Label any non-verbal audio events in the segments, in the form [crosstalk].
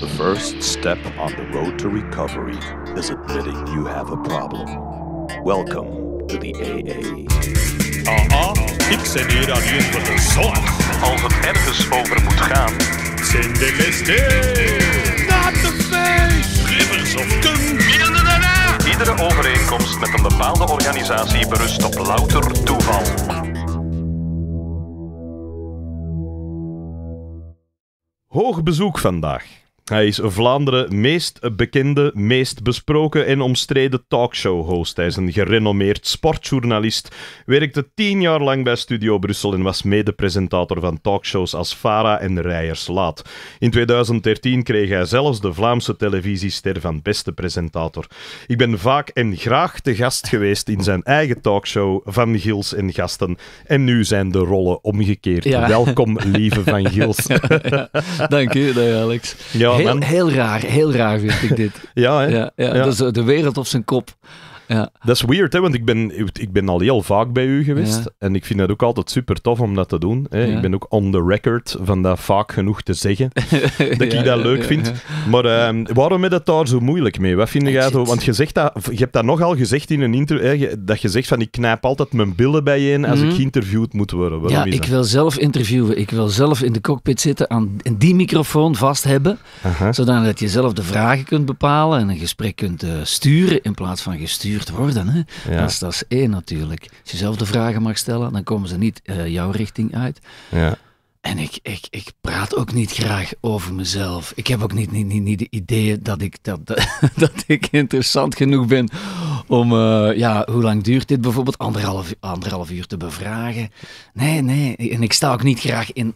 The first step on the road to recovery is admitting you have a problem. Welcome to the AA. Ah ik zit hier aan hier voor de zorg. Als het ergens over moet gaan, zijn de listen. Not the face! Rivers of cum, Iedere overeenkomst met een bepaalde organisatie berust op louter toeval. Hoog bezoek vandaag. Hij is Vlaanderen meest bekende, meest besproken en omstreden talkshow-host. Hij is een gerenommeerd sportjournalist, werkte tien jaar lang bij Studio Brussel en was mede-presentator van talkshows als Fara en Rijers Laat. In 2013 kreeg hij zelfs de Vlaamse televisiester van beste presentator. Ik ben vaak en graag te gast geweest in zijn eigen talkshow van Gils en Gasten. En nu zijn de rollen omgekeerd. Welkom, lieve van Gils. [laughs] Dank u, Alex. Ja, heel, raar, heel raar vind ik dit. [laughs] ja, hè? Ja, ja, ja, eh, de wereld op zijn kop. Ja. Dat is weird, hè, want ik ben, ik ben al heel vaak bij u geweest. En ik vind het ook altijd super tof om dat te doen. Hè. Ik ben ook on the record van dat vaak genoeg te zeggen. [laughs] dat ik dat leuk vind. Maar ehm, waarom is dat daar zo moeilijk mee? Wat vind jij zo? Want je, zegt dat, je hebt dat nogal gezegd in een interview. Dat je zegt van ik knijp altijd mijn billen bijeen als ik mhm. geïnterviewd moet worden. ja, ik wil zelf interviewen. Ik wil zelf in de cockpit zitten aan die microfoon vast hebben. zodanig Zodat je zelf de vragen kunt bepalen en een gesprek kunt eh, sturen in plaats van gestuurd gestuurd worden. Hè? Dat, is, dat is één natuurlijk. Als je zelf de vragen mag stellen, dan komen ze niet eh, jouw richting uit. Ja. En ik, ik, ik praat ook niet graag over mezelf. Ik heb ook niet, niet, niet, niet de idee dat ik, dat, [laughs] dat, ik interessant genoeg ben om, eh, ja, hoe lang duurt dit bijvoorbeeld? Anderhalf, anderhalf uur te bevragen. Nee, nee. En ik sta ook niet graag in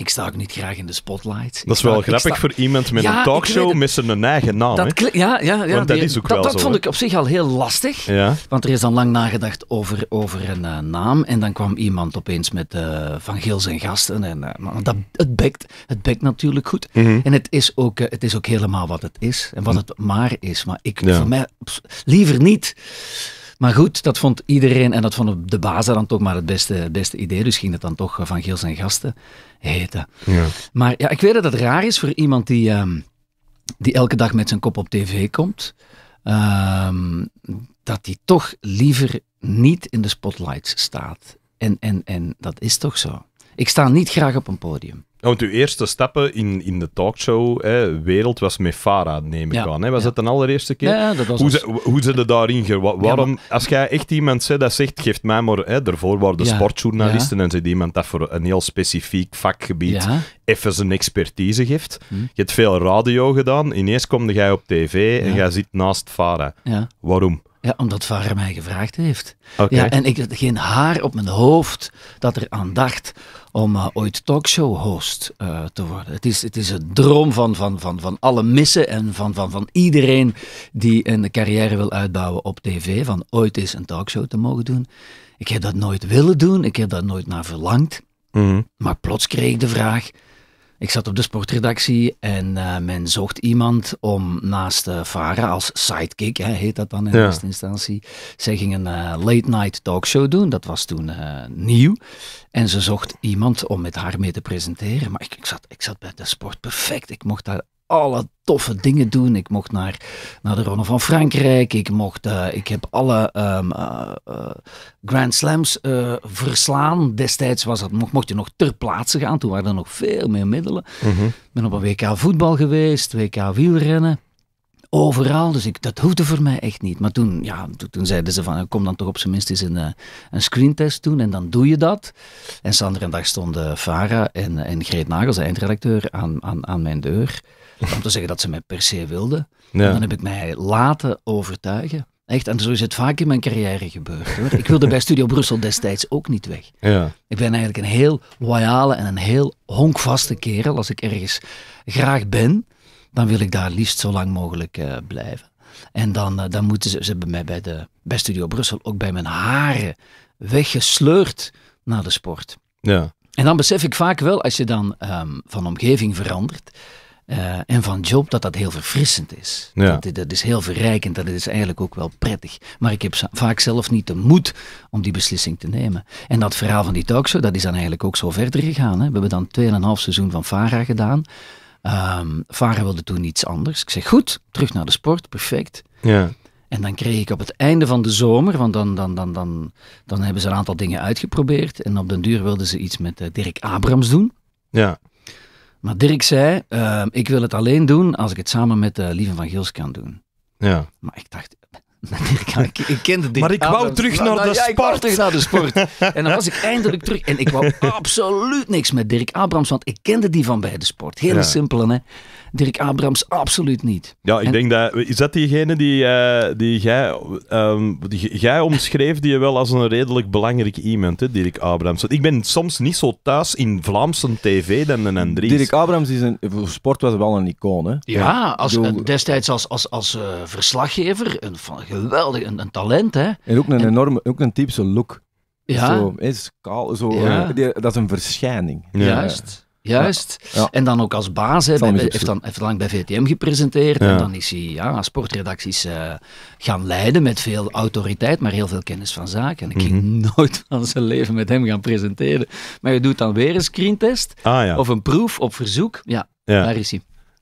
ik sta ook niet graag in de spotlight. Dat is wel grappig voor iemand met een talkshow met zijn eigen naam. Dat ja, ja, ja, dat vond ik op zich al heel lastig. Ja. Want er is dan lang nagedacht over, over een eh, naam. En dan kwam iemand opeens met eh, Van Geel zijn gasten. En, eh, dat, het, bekt, het bekt natuurlijk goed. Mhm. En het is, ook, het is ook helemaal wat het is. En wat mhm. het maar is. Maar ik, ja. voor mij, liever niet maar goed, dat vond iedereen en dat vond de bazen dan toch maar het beste, beste idee. Dus ging het dan toch eh, van Geel zijn gasten heten. Ja. Maar ja, ik weet dat het raar is voor iemand die, ehm, die elke dag met zijn kop op tv komt. Ehm, dat hij toch liever niet in de spotlights staat. En, en, en dat is toch zo. Ik sta niet graag op een podium want uw eerste stappen in, in de talkshow wereld was met Farah, neem ik aan. Hè. Was dat de allereerste keer? Ja, dat was hoe, hoe ze er daarin gingen. waarom, als jij echt iemand dat zegt, geeft mij maar... Hè, daarvoor waren de sportjournalisten en zegt iemand dat voor een heel specifiek vakgebied even zijn expertise geeft. Hm. Je hebt veel radio gedaan, ineens kom jij op tv en jij zit naast Farah. Waarom? Ja, omdat Farah mij gevraagd heeft. Ja, en ik had geen haar op mijn hoofd dat er aan dacht om eh, ooit talkshow-host eh, te worden. Het is, het is een droom van, van, van, van alle missen en van, van, van iedereen die een carrière wil uitbouwen op tv, van ooit eens een talkshow te mogen doen. Ik heb dat nooit willen doen, ik heb daar nooit naar verlangd. Mhm. Maar plots kreeg ik de vraag, ik zat op de sportredactie en eh, men zocht iemand om naast uh, Farah als sidekick, heet dat dan in eerste instantie. Zij ging een eh, late night talkshow doen, dat was toen nieuw. En ze zocht iemand om met haar mee te presenteren. Maar ik, ik, zat, ik zat bij de sport perfect, ik mocht daar alle toffe dingen doen. Ik mocht naar, naar de Ronde van Frankrijk. Ik, mocht, eh, ik heb alle ehm, eh, eh, Grand Slams verslaan. Destijds was dat, mocht, mocht je nog ter plaatse gaan. Toen waren er nog veel meer middelen. Mhm. Ik ben op een WK voetbal geweest, WK wielrennen. Overal, dus ik, dat hoefde voor mij echt niet. Maar toen, ja, toen, zeiden ze van, kom dan toch op zijn minst eens een, een screentest doen en dan doe je dat. En Sander en dag stonden Farah en, en Greet Nagels, eindredacteur, aan, aan, aan mijn deur. [laughs] om te zeggen dat ze mij per se wilden. Ja. dan heb ik mij laten overtuigen. Echt, en zo is het vaak in mijn carrière gebeurd. Ik wilde bij Studio Brussel destijds ook niet weg. Ja. Ik ben eigenlijk een heel loyale en een heel honkvaste kerel. Als ik ergens graag ben, dan wil ik daar liefst zo lang mogelijk eh, blijven. En dan, eh, dan moeten ze, ze hebben mij bij, de, Studio Brussel ook bij mijn haren weggesleurd naar de sport. Ja. En dan besef ik vaak wel, als je dan ehm, van omgeving verandert, eh, en van job dat dat heel verfrissend is. Ja. Dat, dat, is heel verrijkend, dat is eigenlijk ook wel prettig. Maar ik heb vaak zelf niet de moed om die beslissing te nemen. En dat verhaal van die talkshow, dat is dan eigenlijk ook zo verder gegaan. Hè. We hebben dan 2,5 seizoen van Vara gedaan. Um, ehm, Vara wilde toen iets anders. Ik zeg, goed, terug naar de sport, perfect. Ja. En dan kreeg ik op het einde van de zomer, want dan, dan, dan, dan, dan hebben ze een aantal dingen uitgeprobeerd. En op den duur wilden ze iets met eh, Dirk Abrams doen. Ja. Maar Dirk zei, ehm, ik wil het alleen doen als ik het samen met uh, eh, Lieve van Gils kan doen. Ja. Maar ik dacht, [laughs] ik, ik, kende dit. Maar ik wou terug nou, naar nou de sport. terug naar de sport. [laughs] En dan was ik eindelijk terug. En ik wou absoluut niks met Dirk Abrams, want ik kende die van bij de sport. Hele simpele, hè. Dirk Abrams absoluut niet. Ja, ik denk dat... Is dat diegene die, uh, die, jij, ehm, die jij omschreef, die je wel als een redelijk belangrijk iemand, hè, Dirk Abrams? ik ben soms niet zo thuis in Vlaamse tv dan een Andries. Dirk Abrams is een... Voor sport was wel een icoon, hè? Ja, als, eh, destijds als, als, als eh, verslaggever. Een, van, geweldig, een, talent, hè? En ook een enorme... Ook een typische look. Ja. Zo, is kaal, zo, ja. dat is een verschijning. Juist. Juist. En dan ook als baas. He, bij, heeft dan heeft lang bij VTM gepresenteerd. En dan is hij ja, sportredacties eh, gaan leiden met veel autoriteit, maar heel veel kennis van zaken. En ik ging mhm. nooit [laughs] van zijn leven met hem gaan presenteren. Maar je doet dan weer een screentest ah, of een proef op verzoek. Ja, daar is hij.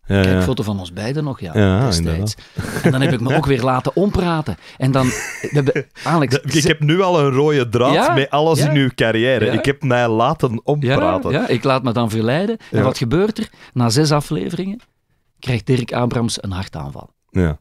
Ja, ik heb foto van ons beiden nog, ja, ja destijds. En dan heb ik me ook weer laten ompraten. En dan... hebben Alex, ik heb nu al een rode draad met alles in uw carrière. Ik heb mij laten ompraten. Ja, ik laat me dan verleiden. En wat gebeurt er? Na zes afleveringen krijgt Dirk Abrams een hartaanval. Ja.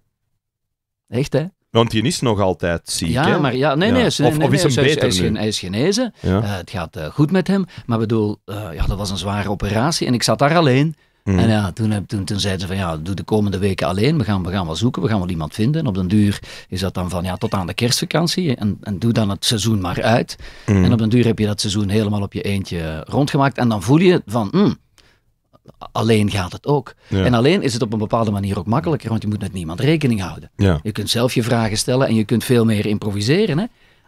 Echt, hè? Want die is nog altijd ziek. Ja, maar ja, nee, nee, of, of is, beter hij, is, genezen. Eh, het gaat eh, goed met hem. Maar bedoel, eh, ja, dat was een zware operatie en ik zat daar alleen. Mm. En ja, toen, toen, toen zeiden ze van ja, doe de komende weken alleen. We gaan, we gaan wel zoeken, we gaan wel iemand vinden. En op den duur is dat dan van ja, tot aan de kerstvakantie. En, en doe dan het seizoen maar uit. Mm. En op den duur heb je dat seizoen helemaal op je eentje rondgemaakt. En dan voel je van. Mm, alleen gaat het ook. En alleen is het op een bepaalde manier ook makkelijker, want je moet met niemand rekening houden. Je kunt zelf je vragen stellen en je kunt veel meer improviseren. Hè?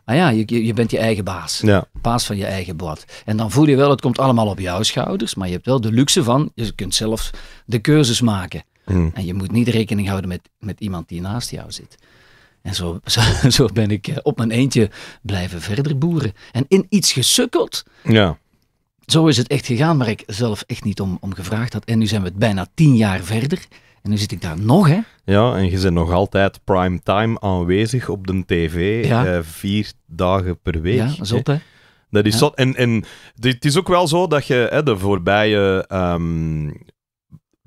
Ah ja, je, je bent je eigen baas. Ja. Baas van je eigen blad. En dan voel je wel, het komt allemaal op jouw schouders, maar je hebt wel de luxe van, je kunt zelf de keuzes maken. Hmm. En je moet niet rekening houden met, met iemand die naast jou zit. En zo, [laughs] zo, zo, ben ik eh, op mijn eentje blijven verder boeren. En in iets gesukkeld. Ja. Zo is het echt gegaan, maar ik zelf echt niet om, om gevraagd had. En nu zijn we het bijna tien jaar verder nu zit ik daar nog, hè? Ja, en je bent nog altijd time aanwezig op de tv, eh, vier dagen per week. Ja, zot, hè? Dat is zot. En, en het is ook wel zo dat je hè, de voorbije... Um, ehm,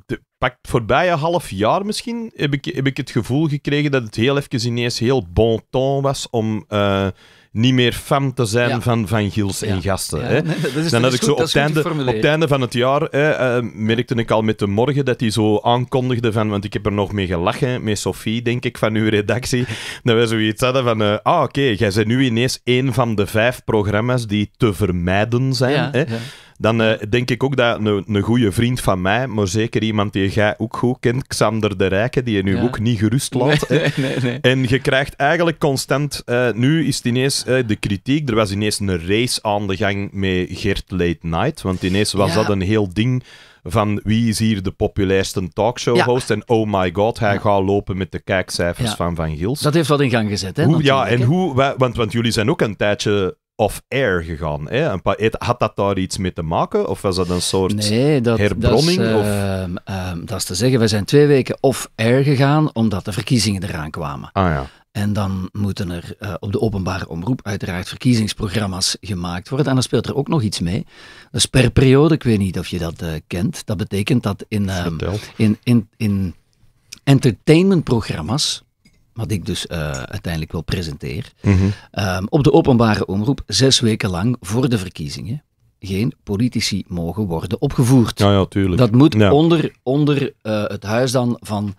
voorbij voorbije half jaar misschien, heb ik, heb ik het gevoel gekregen dat het heel even ineens heel bon ton was om... Eh, niet meer fan te zijn van, van Gils en gasten. Hè? [laughs] is, dan had ik zo op het, einde, op van het jaar, hè, eh, merkte ik al met de morgen dat hij zo aankondigde van, want ik heb er nog mee gelachen, met Sophie, denk ik, van uw redactie, [laughs] dat wij zoiets hadden van, eh, ah oké, jij bent nu ineens één van de vijf programma's die te vermijden zijn. Hè? Dan eh, denk ik ook dat een, een goede vriend van mij, maar zeker iemand die jij ook goed kent, Xander de Rijke, die je nu ook niet gerust laat. en je krijgt eigenlijk constant, eh, nu is het ineens eh, de kritiek, er was ineens een race aan de gang met Gert Late Night, want ineens was dat een heel ding van wie is hier de populairste talkshow-host. En oh my god, hij ja. gaat lopen met de kijkcijfers van Van Gils. Dat heeft wat in gang gezet, hè? ja, en hoe... Want, want jullie zijn ook een tijdje off-air gegaan. Hè? Een paar, had dat daar iets mee te maken? Of was dat een soort nee, dat, herbronning? Dat is, ehm, ehm, dat is te zeggen, we zijn twee weken off-air gegaan omdat de verkiezingen eraan kwamen. Ah, ja. En dan moeten er eh, op de openbare omroep uiteraard verkiezingsprogramma's gemaakt worden. En dan speelt er ook nog iets mee. Dus per periode, ik weet niet of je dat eh, kent, dat betekent dat in, ehm, in, in, in entertainmentprogramma's wat ik dus eh, uiteindelijk wel presenteer, mhm. ehm, op de openbare omroep zes weken lang voor de verkiezingen geen politici mogen worden opgevoerd. Ja, ja, tuurlijk. Dat moet onder, onder eh, het huis dan van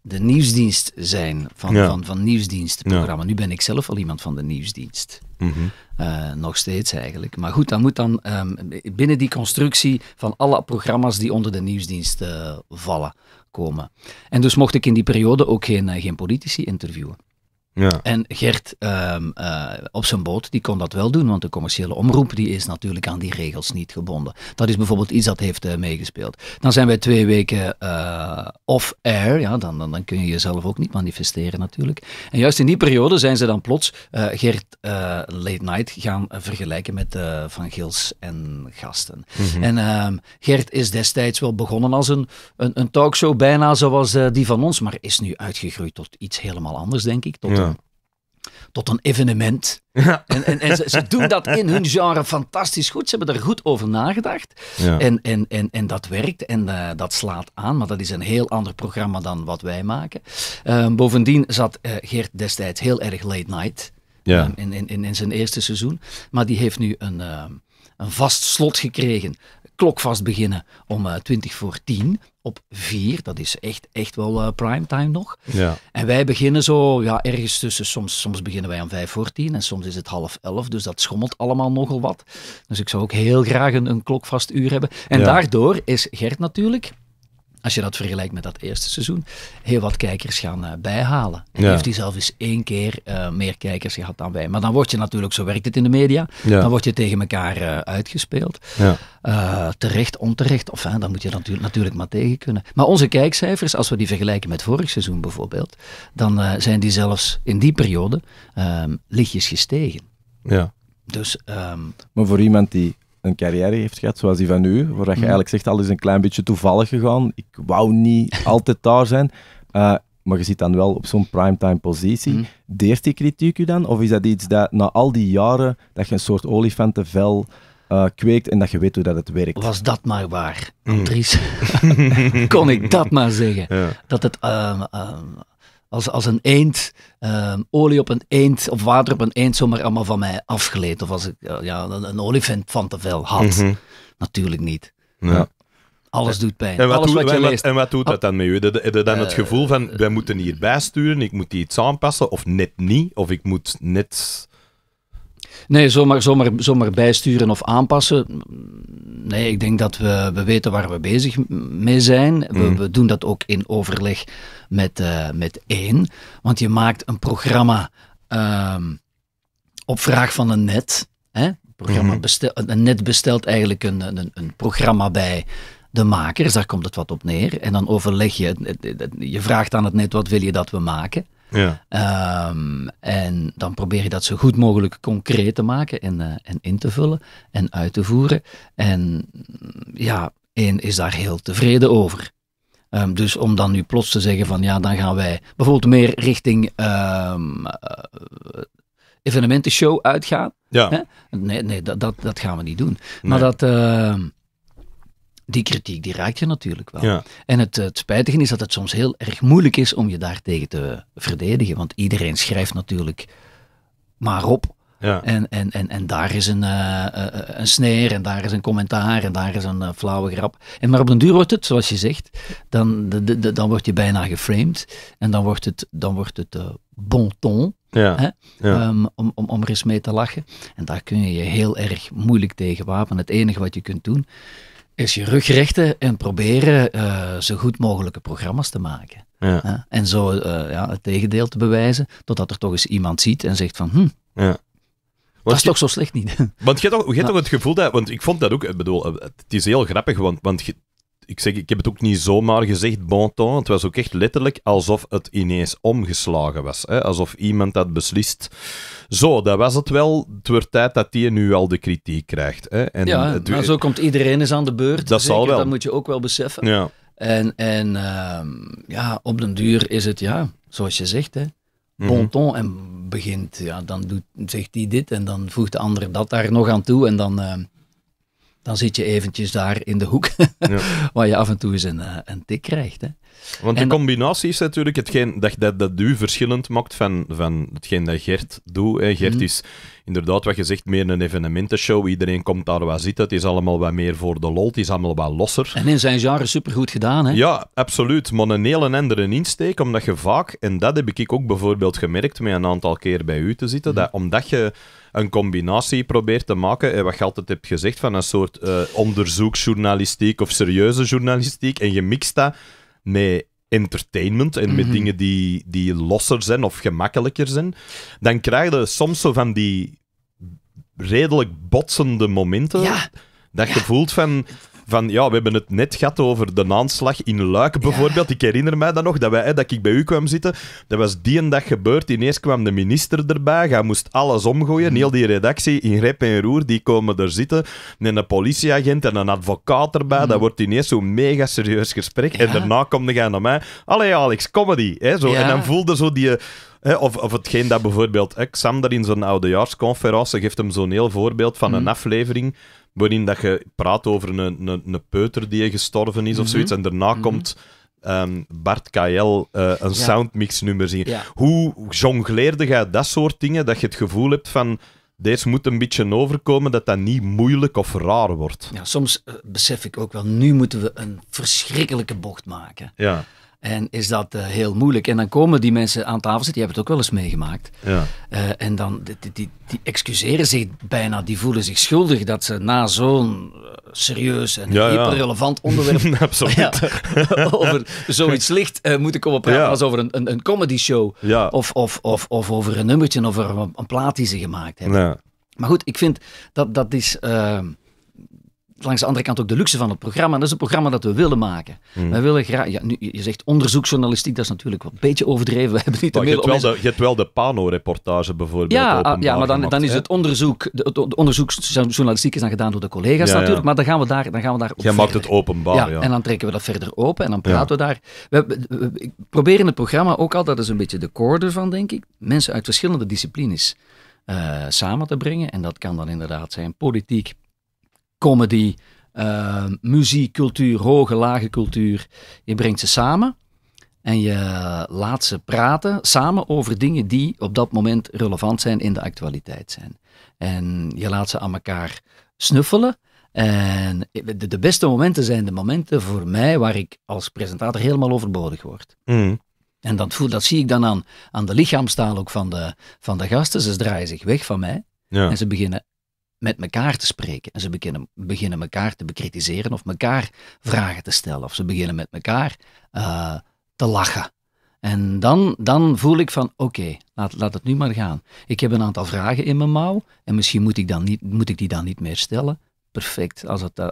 de nieuwsdienst zijn, van, van, van nieuwsdienstprogramma. Nu ben ik zelf al iemand van de nieuwsdienst. Mhm. Eh, nog steeds eigenlijk. Maar goed, dat moet dan ehm, binnen die constructie van alle programma's die onder de nieuwsdienst vallen komen. En dus mocht ik in die periode ook geen, eh, geen politici interviewen. Ja. En Gert ehm, eh, op zijn boot, die kon dat wel doen, want de commerciële omroep die is natuurlijk aan die regels niet gebonden. Dat is bijvoorbeeld iets dat heeft eh, meegespeeld. Dan zijn wij twee weken eh, off-air, ja, dan, dan, dan, kun je jezelf ook niet manifesteren natuurlijk. En juist in die periode zijn ze dan plots Gert Late Night gaan vergelijken met Van Gils en gasten. Mhm. En ehm, Gert is destijds wel begonnen als een, een, een talkshow bijna zoals die van ons, maar is nu uitgegroeid tot iets helemaal anders denk ik, tot tot een evenement. [laughs] En, en, en ze, doen dat in hun genre fantastisch goed. Ze hebben er goed over nagedacht. En, en, en, en dat werkt en eh, dat slaat aan. Maar dat is een heel ander programma dan wat wij maken. Ehm, bovendien zat eh, Geert destijds heel erg late night. Ja. Eh, in, in, in zijn eerste seizoen. Maar die heeft nu een, ehm, een vast slot gekregen klokvast beginnen om 20 voor 10 op vier. Dat is echt, echt wel eh, prime uh, primetime nog. Ja. En wij beginnen zo ja, ergens tussen, soms, soms beginnen wij om vijf voor tien en soms is het half elf. Dus dat schommelt allemaal nogal wat. Dus ik zou ook heel graag een, een klokvast uur hebben. En daardoor is Gert natuurlijk als je dat vergelijkt met dat eerste seizoen, heel wat kijkers gaan eh, bijhalen. En heeft hij zelf eens één keer eh, meer kijkers gehad dan wij. Maar dan word je natuurlijk, zo werkt het in de media, dan word je tegen elkaar eh, uitgespeeld. Ja. terecht, onterecht. Of dan moet je natuurlijk, maar tegen kunnen. Maar onze kijkcijfers, als we die vergelijken met vorig seizoen bijvoorbeeld, dan zijn die zelfs in die periode ehm, lichtjes gestegen. Ja. Dus, ehm, maar voor iemand die een carrière heeft gehad, zoals die van u, waar je mhm. eigenlijk zegt, alles is een klein beetje toevallig gegaan. Ik wou niet [laughs] altijd daar zijn. Eh, maar je zit dan wel op zo'n primetime positie. Mm. Deert die kritiek u dan? Of is dat iets dat na al die jaren, dat je een soort olifantenvel uh, kweekt en dat je weet hoe dat het werkt? Was dat maar waar, mhm. Andries. [laughs] Kon ik dat maar zeggen. Dat het... Ehm, ehm, als, als een eend, ehm, olie op een eend of water op een eend zomaar allemaal van mij afgeleid. Of als ik eh, ja, een, olifant van te veel had. Mhm. Natuurlijk niet. Ja. Alles doet pijn. En wat, Alles doet, wat je en wat doet dat dan met je dan het eh, gevoel van, eh, wij moeten hierbij sturen, ik moet iets aanpassen, of net niet, of ik moet net... Nee, zomaar, zomaar, zomaar bijsturen of aanpassen. Nee, ik denk dat we, we weten waar we bezig mee zijn. Mm. We, doen dat ook in overleg met, eh, met één. Want je maakt een programma ehm, op vraag van een net. Hè? Programma mm-hmm. bestel, een net bestelt eigenlijk een, een, een programma bij de makers, daar komt het wat op neer. En dan overleg je, je vraagt aan het net wat wil je dat we maken. Ja. Ehm, en dan probeer je dat zo goed mogelijk concreet te maken en, eh, en in te vullen en uit te voeren. En mm, ja, één is daar heel tevreden over. Ehm, dus om dan nu plots te zeggen van ja, dan gaan wij bijvoorbeeld meer richting ehm, eh, evenementenshow uitgaan. Ja. Nee, nee dat, dat, dat, gaan we niet doen. Maar dat, die kritiek die raakt je natuurlijk wel. En het, het, spijtige is dat het soms heel erg moeilijk is om je daartegen te verdedigen. Want iedereen schrijft natuurlijk maar op. Ja. En, en, en, en daar is een, uh, een sneer, en daar is een commentaar, en daar is een flauwe grap. En maar op den duur wordt het, zoals je zegt, dan, de, de, dan word je bijna geframed. En dan wordt het, dan wordt het bon ton. Ja, hè? Ehm, om, om, om er eens mee te lachen. En daar kun je je heel erg moeilijk tegen wapen. Het enige wat je kunt doen, is je rug richten en proberen eh, zo goed mogelijke programma's te maken. en zo eh, het tegendeel te bewijzen, totdat er toch eens iemand ziet en zegt van... Hm, ja. dat is toch zo slecht niet. Want je hebt toch, toch het gevoel dat... Want ik vond dat ook... Ik bedoel, het is heel grappig, want, want je, ik, zeg, ik heb het ook niet zomaar gezegd, bon ton. Het was ook echt letterlijk alsof het ineens omgeslagen was. Hè? Alsof iemand had beslist. Zo, dat was het wel. Het wordt tijd dat die nu al de kritiek krijgt. Hè? En ja, maar zo komt iedereen eens aan de beurt. Dat zal wel. Dat moet je ook wel beseffen. Ja. En, en ehm, ja, op den duur is het, ja, zoals je zegt, hè, bon mhm. ton. En begint, ja, dan doet, zegt hij dit en dan voegt de ander dat daar nog aan toe. En dan... Ehm, dan zit je eventjes daar in de hoek [laughs] ja. waar je af en toe eens een, eh, een tik krijgt. Hè. Want de combinatie is natuurlijk hetgeen dat, dat, dat u verschillend maakt van, van hetgeen dat Gert doet. Hè. Gert mhm. is inderdaad, wat je zegt, meer een evenementenshow. Iedereen komt daar wat zitten. Het is allemaal wat meer voor de lol. Het is allemaal wat losser. En in zijn jaren supergoed gedaan, hè? Ja, absoluut. Maar een heel andere insteek, omdat je vaak, en dat heb ik ook bijvoorbeeld gemerkt met een aantal keer bij u te zitten, mhm. dat omdat je een combinatie probeert te maken. En eh, wat je altijd hebt gezegd van een soort uh, onderzoeksjournalistiek of serieuze journalistiek. En je mixt dat met entertainment en met mhm. dingen die, die losser zijn of gemakkelijker zijn. Dan krijg je soms zo van die redelijk botsende momenten. Dat je voelt van van ja, we hebben het net gehad over de aanslag in Luik bijvoorbeeld. Ik herinner mij dat nog, dat, wij, hè, dat ik bij u kwam zitten. Dat was die en dag gebeurd. Ineens kwam de minister erbij. Hij moest alles omgooien. Mm. Heel die redactie in rep en roer, die komen er zitten. En een politieagent en een advocaat erbij. Mm. Dat wordt ineens zo'n mega serieus gesprek. En daarna komt hij naar mij. Allee Alex, comedy. Hè, zo. En dan voelde zo die... He, of, of hetgeen dat bijvoorbeeld hè, Xander in zijn oudejaarsconferentie geeft hem zo'n heel voorbeeld van mm. een aflevering waarin dat je praat over een, een, een peuter die gestorven is of mhm. zoiets. En daarna mhm. komt ehm, Bart Kael eh, een soundmix nummer zien. Hoe jongleerde jij dat soort dingen dat je het gevoel hebt van deze moet een beetje overkomen dat dat niet moeilijk of raar wordt. Ja, soms eh, besef ik ook wel, nu moeten we een verschrikkelijke bocht maken. Ja. En is dat eh, heel moeilijk. En dan komen die mensen aan tafel zitten, die hebben het ook wel eens meegemaakt. Ja. Eh, en dan, die, die, die, excuseren zich bijna, die voelen zich schuldig dat ze na zo'n eh, serieus en ja, hyperrelevant [laughs] ja. onderwerp [laughs] over zoiets licht moeten komen praten als over een, een, een comedy show. Of, of, of, of over een nummertje, of over een, een plaat die ze gemaakt hebben. Maar goed, ik vind dat dat is langs de andere kant ook de luxe van het programma. Dat is een programma dat we willen maken. Hmm. willen graag... Ja, nu, je zegt onderzoeksjournalistiek, dat is natuurlijk wel een beetje overdreven. [laughs] We hebben niet maar je, hebt wel de, je hebt wel de Pano-reportage bijvoorbeeld Ja, ah, ja maar dan, dan is het onderzoek... De, onderzoeksjournalistiek is dan gedaan door de collega's natuurlijk, maar dan gaan we daar, dan gaan we daar op Jij maakt het openbaar, ja, En dan trekken we dat verder open en dan praten we daar. We, we, we, proberen het programma ook al, dat is een beetje de core ervan, denk ik, mensen uit verschillende disciplines eh, samen te brengen. En dat kan dan inderdaad zijn politiek, comedy, eh, muziek, cultuur, hoge, lage cultuur. Je brengt ze samen en je laat ze praten samen over dingen die op dat moment relevant zijn in de actualiteit zijn. En je laat ze aan elkaar snuffelen. En de, beste momenten zijn de momenten voor mij waar ik als presentator helemaal overbodig word. Mm. En dat, voel, dat zie ik dan aan, aan de lichaamstaal ook van de, van de gasten. Ze draaien zich weg van mij. En ze beginnen met elkaar te spreken. En ze beginnen, beginnen elkaar te bekritiseren of elkaar vragen te stellen. Of ze beginnen met elkaar eh, te lachen. En dan, dan voel ik van oké, laat, laat het nu maar gaan. Ik heb een aantal vragen in mijn mouw en misschien moet ik, dan niet, moet ik die dan niet meer stellen. Perfect, als het, eh,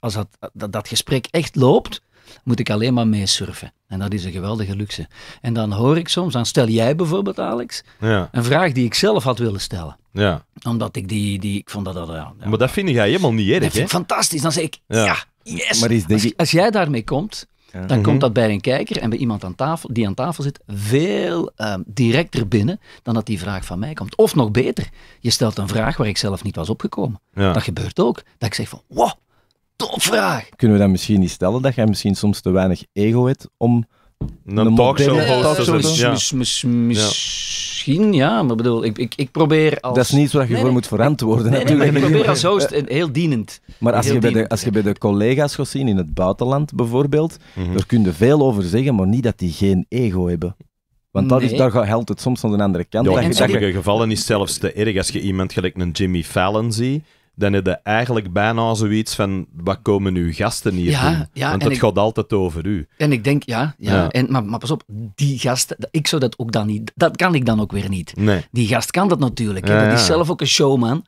als dat, dat, gesprek echt loopt, moet ik alleen maar meesurfen. En dat is een geweldige luxe. En dan hoor ik soms, dan stel jij bijvoorbeeld, Alex, ja. een vraag die ik zelf had willen stellen. Ja. Omdat ik die, die ik vond dat... dat ja, maar dat vind jij helemaal niet erg, hè? fantastisch. Dan zeg ik, ja, yes. Maar is als, als, jij daarmee komt, dan mhm. komt dat bij een kijker en bij iemand aan tafel, die aan tafel zit veel ehm, directer binnen dan dat die vraag van mij komt. Of nog beter, je stelt een vraag waar ik zelf niet was opgekomen. Dat gebeurt ook. Dat ik zeg van, wow, topvraag. Kunnen we dat misschien niet stellen, dat jij misschien soms te weinig ego hebt om... Een, een talkshow host ja. Misschien, ja, maar bedoel, ik, ik, ik probeer als... Dat is niet wat je voor moet verantwoorden nee, natuurlijk. ik probeer als [laughs] host heel dienend. Maar als, je, bij de, als je bij de collega's gaat zien in het buitenland bijvoorbeeld, mhm. daar kun je veel over zeggen, maar niet dat die geen ego hebben. Want dat is, daar helpt het soms aan de andere kant. Ja, in sommige gevallen is zelfs te erg als je iemand gelijk een Jimmy Fallon ziet dan heb je eigenlijk bijna zoiets van, wat komen uw gasten hier doen? Want het gaat altijd over u. En ik denk, ja, ja, En, maar, maar pas op, die gast, ik zou dat ook dan niet, dat kan ik dan ook weer niet. Nee. Die gast kan dat natuurlijk, Hij dat is zelf ook een showman.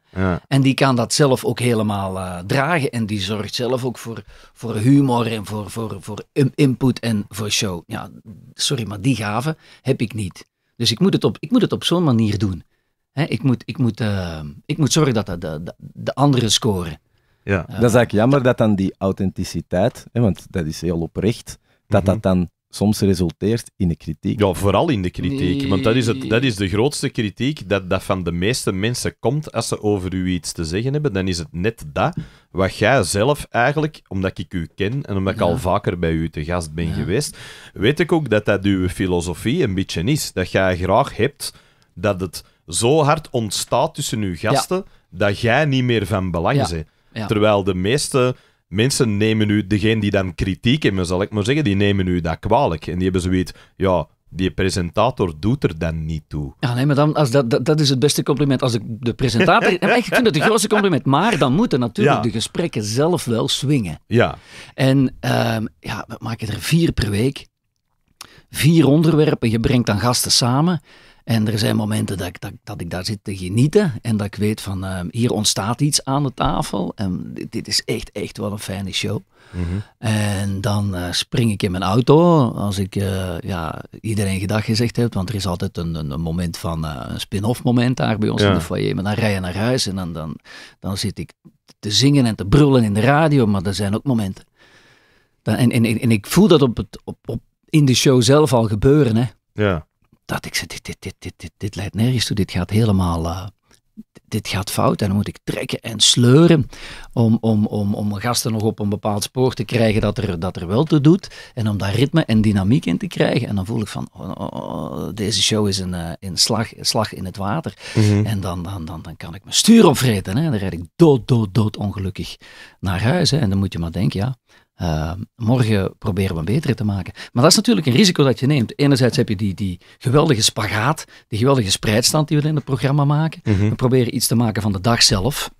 En die kan dat zelf ook helemaal eh, dragen en die zorgt zelf ook voor, voor humor en voor, voor, voor input en voor show. Ja, sorry, maar die gave heb ik niet. Dus ik moet het op, ik moet het op zo'n manier doen. Hè, ik, moet, ik, moet, eh, ik moet zorgen dat de, de, anderen scoren. Ja. Eh, dat is eigenlijk jammer dat dan die authenticiteit, hè, want dat is heel oprecht, dat dat mhm. dan soms resulteert in de kritiek. Ja, vooral in de kritiek. Want dat is, het, dat is de grootste kritiek dat, dat van de meeste mensen komt als ze over u iets te zeggen hebben. Dan is het net dat wat jij zelf eigenlijk, omdat ik u ken en omdat ik al vaker bij u te gast ben geweest, weet ik ook dat dat uw filosofie een beetje is. Dat jij graag hebt dat het zo hard ontstaat tussen uw gasten dat jij niet meer van belang is, Terwijl de meeste mensen nemen u, degene die dan kritiek hebben, zal ik maar zeggen, die nemen u dat kwalijk. En die hebben zoiets, ja, die presentator doet er dan niet toe. Ja, nee, maar dan, als dat, dat, is het beste compliment. Als ik de presentator... [laughs] ik vind het het grootste compliment. Maar dan moeten natuurlijk de gesprekken zelf wel swingen. Ja. En ehm, ja, we maken er vier per week. Vier onderwerpen. Je brengt dan gasten samen. En er zijn momenten dat ik, dat, dat, ik daar zit te genieten en dat ik weet van eh, hier ontstaat iets aan de tafel en dit, is echt, echt wel een fijne show. Mhm. En dan eh, spring ik in mijn auto als ik eh, ja, iedereen gedag gezegd heb, want er is altijd een, een moment van een spin-off moment daar bij ons in de foyer. Maar dan rij je naar huis en dan, dan, dan zit ik te zingen en te brullen in de radio, maar er zijn ook momenten. Dan, en, en, en ik voel dat op het, op, op, in de show zelf al gebeuren. Hè. Ja dat ik zei, dit, dit, dit, dit, dit, dit leidt nergens toe, dit gaat helemaal, eh, dit gaat fout en dan moet ik trekken en sleuren om, om, om, om gasten nog op een bepaald spoor te krijgen dat er, dat er wel toe doet en om daar ritme en dynamiek in te krijgen. En dan voel ik van, oh, oh, oh, deze show is een, een, eh, slag, slag in het water. Mhm. En dan, dan, dan, dan kan ik mijn stuur opvreten. Hè. Dan rijd ik dood, dood, dood ongelukkig naar huis. Hè. En dan moet je maar denken, ja, Ehm, morgen proberen we een beter te maken. Maar dat is natuurlijk een risico dat je neemt. Enerzijds heb je die, die geweldige spagaat, die geweldige spreidstand die we in het programma maken. Mhm. We proberen iets te maken van de dag zelf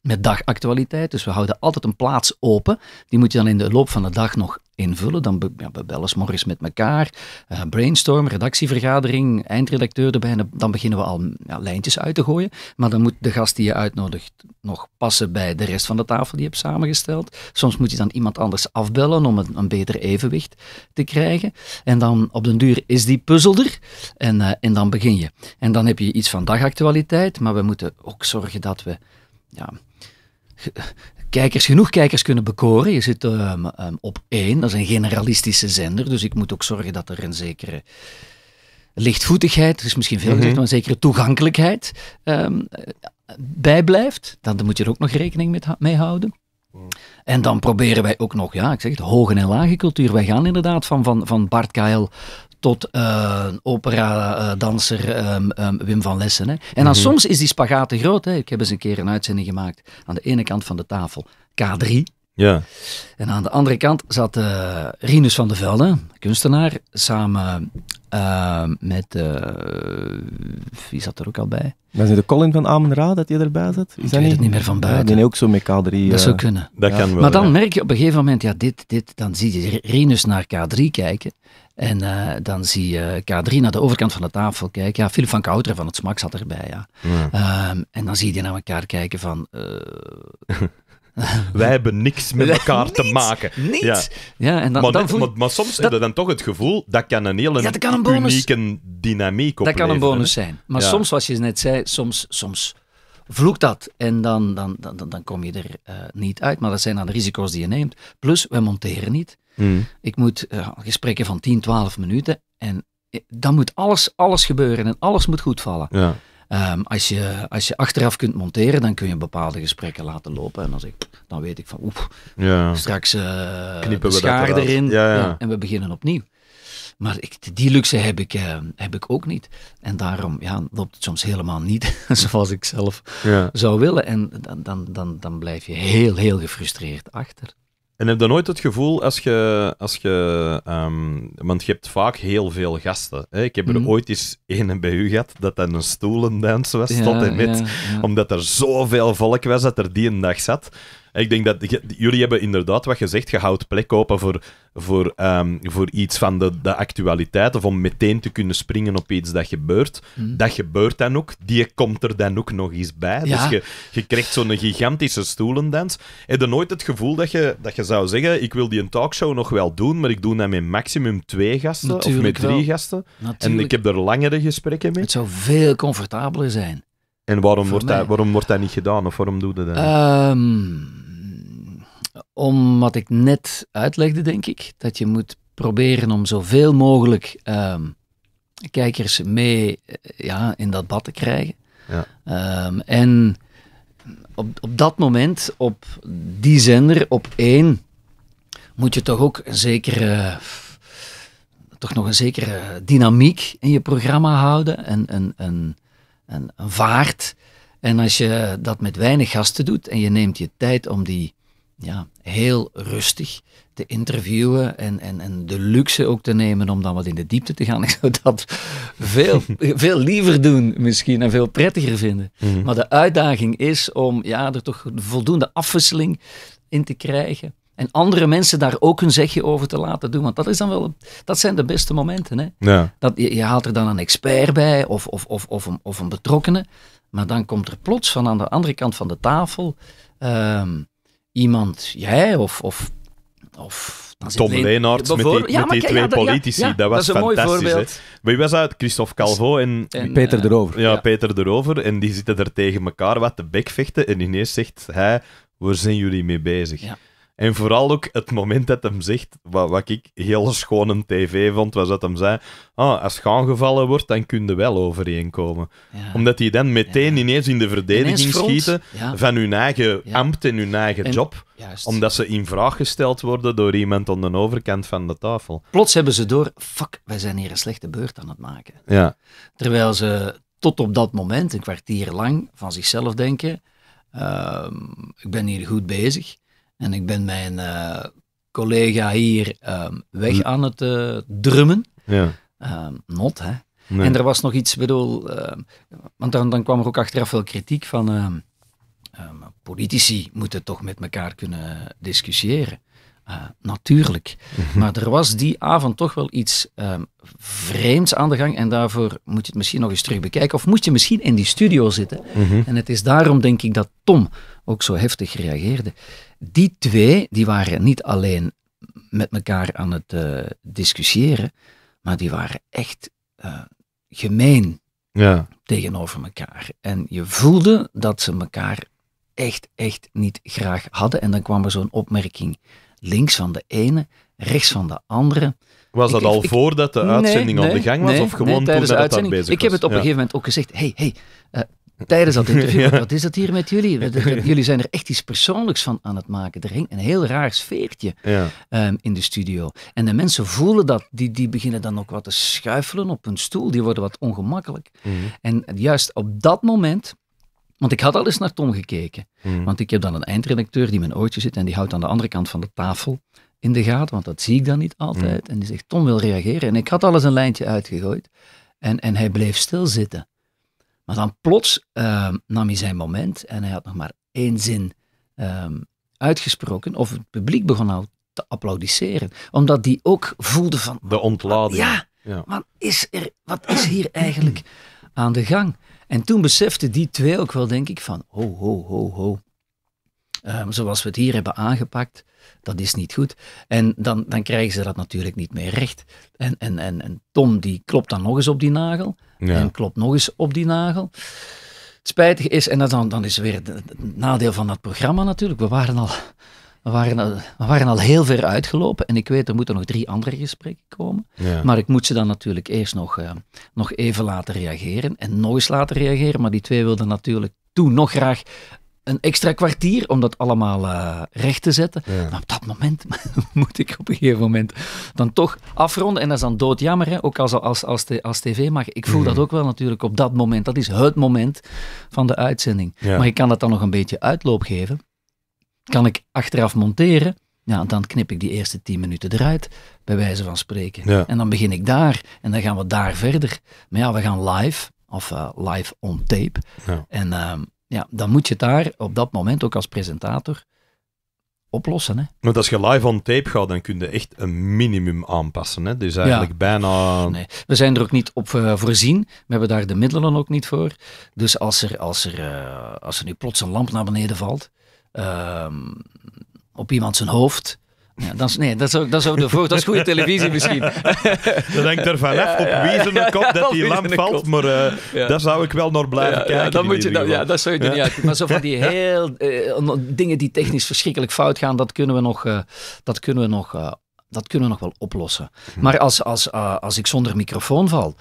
met dagactualiteit. Dus we houden altijd een plaats open. Die moet je dan in de loop van de dag nog invullen. Dan be, we bellen morgens met elkaar, eh, brainstorm, redactievergadering, eindredacteur erbij. dan beginnen we al ja, lijntjes uit te gooien. Maar dan moet de gast die je uitnodigt nog passen bij de rest van de tafel die je hebt samengesteld. Soms moet je dan iemand anders afbellen om een, een beter evenwicht te krijgen. En dan op den duur is die puzzel er en, eh, en dan begin je. En dan heb je iets van dagactualiteit, maar we moeten ook zorgen dat we... Ja, kijkers, genoeg kijkers kunnen bekoren. Je zit um, op één, dat is een generalistische zender, dus ik moet ook zorgen dat er een zekere lichtvoetigheid, dus is misschien veel gezegd, mhm. maar een zekere toegankelijkheid um, ehm, bij blijft. Dan moet je er ook nog rekening mee houden. En dan proberen wij ook nog, ja, ik zeg het, hoge en lage cultuur. Wij gaan inderdaad van, van, van Bart Kael tot uh, eh, operadanser eh, ehm, ehm, Wim van Lessen. Hè. En dan mhm. soms is die spagaat te groot. Hè. Ik heb eens een keer een uitzending gemaakt aan de ene kant van de tafel K3. Ja. En aan de andere kant zat uh, Rinus van de Velde, kunstenaar, samen met, wie zat er ook al bij? Was het de Colin van Amenra dat je erbij zat? Is ik dat niet? het niet meer van buiten. Ja, die ook zo met K3. Dat zou kunnen. Dat kan wel, maar dan merk je op een gegeven moment, ja, dit, dit, dan zie je Rinus naar K3 kijken. En eh, dan zie je K3 naar de overkant van de tafel kijken. Ja, Philip van Kouteren van het Smak zat erbij, ja. Ehm, en dan zie je die naar elkaar kijken van... Eh, [laughs] Wij hebben niks met [laughs] elkaar te maken. Niets. Ja. en dan, maar, dan voel... maar, maar soms heb je dan toch het gevoel dat kan een hele unieke dynamiek opleveren. Dat kan een bonus zijn. Maar soms, zoals je net zei, soms, soms vloekt dat en dan, dan, dan, dan, kom je er eh, niet uit. Maar dat zijn dan de risico's die je neemt. Plus, we monteren niet. Mm. Ik moet eh, gesprekken van 10, 12 minuten. En eh, dan moet alles, alles gebeuren en alles moet goed vallen. Ja. Ehm, als, je, als je achteraf kunt monteren, dan kun je bepaalde gesprekken laten lopen. En als ik, dan weet ik van, oef ja. straks uh, knippen we schaar erin ja, ja. en we beginnen opnieuw. Maar ik, die luxe heb ik, heb ik ook niet. En daarom ja, loopt het soms helemaal niet [laughs] zoals ik zelf zou willen. En dan, dan, dan, dan blijf je heel, heel gefrustreerd achter. En heb je nooit het gevoel als je. Als je ehm, want je hebt vaak heel veel gasten. Hè? Ik heb er mhm. ooit eens een bij u gehad dat dat een stoelendans was, ja, tot en met. Omdat er zoveel volk was dat er die een dag zat. Ik denk dat jullie hebben inderdaad wat gezegd, je houdt plek open voor, voor, ehm, voor iets van de, de actualiteit of om meteen te kunnen springen op iets dat gebeurt. Hmm. Dat gebeurt dan ook, die komt er dan ook nog eens bij. Dus je, je krijgt zo'n gigantische stoelendans. Heb je nooit het gevoel dat je, dat je zou zeggen, ik wil die een talkshow nog wel doen, maar ik doe dat met maximum twee gasten of met drie gasten. En ik heb er langere gesprekken mee. Het zou veel comfortabeler zijn. En waarom wordt, dat, waarom wordt dat niet gedaan? Of waarom doe je dat? Ehm, om wat ik net uitlegde, denk ik. Dat je moet proberen om zoveel mogelijk ehm, kijkers mee eh, ja, in dat bad te krijgen. Ja. Ehm, en op, op dat moment, op die zender, op één, moet je toch ook een zekere, toch nog een zekere dynamiek in je programma houden en een, een, een, een vaart. En als je dat met weinig gasten doet en je neemt je tijd om die ja, heel rustig te interviewen en, en, en de luxe ook te nemen om dan wat in de diepte te gaan. [laughs] Ik zou dat veel, [laughs] veel liever doen misschien en veel prettiger vinden. Mhm. Maar de uitdaging is om ja, er toch voldoende afwisseling in te krijgen. En andere mensen daar ook hun zegje over te laten doen. Want dat, is dan wel, dat zijn de beste momenten. Hè? Ja. Dat, je, haalt er dan een expert bij of, of, of, of, een, of een betrokkenen. Maar dan komt er plots van aan de andere kant van de tafel ehm, iemand, jij of, of, of Tom Leenaarts met die, met die twee politici. dat was fantastisch. Hè. je was uit Christophe Calvo en... Peter de eh, Ja, Peter Derover En die zitten er tegen elkaar wat te bekvechten En ineens zegt hij, waar zijn jullie mee bezig? En vooral ook het moment dat hem zegt, wat, wat ik heel schone tv vond, was dat hem zei: ah, als je aangevallen wordt, dan kun je wel overeenkomen. Omdat die dan meteen ineens in de verdediging schieten van hun eigen ambt en hun eigen job. Omdat ze in vraag gesteld worden door iemand aan de overkant van de tafel. Plots hebben ze door: fuck, wij zijn hier een slechte beurt aan het maken. Ja. Terwijl ze tot op dat moment, een kwartier lang, van zichzelf denken: ehm, ik ben hier goed bezig. En ik ben mijn eh, collega hier ehm, weg hm. aan het eh, drummen. Ja. Ehm, not, hè. En er was nog iets, bedoel, ehm, want dan, dan kwam er ook achteraf veel kritiek van politici moeten toch met elkaar kunnen discussiëren. Eh, natuurlijk. Mhm. maar er was die avond toch wel iets vreemds aan de gang. En daarvoor moet je het misschien nog eens terug bekijken. Of moet je misschien in die studio zitten. Mhm. En het is daarom, denk ik, dat Tom ook zo heftig reageerde die twee die waren niet alleen met elkaar aan het eh, discussiëren, maar die waren echt eh, gemeen ja. tegenover elkaar. En je voelde dat ze elkaar echt, echt niet graag hadden. En dan kwam er zo'n opmerking links van de ene, rechts van de andere. Was dat al voordat de uitzending nee, aan de gang was, of gewoon tijdens toen de uitzending? bezig was? Ik heb het op een gegeven moment ook gezegd, hey, hey, tijdens dat interview, [laughs] wat is dat hier met jullie? [laughs] Jullie zijn er echt iets persoonlijks van aan het maken. Er hing een heel raar sfeertje ja. Ehm, in de studio. En de mensen voelen dat, die, die beginnen dan ook wat te schuifelen op hun stoel, die worden wat ongemakkelijk. Mhm. En juist op dat moment, want ik had al eens naar Tom gekeken, mhm. want ik heb dan een eindredacteur die mijn oortje zit en die houdt aan de andere kant van de tafel in de gaten, want dat zie ik dan niet altijd. Mhm. En die zegt, Tom wil reageren. En ik had alles een lijntje uitgegooid. En, en hij bleef stilzitten. Maar dan plots ehm, nam hij zijn moment en hij had nog maar één zin ehm, uitgesproken. Of het publiek begon nou te applaudisseren. Omdat die ook voelde van... De ontlading. Ja, ja. Wat, is er, wat is hier eigenlijk aan de gang? En toen beseften die twee ook wel, denk ik, van ho, ho, ho, ho. Ehm, zoals we het hier hebben aangepakt, dat is niet goed. En dan, dan krijgen ze dat natuurlijk niet meer recht. En, en, en, en Tom die klopt dan nog eens op die nagel. Ja. En klopt nog eens op die nagel. Het spijtig is, en dan, dan is weer het nadeel van dat programma natuurlijk. We waren al, we waren we waren al heel ver uitgelopen. En ik weet, er moeten nog drie andere gesprekken komen. Maar ik moet ze dan natuurlijk eerst nog, eh, nog even laten reageren. En nog eens laten reageren. Maar die twee wilden natuurlijk toen nog graag een extra kwartier om dat allemaal eh, recht te zetten. Maar op dat moment [laughs] moet ik op een gegeven moment dan toch afronden. En dat is dan doodjammer, ook als, als, als, als tv Maar Ik voel mhm. dat ook wel natuurlijk op dat moment. Dat is het moment van de uitzending. Maar ik kan dat dan nog een beetje uitloop geven. Kan ik achteraf monteren. Ja, dan knip ik die eerste tien minuten eruit, bij wijze van spreken. En dan begin ik daar en dan gaan we daar verder. Maar ja, we gaan live, of eh, live on tape. En... Ehm, ja, dan moet je het daar op dat moment ook als presentator oplossen. Hè. Want als je live on tape gaat, dan kun je echt een minimum aanpassen. Hè? Dus eigenlijk bijna... Nee, we zijn er ook niet op eh, voorzien. We hebben daar de middelen ook niet voor. Dus als er, als er, eh, als er nu plots een lamp naar beneden valt, ehm, op iemand zijn hoofd, ja, dat, is, nee, dat, zou, dat zou de vocht. dat is goede televisie misschien. [laughs] Dan ik er vanaf op wie zijn kop dat die lamp valt, maar uh, daar zou ik wel naar blijven kijken. moet je, ja, dat zou je niet Maar zo van die heel, eh, dingen die technisch verschrikkelijk fout gaan, dat kunnen we nog, eh, dat kunnen we nog, dat kunnen we nog wel oplossen. Hm. Maar als, als, als ik zonder microfoon val,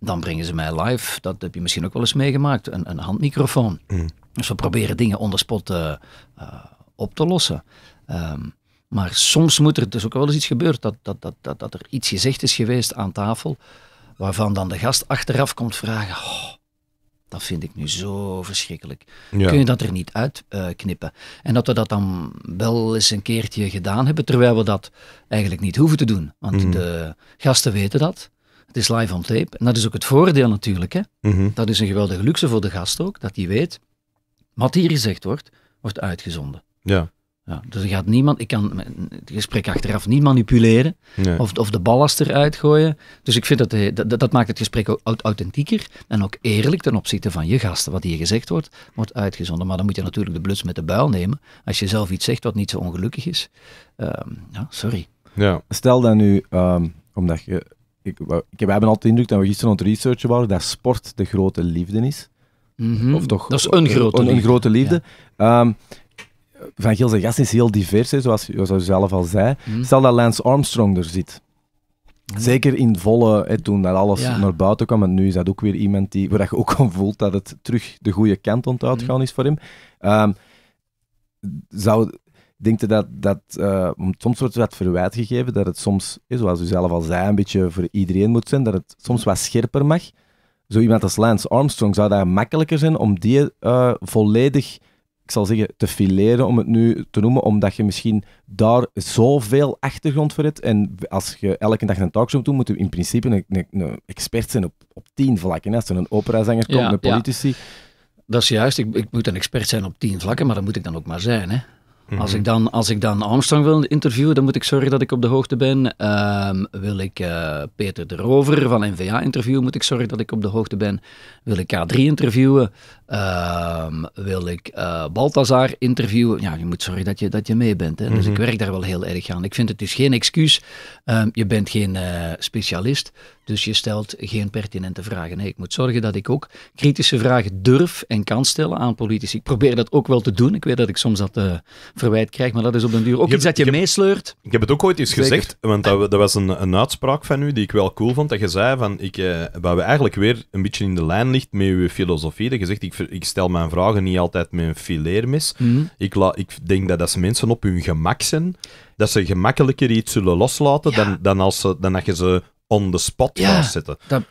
dan brengen ze mij live, dat heb je misschien ook wel eens meegemaakt, een, een handmicrofoon. Hm. Dus we proberen dingen onder spot op te lossen. Ehm, maar soms moet er dus ook wel eens iets gebeurd dat, dat, dat, dat, dat er iets gezegd is geweest aan tafel, waarvan dan de gast achteraf komt vragen: oh, dat vind ik nu zo verschrikkelijk. Kun je dat er niet uitknippen? Eh, uh, en dat we dat dan wel eens een keertje gedaan hebben, terwijl we dat eigenlijk niet hoeven te doen. Want mhm. de gasten weten dat. Het is live on tape. En dat is ook het voordeel natuurlijk. Hè? Mhm. Dat is een geweldige luxe voor de gast ook, dat hij weet. Wat hier gezegd wordt, wordt uitgezonden. Ja dus er gaat niemand, ik kan het gesprek achteraf niet manipuleren of, of de ballast eruit gooien. Dus ik vind dat, eh, dat, maakt het gesprek ook authentieker en ook eerlijk ten opzichte van je gasten. Wat hier gezegd wordt, wordt uitgezonden. Maar dan moet je natuurlijk de bluts met de buil nemen als je zelf iets zegt wat niet zo ongelukkig is. Ehm, ja, sorry. Ja. Stel dan nu, ehm, omdat je, ik, we hebben altijd de indruk dat we gisteren aan het researchen waren, dat sport de grote liefde is. Mhm. Of toch, dat is een grote een, liefde. grote liefde. Ehm, van Geel gast is heel divers, hè, zoals, zoals je zelf al zei. Mm. Stel dat Lance Armstrong er zit. Hmm. Zeker in volle, hè, toen dat alles naar buiten kwam. En nu is dat ook weer iemand die, waar je ook al voelt dat het terug de goede kant ontuit hmm. gaan is voor hem. Um, zou, denk dat, dat eh, soms wordt wat verwijt gegeven dat het soms, zoals u zelf al zei, een beetje voor iedereen moet zijn, dat het soms wat scherper mag. Zo iemand als Lance Armstrong zou daar makkelijker zijn om die eh, volledig ik zal zeggen, te fileren om het nu te noemen, omdat je misschien daar zoveel achtergrond voor hebt. En als je elke dag een talkshow doet, moet je in principe een, expert zijn op, op tien vlakken. Als er een operazanger komt, ja, een politici. Dat is juist, ik, ik, moet een expert zijn op tien vlakken, maar dat moet ik dan ook maar zijn. Hè? Als mhm. ik, dan, als ik dan Armstrong wil interviewen, dan moet ik zorgen dat ik op de hoogte ben. Ehm, wil ik eh, Peter de Rover van NVA interviewen, moet ik zorgen dat ik op de hoogte ben. Wil ik K3 interviewen, Ehm, wil ik eh, Balthazar interviewen? Ja, je moet zorgen dat je, dat je mee bent. Hè? Dus ik mhm. werk daar wel heel erg aan. Ik vind het is dus geen excuus. Ehm, je bent geen eh, specialist, dus je stelt geen pertinente vragen. Nee, ik moet zorgen dat ik ook kritische vragen durf en kan stellen aan politici. Ik probeer dat ook wel te doen. Ik weet dat ik soms dat uh, verwijt krijg, maar dat is op den duur ook iets dat je, meesleurt. Ik heb het ook ooit eens gezegd, want dat, dat was een, een, uitspraak van u die ik wel cool vond. Dat je zei van, ik, waar we eigenlijk weer een beetje in de lijn ligt met uw filosofie. Dat je zegt, ik ik stel mijn vragen niet altijd met een fileermes. Mhm. ik, ik denk dat als mensen op hun gemak zijn, dat ze gemakkelijker iets zullen loslaten dan, dan, als ze, dan dat je ze on the spot ja, zetten. Dat,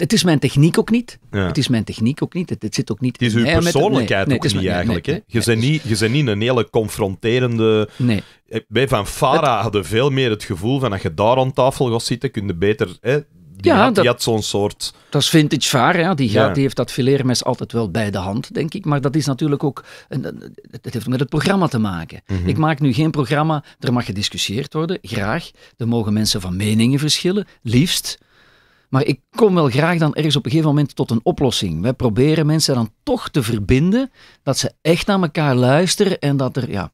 het, is mijn techniek ook niet. Ja. Het is mijn techniek ook niet. Het, zit ook niet. Het is uw persoonlijkheid ook niet eigenlijk. je, bent niet, je bent niet een hele confronterende. Nee. Eh, wij van Farah hadden veel meer het gevoel van dat je daar aan tafel gaat zitten, kun je beter. Hè, ja, had, dat, die had zo'n soort... Dat is vintage vaar, Die, die heeft dat fileermes altijd wel bij de hand, denk ik. Maar dat is natuurlijk ook... Een, het heeft met het programma te maken. Mhm. Ik maak nu geen programma, er mag gediscussieerd worden, graag. Er mogen mensen van meningen verschillen, liefst. Maar ik kom wel graag dan ergens op een gegeven moment tot een oplossing. Wij proberen mensen dan toch te verbinden, dat ze echt naar elkaar luisteren en dat er... Ja,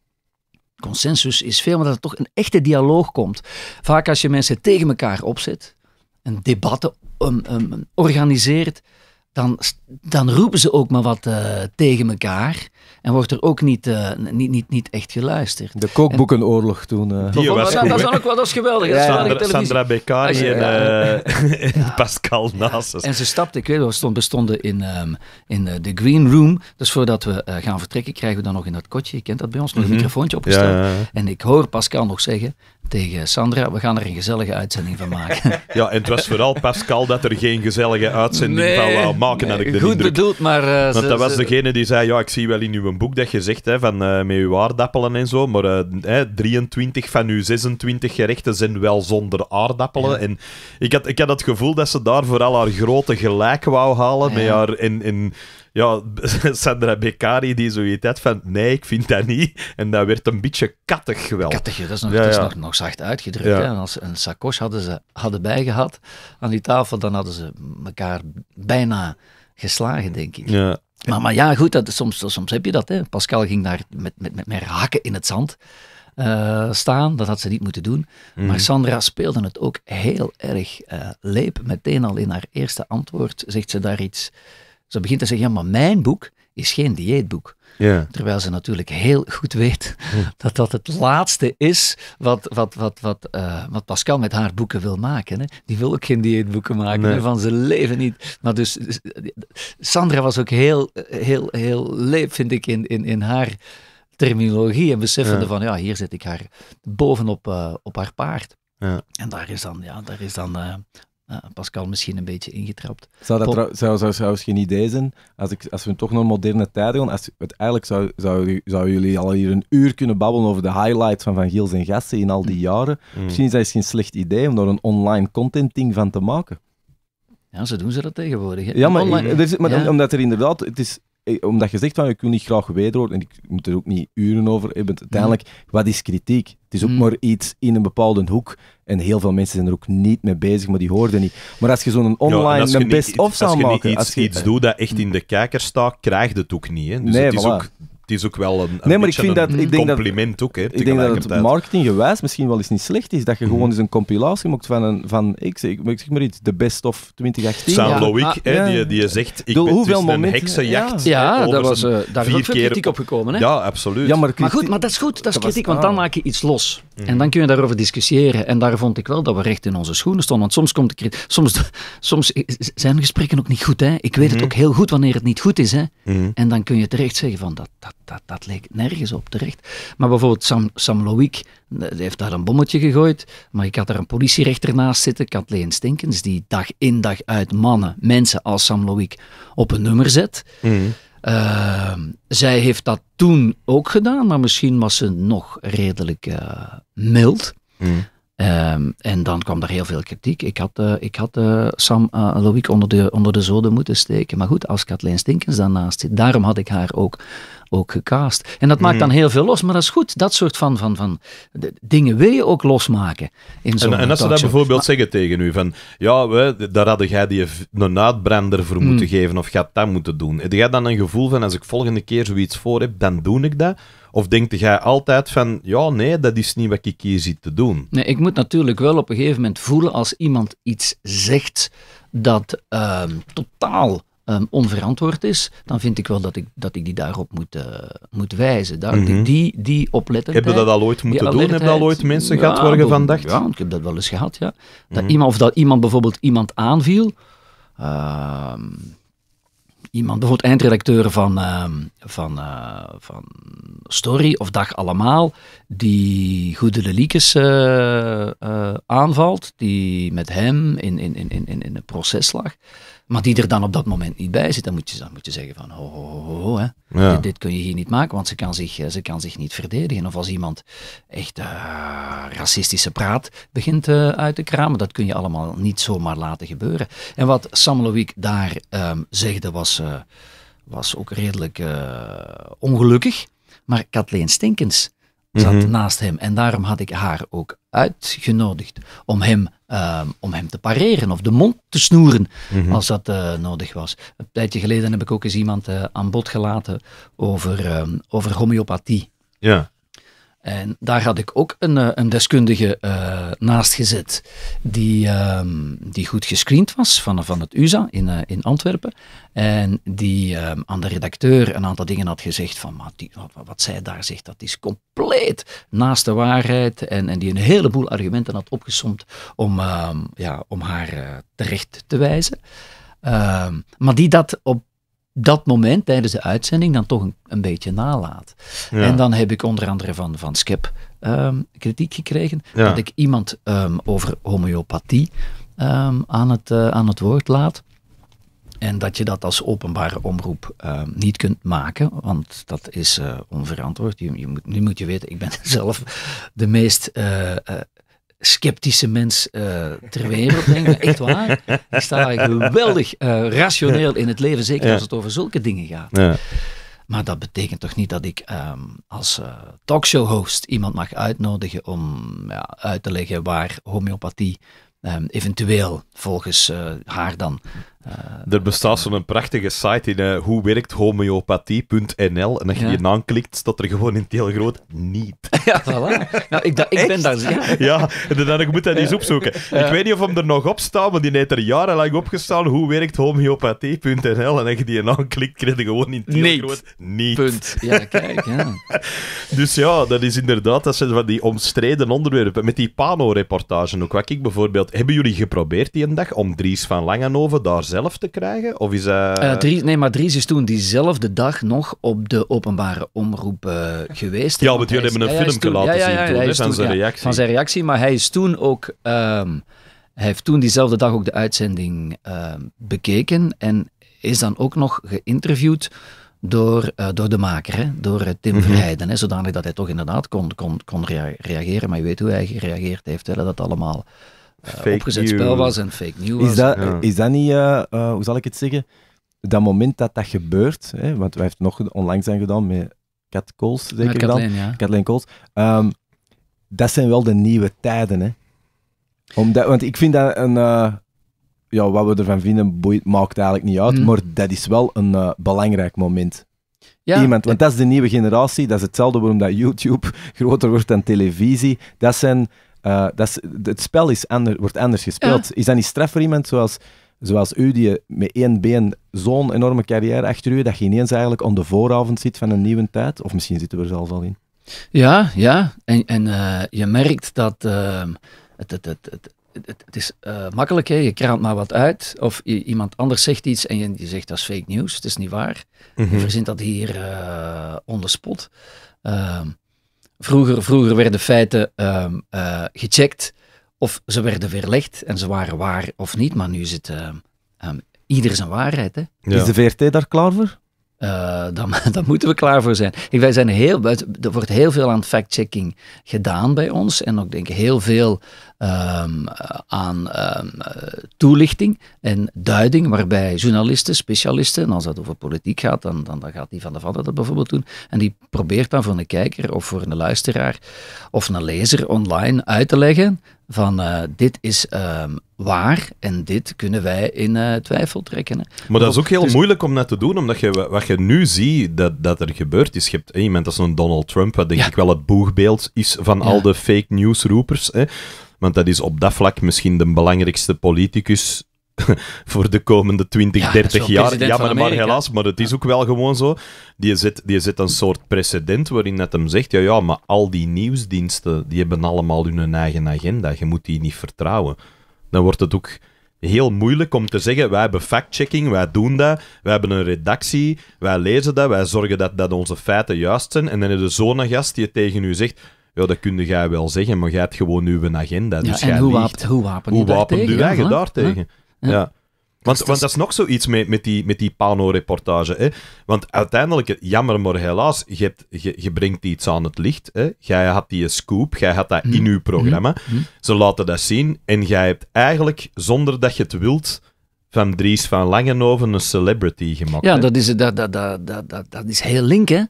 consensus is veel, maar dat er toch een echte dialoog komt. Vaak als je mensen tegen elkaar opzet, een debat um, um, organiseert, dan, dan roepen ze ook maar wat eh, tegen elkaar. En wordt er ook niet, eh, niet, niet, niet echt geluisterd. De kookboekenoorlog toen. Uh... Die oh, was dat, was ook wel dat geweldig. Ja, Sandra, Beccari en, [laughs] Pascal Nasus. En ze stapte, ik weet wel, we bestonden in, ehm, in de green room. Dus voordat we gaan vertrekken, krijgen we dan nog in dat kotje, je kent dat bij ons, nog een mhm. microfoontje opgesteld. en ik hoor Pascal nog zeggen, tegen Sandra. We gaan er een gezellige uitzending van maken. [laughs] ja, en het was vooral Pascal dat er geen gezellige uitzending van wou maken, had ik Goed bedoeld, maar... Eh, Want dat was degene die zei, ja, ik zie wel in uw boek dat je zegt, hè, van eh, met uw aardappelen en zo, maar uh, eh, 23 van uw 26 gerechten zijn wel zonder aardappelen. En ik had, ik had het gevoel dat ze daar vooral haar grote gelijk wou halen met haar... in en, ja, [laughs] Sandra Beccari die zoiets had van nee, ik vind dat niet. En dat werd een beetje kattig wel. Kattig, dat is nog, is nog, nog, zacht uitgedrukt. Hè? En als een sakos hadden ze hadden bijgehad aan die tafel, dan hadden ze elkaar bijna geslagen, denk ik. Ja. Maar, maar ja, goed, dat, soms, soms heb je dat. Hè. Pascal ging daar met, met, met, met hakken in het zand. Eh, staan. Dat had ze niet moeten doen. Mhm. Maar Sandra speelde het ook heel erg eh, leep. Meteen al in haar eerste antwoord zegt ze daar iets ze begint te zeggen, ja, maar mijn boek is geen dieetboek. Terwijl ze natuurlijk heel goed weet [laughs] dat dat het laatste is wat, wat, wat, wat, eh, wat Pascal met haar boeken wil maken. Hè. Die wil ook geen dieetboeken maken, van zijn leven niet. Maar dus, dus, Sandra was ook heel, heel, heel leef, vind ik, in, in, in haar terminologie. En beseffende ja. van, ja, hier zit ik haar bovenop eh, op haar paard. Ja. En daar is dan, ja, daar is dan eh, Pascal misschien een beetje ingetrapt. Zou dat zou, zou, zou geen idee zijn, als, ik, als we toch naar moderne tijden gaan, als, uiteindelijk zou, zou, zouden jullie al hier een uur kunnen babbelen over de highlights van Van Giels en Gassen in al die mm. jaren. Mm. Misschien is dat geen slecht idee om daar een online content ding van te maken. Ja, ze doen ze dat tegenwoordig. Ja, maar, omdat er inderdaad, het is, eh, omdat je zegt van ik wil niet graag geweten worden, en ik moet er ook niet uren over hebben. Uiteindelijk, wat is kritiek? Het is ook mm. maar iets in een bepaalde hoek. En heel veel mensen zijn er ook niet mee bezig, maar die hoorden niet. Maar als je zo'n online een best-of zou maken... Als je niet iets, als doet dat echt in de kijker staat, krijg je het ook niet. Hè? Dus nee, het is ook het is ook wel een, nee, maar ik denk compliment dat, ook. Hè, ik denk dat het marketinggewijs misschien wel eens niet slecht is, dat je mhm. gewoon eens een compilatie maakt van, een, van ik, zeg, ik zeg maar iets, de best of 2018. Sam ah, ja. die, die zegt, ik ben een heksenjacht. Ja, was, uh, daar is veel kritiek op gekomen. Hè? Ja, absoluut. Ja, maar, maar goed, maar dat is goed, dat is kritiek, want dan ah. maak je iets los. Mhm. En dan kun je daarover discussiëren. En daar vond ik wel dat we recht in onze schoenen stonden. Want soms, komt de, soms, [laughs] soms zijn gesprekken ook niet goed. Hè? Ik weet het mhm. ook heel goed wanneer het niet goed is. Hè? Mhm. En dan kun je terecht zeggen van dat, dat, dat, dat leek nergens op terecht. Maar bijvoorbeeld Sam, Sam Loïc eh, heeft daar een bommetje gegooid. Maar ik had daar een politierechter naast zitten, Kathleen Stinkens, die dag in dag uit mannen, mensen als Sam Loïc op een nummer zet. Ehm, zij heeft dat toen ook gedaan, maar misschien was ze nog redelijk eh, mild. Hmm. Ehm, en dan kwam er heel veel kritiek. Ik had, eh, ik had eh, Sam uh, Loïc onder de, onder de zoden moeten steken. Maar goed, als Kathleen Stinkens daarnaast zit, daarom had ik haar ook ook gecast. En dat maakt mhm. dan heel veel los, maar dat is goed. Dat soort van, van, van dingen wil je ook losmaken. In zo'n en, en als ze dat bijvoorbeeld zeggen tegen u, van ja, we, daar hadden jij die een uitbrander voor mhm. moeten geven of gaat dat moeten doen. Heb jij dan een gevoel van als ik volgende keer zoiets voor heb, dan doe ik dat? Of denk jij altijd van, ja, nee, dat is niet wat ik hier zit te doen? Nee, ik moet natuurlijk wel op een gegeven moment voelen als iemand iets zegt dat ehm, totaal Ehm, onverantwoord is, dan vind ik wel dat ik, dat ik die daarop moet, eh, moet wijzen. Daar, die, mhm. die opletten Heb dat al ooit moeten doen? Heb je al ooit mensen gehad worden je van dacht? Ja, ik heb dat wel eens gehad, ja. Dat mhm. iemand, of dat iemand bijvoorbeeld iemand aanviel... Ehm, iemand, bijvoorbeeld eindredacteur van, ehm, van, eh, van Story of Dag Allemaal, die Goede Leliekes eh, aanvalt, die met hem in, in, in, in, in een proces lag maar die er dan op dat moment niet bij zit, dan moet je, dan moet je zeggen van, ho, ho, ho, hè. Ja. Dit, kun je hier niet maken, want ze kan zich, eh, ze kan zich niet verdedigen. Of als iemand echt eh, racistische praat begint eh, uit te kramen, dat kun je allemaal niet zomaar laten gebeuren. En wat Sam daar um, zegde was, was ook redelijk ongelukkig, maar Kathleen Stinkens zat mhm. naast hem en daarom had ik haar ook uitgenodigd om hem Ehm, om hem te pareren of de mond te snoeren mhm. als dat eh, nodig was. Een tijdje geleden heb ik ook eens iemand eh, aan bod gelaten over, ehm, over homeopathie. Ja. En daar had ik ook een, eh, een deskundige eh, naast gezet, die, ehm, die goed gescreend was van, van het USA in, eh, in Antwerpen. En die ehm, aan de redacteur een aantal dingen had gezegd van, maar die, wat, zij daar zegt, dat is compleet naast de waarheid. En, en die een heleboel argumenten had opgesomd om, ehm, ja, om haar terecht te wijzen. maar die dat op dat moment tijdens de uitzending dan toch een, een beetje nalaat. En dan heb ik onder andere van, van Skep ehm, kritiek gekregen dat ik iemand ehm, over homeopathie ehm, aan, het, eh, aan het woord laat. En dat je dat als openbare omroep niet kunt maken, want dat is eh, onverantwoord. Je, je, moet, nu moet je weten, ik ben [laughs] zelf de meest eh, sceptische mens eh, ter wereld, denk ik. Echt waar. Ik sta geweldig eh, rationeel in het leven, zeker als het over zulke dingen gaat. Ja. Maar dat betekent toch niet dat ik ehm, als uh, talkshow-host iemand mag uitnodigen om ja, uit te leggen waar homeopathie ehm, eventueel volgens haar dan eh, er bestaat zo'n prachtige site in uh, eh, homeopathie.nl en als je ja. die klikt, staat er gewoon in het heel groot niet. [laughs] Ja, nou, ik, ik ben daar ja. [laughs] ja, en dan, moet dat eens opzoeken. Ik weet niet of hem er nog op staat, want die heeft er jarenlang opgestaan. Hoe werkt homeopathie.nl? En als je die aanklikt, krijg je gewoon in het heel groot niet. Punt. Ja, kijk. [laughs] dus ja, dat is inderdaad, dat zijn van die omstreden onderwerpen. Met die Pano-reportage ook. Wat ik bijvoorbeeld, hebben jullie geprobeerd die een dag om Dries van Langenhoven daar zelf te krijgen? Of is dat... Eh, nee, maar Dries is toen diezelfde dag nog op de openbare omroep eh, geweest. Ja, want jullie hebben een filmpje laten zien toen, van zijn reactie. Van zijn reactie, maar hij is toen ook... Ehm, hij heeft toen diezelfde dag ook de uitzending ehm, bekeken en is dan ook nog geïnterviewd door, eh, door de maker, hè? door Tim mm -hmm. Verheijden. Zodanig dat hij toch inderdaad kon, kon, kon reageren. Maar je weet hoe hij gereageerd heeft, hè? dat allemaal eh, opgezet spel was en fake news is Dat, Is dat niet, eh, eh, hoe zal ik het zeggen, dat moment dat dat gebeurt, hè, want wij hebben het nog onlangs gedaan met Kat Kools, zeker dan? Ja. Kathleen Kools. Ehm, dat zijn wel de nieuwe tijden, hè. Omdat, want ik vind dat een... ja, wat we ervan vinden, boeit, maakt eigenlijk niet uit, mm. maar dat is wel een belangrijk moment. Ja, Iemand, want dat is de nieuwe generatie. Dat is hetzelfde waarom dat YouTube [laughs] groter wordt dan televisie. Dat zijn eh, dat het spel is wordt anders gespeeld. Is dat niet straf voor iemand zoals, zoals u, die met één been zo'n enorme carrière achter u, dat je ineens eigenlijk aan de vooravond zit van een nieuwe tijd? Of misschien zitten we er zelfs al in. Ja, ja. En, en eh, je merkt dat eh, het, het, het, het het, is makkelijk, hè? je kraant maar wat uit. Of iemand anders zegt iets en je, je, zegt dat is fake news, het is niet waar. Je mhm. verzint dat hier uh, on the spot. Uh, Vroeger, vroeger werden feiten ehm, eh, gecheckt of ze werden weerlegd en ze waren waar of niet. Maar nu zit um, ehm, ehm, ieder zijn waarheid. Hè? Is de VRT daar klaar voor? Uh, dan, [laughs] dan, moeten we klaar voor zijn. Ik, wij zijn heel, er wordt heel veel aan fact-checking gedaan bij ons en ook denk ik heel veel ehm, aan ehm, toelichting en duiding, waarbij journalisten, specialisten, en als het over politiek gaat, dan, dan, dan gaat die van de vader dat bijvoorbeeld doen, en die probeert dan voor een kijker of voor een luisteraar of een lezer online uit te leggen van eh, dit is ehm, waar en dit kunnen wij in eh, twijfel trekken. Maar dat is ook dus heel moeilijk om dat te doen, omdat je, wat je nu ziet dat, dat er gebeurt is, je hebt iemand als een Donald Trump, wat denk ik wel het boegbeeld is van al de fake newsroepers, hè. want dat is op dat vlak misschien de belangrijkste politicus [laughs] voor de komende 20, 30 jaar. Ja, maar, maar, helaas, maar het is ook wel gewoon zo. Die zet, die zet een soort precedent waarin net hem zegt: ja, ja, maar al die nieuwsdiensten die hebben allemaal hun eigen agenda. Je moet die niet vertrouwen. Dan wordt het ook heel moeilijk om te zeggen: wij hebben fact-checking, wij doen dat, wij hebben een redactie, wij lezen dat, wij zorgen dat, dat onze feiten juist zijn. En dan heb je zo'n gast die tegen u zegt. Ja, dat kun jij wel zeggen, maar jij hebt gewoon uw agenda. Dus ja, en hoe, wapen, u wapen je, daartegen? ja. Want, dus want dat is nog zoiets met, met die, met die Pano-reportage. Hè? Want uiteindelijk, jammer maar helaas, je, brengt iets aan het licht. Hè? Jij had die scoop, jij had dat in je mm. programma. Mm. Mm. Ze laten dat zien en jij hebt eigenlijk, zonder dat je het wilt, van Dries van Langenoven een celebrity gemaakt. Ja, dat is, dat, dat, dat, dat, dat is heel link, hè?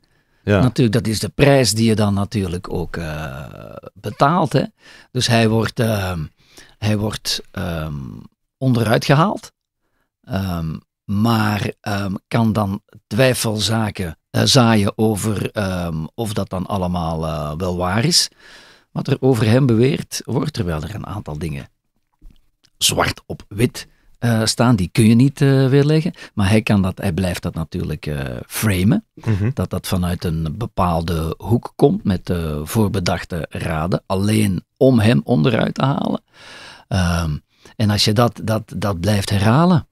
Ja. Natuurlijk, dat is de prijs die je dan natuurlijk ook eh, betaalt. Hè? Dus hij wordt, eh, hij wordt ehm, onderuit gehaald. Ehm, maar ehm, kan dan twijfelzaken eh, zaaien over ehm, of dat dan allemaal eh, wel waar is. Wat er over hem beweerd wordt, wel er een aantal dingen zwart op wit eh, staan, die kun je niet weerleggen. Maar hij, kan dat, hij blijft dat natuurlijk framen. Mhm. Dat dat vanuit een bepaalde hoek komt met voorbedachte raden, alleen om hem onderuit te halen. En als je dat, dat, dat blijft herhalen,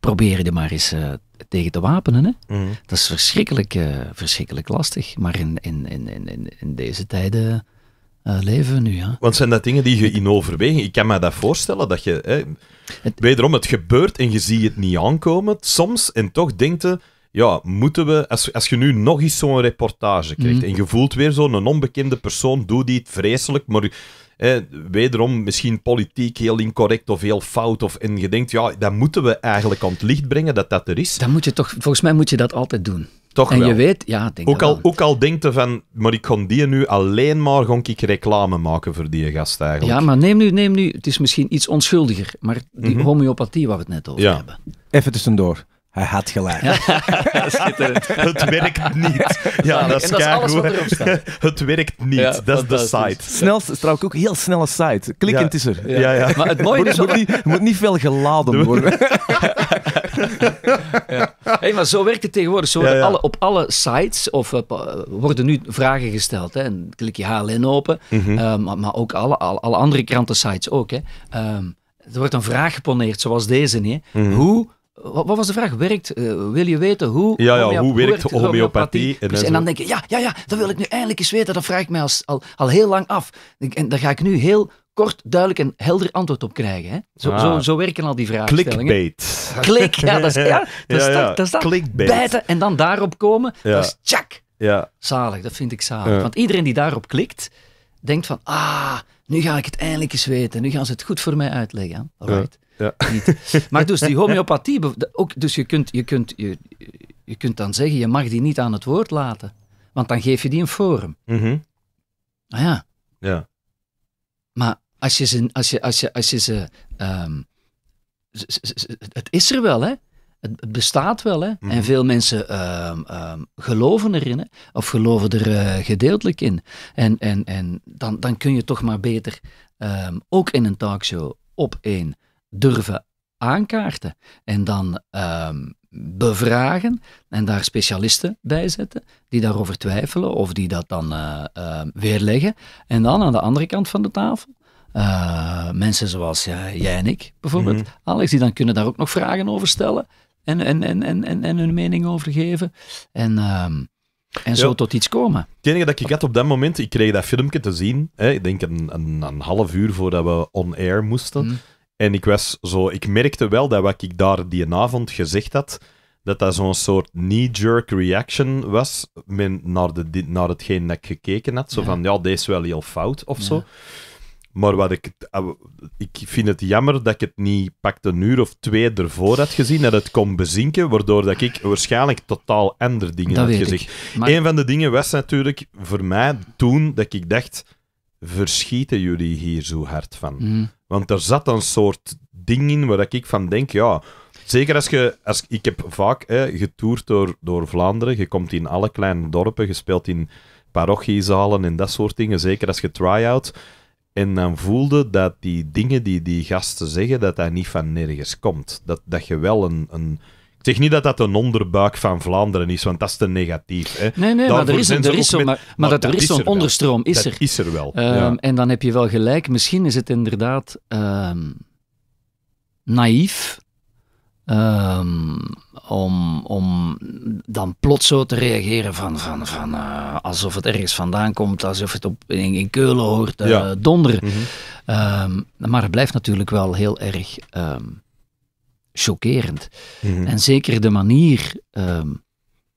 probeer je er maar eens eh, tegen te wapenen. Hè? Mhm. Dat is verschrikkelijk, eh, verschrikkelijk lastig. Maar in, in, in, in, in deze tijden eh, leven we nu. Hè? Want zijn dat dingen die je in overweging... Ik kan me dat voorstellen, dat je... Hè, het, wederom, het gebeurt en je ziet het niet aankomen soms. En toch denkt je... Ja, moeten we, als, als je nu nog eens zo'n reportage krijgt mhm. en je voelt weer zo'n onbekende persoon, doet die het vreselijk, maar eh, wederom misschien politiek heel incorrect of heel fout. Of, en je denkt, ja, dat moeten we eigenlijk aan het licht brengen dat dat er is. Dan moet je toch, volgens mij moet je dat altijd doen. Toch en je weet, ja, denk ook al, Ook al denkt van, maar ik kon die nu alleen maar ik reclame maken voor die gast eigenlijk. Ja, maar neem nu, neem nu, het is misschien iets onschuldiger, maar die mhm. homeopathie waar we het net over hebben. Even tussendoor. Hij had gelijk. het werkt niet. Ja, dat is, en dat is alles het werkt niet. dat is de site. Snel, trouwens ook een heel snelle site. Klik ja. is er. Ja. ja. Maar het mooie is... Moet, niet, niet veel geladen worden. [laughs] ja. Hey, maar zo werkt het tegenwoordig. Zo ja, Alle, op alle sites of, eh, worden nu vragen gesteld. Hè? En klik je HLN open, mhm. eh, maar, ook alle, alle, alle andere krantensites ook. Hè? Ehm, er wordt een vraag geponeerd, zoals deze. Hè? Mhm. Hoe wat, was de vraag? Werkt, eh, wil je weten hoe... Ja, ja hoe werkt homeopathie? en, dan denk je, ja, ja, ja, dat wil ik nu eindelijk eens weten. Dat vraag ik mij al, al, heel lang af. En daar ga ik nu heel kort, duidelijk en helder antwoord op krijgen. Hè? Zo, ah. zo, zo, werken al die vraagstellingen. Clickbait. Klik, ja, dat is, ja, [laughs] dat is, Dat, Bijten en dan daarop komen, ja. dat is tjak. Ja. Zalig, dat vind ik zalig. Want iedereen die daarop klikt, denkt van, ah, nu ga ik het eindelijk eens weten. Nu gaan ze het goed voor mij uitleggen. All right. Ja. Maar dus die [laughs] homeopathie, ook, dus je kunt, je, kunt, je, je kunt dan zeggen, je mag die niet aan het woord laten, want dan geef je die een forum. Mm Nou ja. ja. Maar als je ze, als je, als je, als je ze, ehm, het is er wel hè, het bestaat wel, hè? Mhm. En veel mensen ehm, ehm, geloven erin, hè? of geloven er eh, gedeeltelijk in. En, en, en dan, dan kun je toch maar beter ook in een talkshow op één durven aankaarten en dan ehm, bevragen en daar specialisten bij zetten die daarover twijfelen of die dat dan eh, ehm, weerleggen. En dan aan de andere kant van de tafel eh, mensen zoals jij en ik bijvoorbeeld, mhm. Alex, die dan kunnen daar ook nog vragen over stellen en, en, en, en, en, hun mening over geven. En, ehm, en zo tot iets komen. Het enige dat ik had op dat moment, ik kreeg dat filmpje te zien, hè, ik denk een, een, een half uur voordat we on-air moesten. Mhm. En ik was zo, ik merkte wel dat wat ik daar die avond gezegd had, dat dat zo'n soort knee-jerk reaction was men, naar, de, naar hetgeen dat ik gekeken had. Zo ja. van, ja, deze is wel heel fout of zo. Maar wat ik, ah, ik vind het jammer dat ik het niet pakte een uur of twee ervoor had gezien, dat het kon bezinken, waardoor dat ik waarschijnlijk totaal andere dingen had gezegd. Maar... Een van de dingen was natuurlijk voor mij toen dat ik dacht, verschieten jullie hier zo hard van? Mm. Want er zat een soort ding in waar ik van denk, ja... Zeker als je... Als, ik heb vaak hè, getoerd door, door Vlaanderen. Je komt in alle kleine dorpen. Je speelt in parochiezalen en dat soort dingen. Zeker als je try-out. En dan voelde dat die dingen die die gasten zeggen, dat dat niet van nergens komt. Dat, dat je wel een, een zeg niet dat dat een onderbuik van Vlaanderen is, want dat is te negatief. Hè. Nee, nee, maar er is, er is maar, dat, er is zo'n onderstroom, is er. is er wel. Ehm, en dan heb je wel gelijk. Misschien is het inderdaad ehm, naïef ehm, om, om dan plots zo te reageren van, van, van eh, alsof het ergens vandaan komt, alsof het op, in, Keulen hoort uh, ja. donderen. Mhm. maar het blijft natuurlijk wel heel erg chockerend. Mhm. En zeker de manier ehm,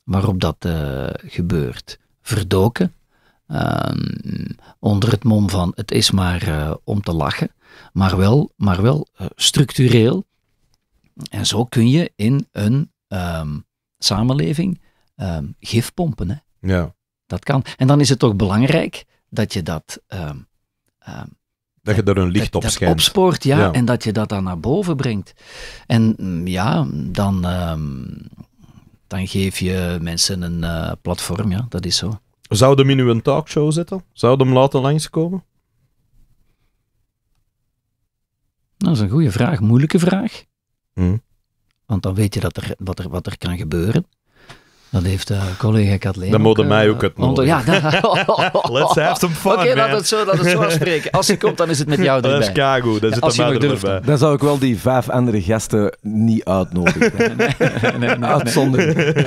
waarop dat eh, gebeurt. Verdoken, ehm, onder het mom van het is maar eh, om te lachen, maar wel, maar wel eh, structureel. En zo kun je in een ehm, samenleving gif pompen. Hè? Ja. Dat kan. En dan is het toch belangrijk dat je dat dat je er een licht op schijnt. Dat opspoort, ja, En dat je dat dan naar boven brengt. En mm, ja, dan, ehm, dan geef je mensen een eh, platform, ja, dat is zo. Zou hem in een talkshow zetten? Zou hem laten langskomen? Dat is een goede vraag, moeilijke vraag. Hm. Want dan weet je dat er, wat, er, wat er kan gebeuren. Dat heeft uh, collega Kathleen. Dat moet mij ook eh, het nodig. Ja, [laughs] Let's have some fun. Oké, okay, is zo, het zo afspreken. Als hij komt, dan is het met jou erbij. [laughs] Dat is Kago, mij erbij. Dan zou ik wel die vijf andere gasten niet uitnodigen. [laughs] nee, nee, Uitzondering.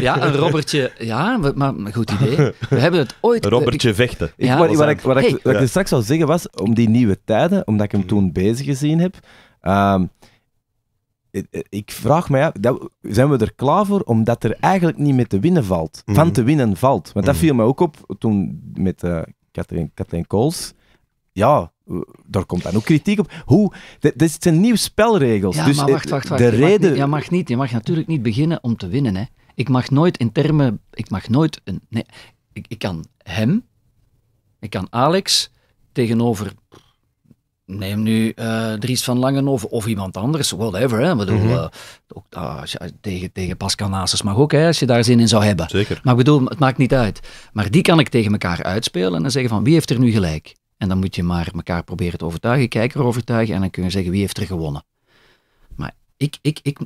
ja, een Robertje. Ja, maar, goed idee. We hebben het ooit. Robertje vechten. Ik, ja, wat, ik, wat, ik, wat ik straks zou zeggen was om die nieuwe tijden, omdat ik hem mm. toen bezig gezien heb. Ehm, eh, eh, ik vraag me af, zijn we er klaar voor? Omdat er eigenlijk niet meer te winnen valt. Van mhm. te winnen valt. Want dat mhm. viel me ook op toen met uh, Kools. Ja, daar komt dan ook kritiek op. Hoe, dit zijn nieuwe spelregels. Ja, dus maar wacht, wacht, De je reden... Mag mag niet, je mag natuurlijk niet beginnen om te winnen. Hè. Ik mag nooit in termen, ik mag nooit, een, nee, ik, ik kan hem, ik kan Alex tegenover neem nu eh, Dries van Langen of iemand anders, whatever. Hè. bedoel, mhm. eh, ook, ah, tegen, tegen Pascal Nasus mag ook, hè, als je daar zin in zou hebben. Zeker. Maar ik bedoel, het maakt niet uit. Maar die kan ik tegen elkaar uitspelen en zeggen van wie heeft er nu gelijk? En dan moet je maar elkaar proberen te overtuigen, kijker overtuigen en dan kun je zeggen wie heeft er gewonnen. Maar ik, ik, ik,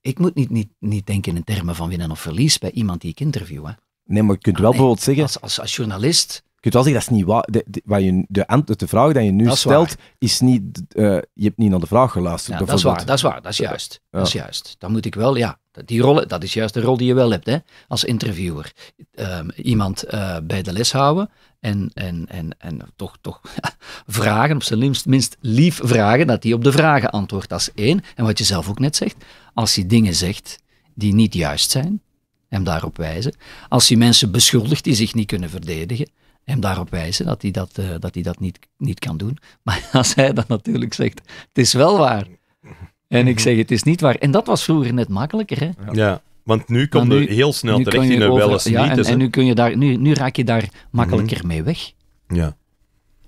ik moet niet, niet, niet denken in termen van winnen of verlies bij iemand die ik interview. Hè. Nee, maar je kunt wel ah, bijvoorbeeld zeggen... als, als journalist kunt wel zeggen, dat is niet waar. De, de, wat je, de, de vraag die je nu stelt, is niet... Eh, je hebt niet naar de vraag geluisterd. dat, is waar, dat is waar, dat is juist. Dat is juist. Dan moet ik wel, ja, die rollen, dat is juist de rol die je wel hebt hè, als interviewer. Ehm, iemand eh, bij de les houden en, en, en, en toch, toch [laughs] vragen, op zijn minst, minst lief vragen, dat hij op de vragen antwoordt. Dat is één. En wat je zelf ook net zegt, als hij dingen zegt die niet juist zijn, hem daarop wijzen. Als je mensen beschuldigt die zich niet kunnen verdedigen, hem daarop wijzen dat hij dat, eh, dat, hij dat niet, niet kan doen. [laughs] Maar als hij dan natuurlijk zegt, het is wel waar. En ik mhm. zeg, het is niet waar. En dat was vroeger net makkelijker. Hè? Ja, want nu kom je heel snel terecht in een wel eens ja, niet. En, nu, kun je daar, nu, nu raak je daar makkelijker mhm. mee weg. Ja.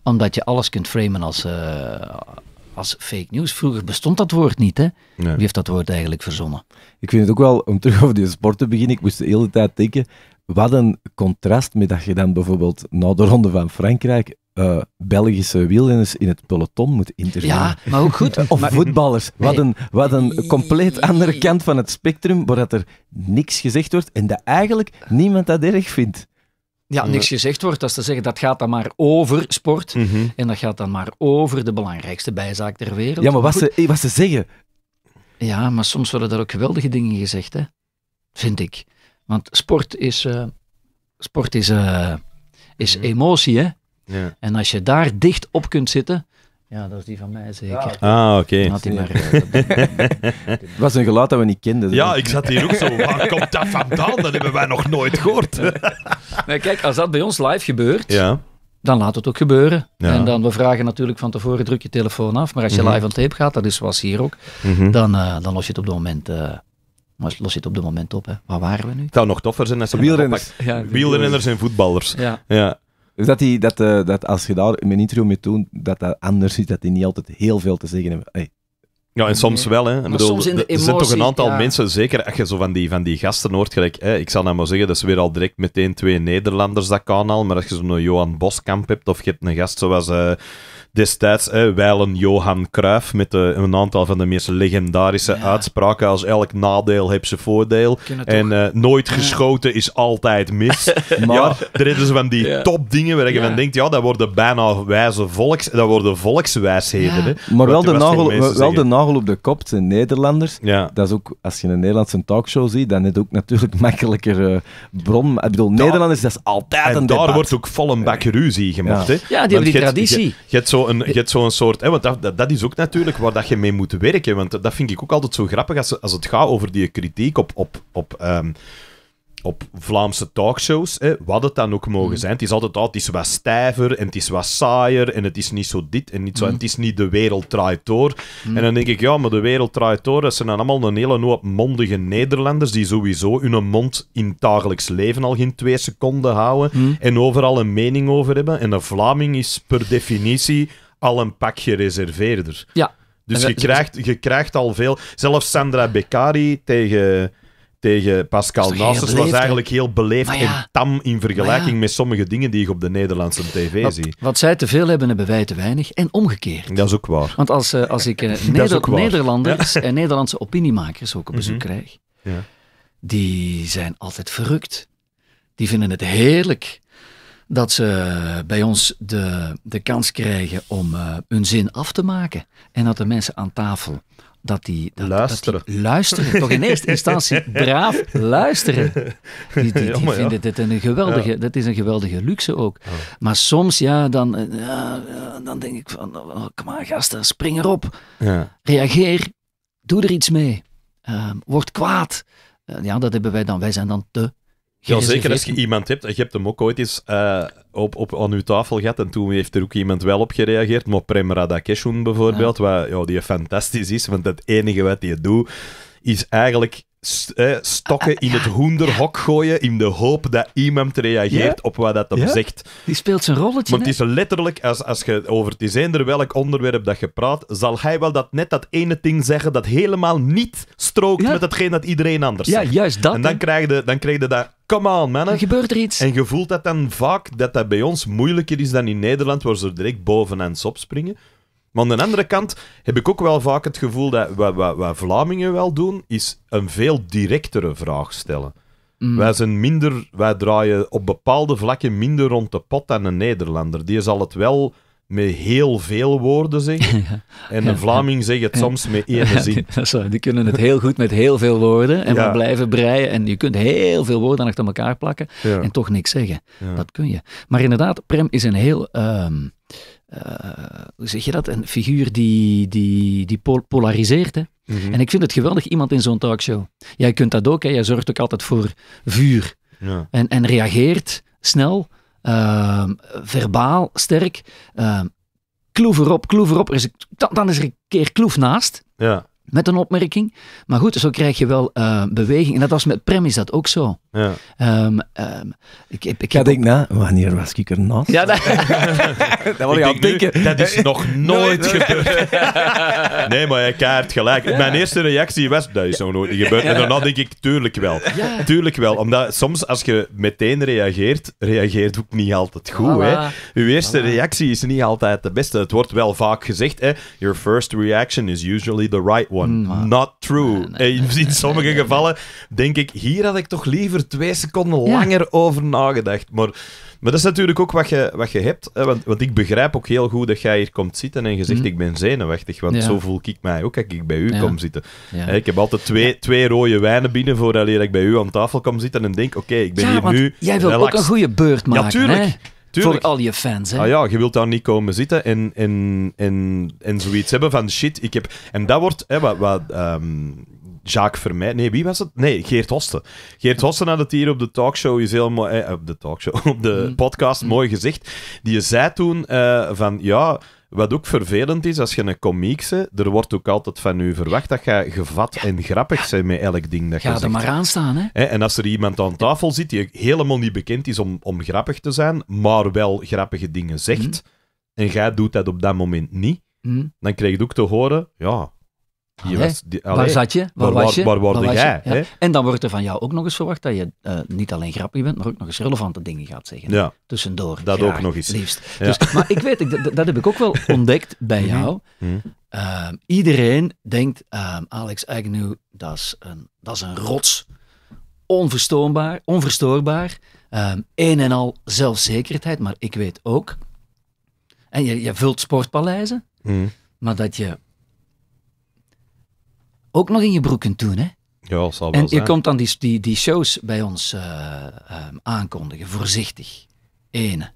Omdat je alles kunt framen als, eh, als fake news. Vroeger bestond dat woord niet, hè? Wie heeft dat woord eigenlijk verzonnen? Ik vind het ook wel, om terug over die sport te beginnen, ik moest de hele tijd denken wat een contrast met dat je dan bijvoorbeeld na nou, de Ronde van Frankrijk eh, Belgische wielrenners in het peloton moet interviewen. Ja, maar ook goed. [laughs] of voetballers. Wat, een, wat een compleet andere kant van het spectrum, waar er niks gezegd wordt en dat eigenlijk niemand dat erg vindt. Ja, niks gezegd wordt. Dat is te zeggen, dat gaat dan maar over sport. Mhm. En dat gaat dan maar over de belangrijkste bijzaak ter wereld. Ja, maar wat, ze, eh, wat ze zeggen. Ja, maar soms worden daar ook geweldige dingen gezegd, hè? Vind ik. Want sport is, eh, sport is, eh, is mhm. emotie, hè? Ja. En als je daar dicht op kunt zitten, ja, dat is die van mij zeker. Ah, oké. Het [laughs] eh, was [laughs] een geluid dat we niet kenden. Ja, ik zat hier ook zo. Waar komt dat vandaan? Dat hebben wij nog nooit gehoord. [laughs] nee, kijk, als dat bij ons live gebeurt, ja. dan laat het ook gebeuren. Ja. En dan, we vragen natuurlijk van tevoren, druk je telefoon af. Maar als je mhm. live on tape gaat, dat is zoals hier ook, mm -hmm. dan, dan los je het op dat moment... Maar los zit op dit moment op. Hè. Waar waren we nu? Het zou nog toffer zijn als ze wielrenners, ja, wielrenners en voetballers. Ja. ja. Dus dat, die, dat, uh, dat als je daar een interview mee doet, dat dat anders is, dat die niet altijd heel veel te zeggen hebben. Hey. Ja, en soms wel. Hè. Ik bedoel, soms in de emotie, er zijn toch een aantal mensen, zeker als je zo van die, van die gasten hoort, gelijk, hè, ik zal nou maar zeggen, dat is weer al direct meteen twee Nederlanders dat kan al, maar als je zo'n Johan Boskamp hebt, of je hebt een gast zoals... Eh, destijds hè, wijlen Johan Cruijff met eh, een aantal van de meest legendarische uitspraken als elk nadeel heeft zijn voordeel. En eh, nooit geschoten is altijd mis. [laughs] maar er is dus van die topdingen waar je van denkt, ja, dat worden bijna wijze volks, dat worden volkswijsheden. Hè, maar wel, de nagel, wel de nagel op de kop, de Nederlanders. Dat is ook, als je een Nederlandse talkshow ziet, dan is ook natuurlijk [laughs] makkelijker eh, bron. Ik bedoel, Nederlanders, dat is altijd een daar wordt ook vol een bak ruzie gemaakt. Hè? ja die hebben die traditie. zo een je hebt zo'n soort... Hè, want dat, dat, is ook natuurlijk waar dat je mee moet werken. Want dat vind ik ook altijd zo grappig als, als het gaat over die kritiek op... op, op ehm, op Vlaamse talkshows, hè, wat het dan ook mogen mm. zijn. Het is altijd, al ah, het is wat stijver en het is wat saaier en het is niet zo dit en niet zo. En mm. het is niet de wereld draait door. Mm. En dan denk ik, ja, maar de wereld draait door. Dat zijn dan allemaal een hele hoop mondige Nederlanders die sowieso hun mond in dagelijks leven al geen twee seconden houden en overal een mening over hebben. En een Vlaming is per definitie al een pakje reserveerder. Ja. Dus je krijgt, je krijgt al veel. Zelfs Sandra Beccari tegen tegen Pascal Nassers was eigenlijk heel beleefd en tam in vergelijking met sommige dingen die ik op de Nederlandse tv zie. Wat zij te veel hebben, hebben wij te weinig. En omgekeerd. Dat is ook waar. Want als, eh, als ik eh, [laughs] Neder Nederlanders en eh, Nederlandse opiniemakers ook op bezoek mhm. krijg, die zijn altijd verrukt. Die vinden het heerlijk dat ze bij ons de, de kans krijgen om hun zin af te maken. En dat de mensen aan tafel dat die... luisteren. luisteren. Toch in eerste instantie braaf luisteren. Die, die, [laughs] die vinden dit een geweldige... Dat is een geweldige luxe ook. Maar soms, ja, dan, eh, dan denk ik van... Oh, kom maar, gasten, spring erop. Reageer. Doe er iets mee. Ehm, word kwaad. Eh, ja, dat hebben wij dan. Wij zijn dan te ja, zeker als je iemand hebt. Je hebt hem ook ooit eens eh, op, op, aan uw tafel gehad en toen heeft er ook iemand wel op gereageerd. Maar Prem Radakeshun bijvoorbeeld, ja. ja, die fantastisch is, want het enige wat hij doet is eigenlijk eh, stokken ah, in het hoenderhok gooien in de hoop dat iemand reageert op wat dat hem zegt. Die speelt zijn rolletje. Want het is letterlijk, als, als je over het is eender welk onderwerp dat je praat, zal hij wel dat net dat ene ding zeggen dat helemaal niet strookt met hetgeen dat iedereen anders zegt. Ja, juist dat. En dan, krijg je, dan krijg je dat Come on, mannen. Er gebeurt er iets. En je voelt dat dan vaak dat dat bij ons moeilijker is dan in Nederland, waar ze er direct bovenaan opspringen. springen. Maar aan de andere kant heb ik ook wel vaak het gevoel dat wat, wat, Vlamingen wel doen, is een veel directere vraag stellen. Mm. Wij, zijn minder, wij draaien op bepaalde vlakken minder rond de pot dan een Nederlander. Die zal het wel met heel veel woorden zeggen. [laughs] En een Vlaming zegt het soms met één zin. die kunnen het heel goed met heel veel woorden. En we blijven breien. En je kunt heel veel woorden achter elkaar plakken. En toch niks zeggen. Dat kun je. Maar inderdaad, Prem is een heel... Ehm, hoe eh, zeg je dat? Een figuur die, die, die polariseert. Hè? Mhm. En ik vind het geweldig, iemand in zo'n talkshow. Jij kunt dat ook, hè? jij zorgt ook altijd voor vuur. Ja. En, en reageert snel, ehm, verbaal, sterk. Uh, kloef erop, kloef erop. is, dan, dan, is er een keer kloef naast. Ja. Met een opmerking. Maar goed, zo krijg je wel eh, beweging. En dat was met Prem is dat ook zo. Ja. Ehm, ehm, ik, ik, denk na, wanneer was ik er nat? Ja, dat, [laughs] dat je denken. dat is nog [laughs] nooit gebeurd. [laughs] nee, maar je kaart gelijk. Mijn eerste reactie was, dat is nog nooit gebeurd. En daarna denk ik, tuurlijk wel. Tuurlijk wel, omdat soms als je meteen reageert, reageert ook niet altijd goed. Voilà. Hè? Uw eerste reactie is niet altijd de beste. Het wordt wel vaak gezegd, hè? your first reaction is usually the right one. Mm, Not true. In sommige gevallen denk ik, hier had ik toch liever twee seconden langer over nagedacht. Maar, maar dat is natuurlijk ook wat je, wat je hebt. Hè? Want, want ik begrijp ook heel goed dat jij hier komt zitten en je zegt: mhm. Ik ben zenuwachtig. Want zo voel ik mij ook als ik bij u kom zitten. Ik heb altijd twee, twee rode wijnen binnen voordat ik bij u aan tafel kom zitten en denk: Oké, ik ben hier nu. Jij wil ook een goede beurt maken. Ja, Voor al je fans, hè? Ah ja, je wilt daar niet komen zitten en, en, en, en zoiets hebben van shit, ik heb... En dat wordt... Hè, wat, wat ehm, Jacques Vermeij. Nee, wie was het? Nee, Geert Hosten. Geert Hosten had het hier op de talkshow, is heel eh, op de talkshow, [laughs] op de mm. podcast mm. mooi gezegd. Die zei toen eh, van, ja, wat ook vervelend is, als je een komiek bent, er wordt ook altijd van u verwacht dat jij gevat en grappig bent met elk ding dat je Ga er maar aan staan, hè. En als er iemand aan tafel zit die helemaal niet bekend is om, om grappig te zijn, maar wel grappige dingen zegt, mm. en jij doet dat op dat moment niet, dan krijg je ook te horen, ja, Allee, was, waar zat je? Waar, waar was je? Waar, jij? Je? En dan wordt er van jou ook nog eens verwacht dat je eh, niet alleen grappig bent, maar ook nog eens relevante dingen gaat zeggen. Tussendoor. Dat ook nog eens. Dus, maar ik weet, dat, heb ik ook wel [laughs] ontdekt bij mhm. jou. Mhm. Eh, iedereen denkt, uh, Alex Agnew, dat is een, dat is een rots. Onverstoorbaar, onverstoorbaar. een en al zelfzekerheid, maar ik weet ook. En je, je vult sportpaleizen, mhm. maar dat je ook nog in je broeken doen, hè? Ja, zal wel En je komt dan die, die, die shows bij ons eh, ehm, aankondigen, voorzichtig. Ene.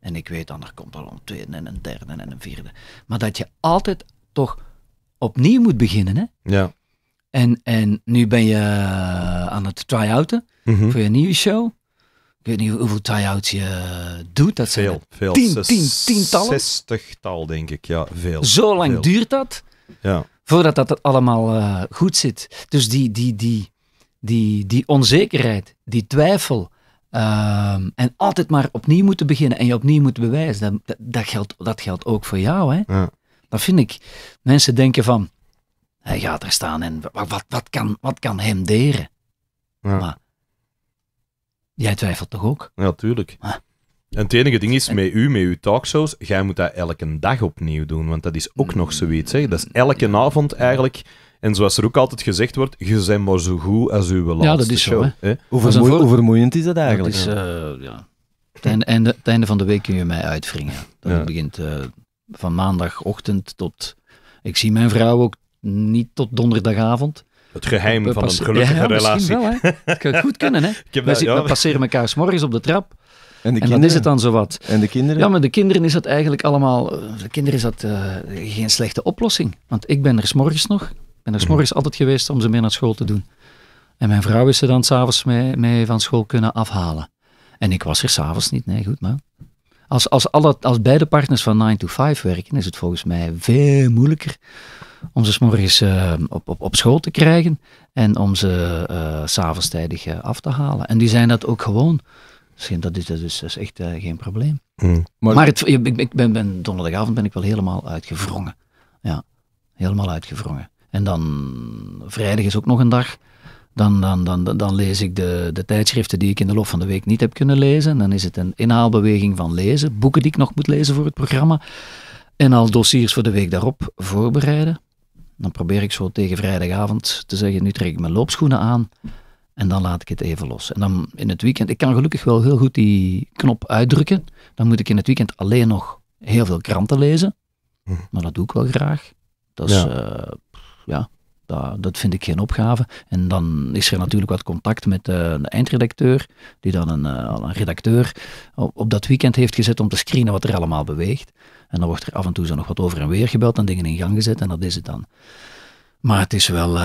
En ik weet dan, er komt al een tweede en een derde en een vierde. Maar dat je altijd toch opnieuw moet beginnen, hè? Ja. En, en nu ben je eh, aan het try-outen mhm. voor je nieuwe show. Ik weet niet hoeveel try-outs je eh, doet. Dat zijn Veel, veel. tien- tien- tientallen? Zestigtal, denk ik. Ja, veel. Zo lang duurt dat. Ja voordat dat allemaal eh, goed zit. Dus die, die, die, die, die onzekerheid, die twijfel. Ehm, en altijd maar opnieuw moeten beginnen en je opnieuw moet bewijzen. Dat, dat, geldt, dat geldt ook voor jou. Hè? Ja. Dat vind ik. Mensen denken van, hij gaat er staan en wat, wat, wat, kan, wat kan hem deren? Maar jij twijfelt toch ook? Ja, tuurlijk. En het enige ding is, met u, met uw talkshows, jij moet dat elke dag opnieuw doen. Want dat is ook nog mm. zoiets. Hè? Dat is elke avond eigenlijk. En zoals er ook altijd gezegd wordt, je bent maar zo goed als uw laatste ja, dat is Zo, hè? Hoe, vermoeiend is dat eigenlijk? Dat is, eh, ja. het, einde, einde, van de week kun je mij uitwringen. Dat begint eh, van maandagochtend tot... Ik zie mijn vrouw ook niet tot donderdagavond. Het geheim van een gelukkige ja, relatie. Wel, hè. Het kan goed kunnen, hè. dat, [laughs] we, we, passeren elkaar s morgens op de trap. En, de dan is het dan zowat. En de kinderen? Ja, maar de kinderen is dat eigenlijk allemaal... Eh, de kinderen is dat eh, geen slechte oplossing. Want ik ben er s'morgens nog. ben er mhm. s'morgens altijd geweest om ze mee naar school te doen. En mijn vrouw is ze dan s'avonds mee, mee van school kunnen afhalen. En ik was er s'avonds niet. Nee, goed, maar... Als, als, alle, als beide partners van 9 to 5 werken, is het volgens mij veel moeilijker om ze s morgens eh, op, op, op school te krijgen en om ze s s'avonds tijdig af te halen. En die zijn dat ook gewoon dat is, dat is, is echt eh, geen probleem. Mm. Maar, het, ik, ik ben, donderdagavond ben ik wel helemaal uitgevrongen. Ja, helemaal uitgevrongen. En dan vrijdag is ook nog een dag. Dan, dan, dan, dan, lees ik de, de tijdschriften die ik in de loop van de week niet heb kunnen lezen. Dan is het een inhaalbeweging van lezen, boeken die ik nog moet lezen voor het programma. En al dossiers voor de week daarop voorbereiden. Dan probeer ik zo tegen vrijdagavond te zeggen: nu trek ik mijn loopschoenen aan. En dan laat ik het even los. En dan in het weekend, ik kan gelukkig wel heel goed die knop uitdrukken. Dan moet ik in het weekend alleen nog heel veel kranten lezen. Hm. Maar dat doe ik wel graag. Dat is, ja, eh, ja dat, dat, vind ik geen opgave. En dan is er natuurlijk wat contact met de eh, eindredacteur, die dan een, eh, een redacteur op, op, dat weekend heeft gezet om te screenen wat er allemaal beweegt. En dan wordt er af en toe zo nog wat over en weer gebeld en dingen in gang gezet en dat is het dan. Maar het is wel,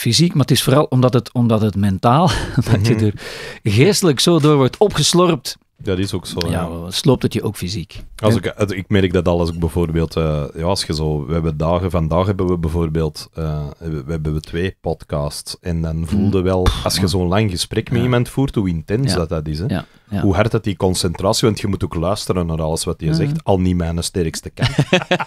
fysiek, maar het is vooral omdat het, omdat het mentaal, [laughs] dat je mhm. er geestelijk zo door wordt opgeslorpt. Ja, dat is ook zo. Ja, ja. sloopt het je ook fysiek. Als ik, ik merk dat al als ik bijvoorbeeld, eh, ja, als je zo, we hebben dagen, vandaag hebben we bijvoorbeeld, eh, we, hebben we twee podcasts en dan voelde mm. wel, als je zo'n lang gesprek met iemand voert, hoe intens dat dat is. Hè. Ja. Hoe hard dat die concentratie, want je moet ook luisteren naar alles wat je zegt, al niet mijn sterkste kant.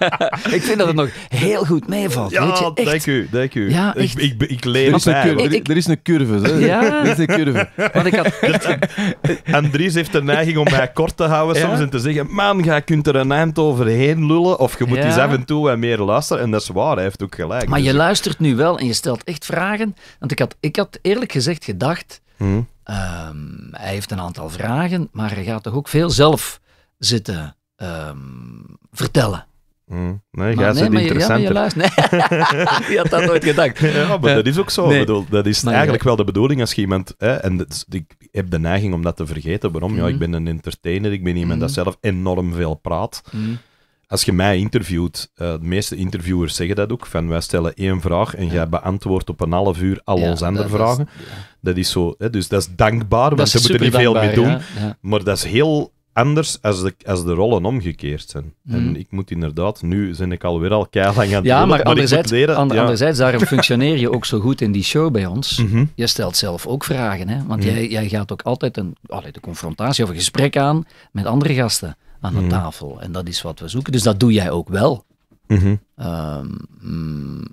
[laughs] ik vind dat het nog heel goed meevalt. Ja, dank u, dank u. Ja, ik, ik, leer er, is een curve, hè. Ja. Er is een curve. Want ik had... Eh, Andries heeft de neiging om mij kort te houden soms en te zeggen, man, je kunt er een eind overheen lullen of je moet eens af en toe wat meer luisteren. En dat is waar, hij heeft ook gelijk. Maar je dus luistert nu wel en je stelt echt vragen. Want ik had, ik had eerlijk gezegd gedacht Mhm. Ehm, hij heeft een aantal vragen, maar hij gaat toch ook veel zelf zitten ehm, vertellen. Mm. Nee, maar, ja, je luistert. je [laughs] had dat nooit gedacht. [laughs] Ja, maar eh, dat is ook zo. Nee. dat is eigenlijk wel de bedoeling als je iemand... Hè, en ik heb de neiging om dat te vergeten. Waarom? Ja, ik mhm. ben een entertainer. Ik ben iemand mhm. dat zelf enorm veel praat. Als je mij interviewt, eh, de meeste interviewers zeggen dat ook, van wij stellen één vraag en jij beantwoordt op een half uur al onze andere vragen. Dat is zo, hè, dus dat is dankbaar, dat want ze moeten er niet veel mee doen. Maar dat is heel anders als de, als de rollen omgekeerd zijn. Mhm. En ik moet inderdaad, nu ben ik alweer al keilang aan het Ja, maar, anderzijds, daarom [laughs] functioneer je ook zo goed in die show bij ons. Mm Je stelt zelf ook vragen, hè? want mhm. jij, jij gaat ook altijd een, altijd een confrontatie of een gesprek aan met andere gasten aan de mhm. tafel. En dat is wat we zoeken. Dus dat doe jij ook wel. Mhm. Ehm, mm,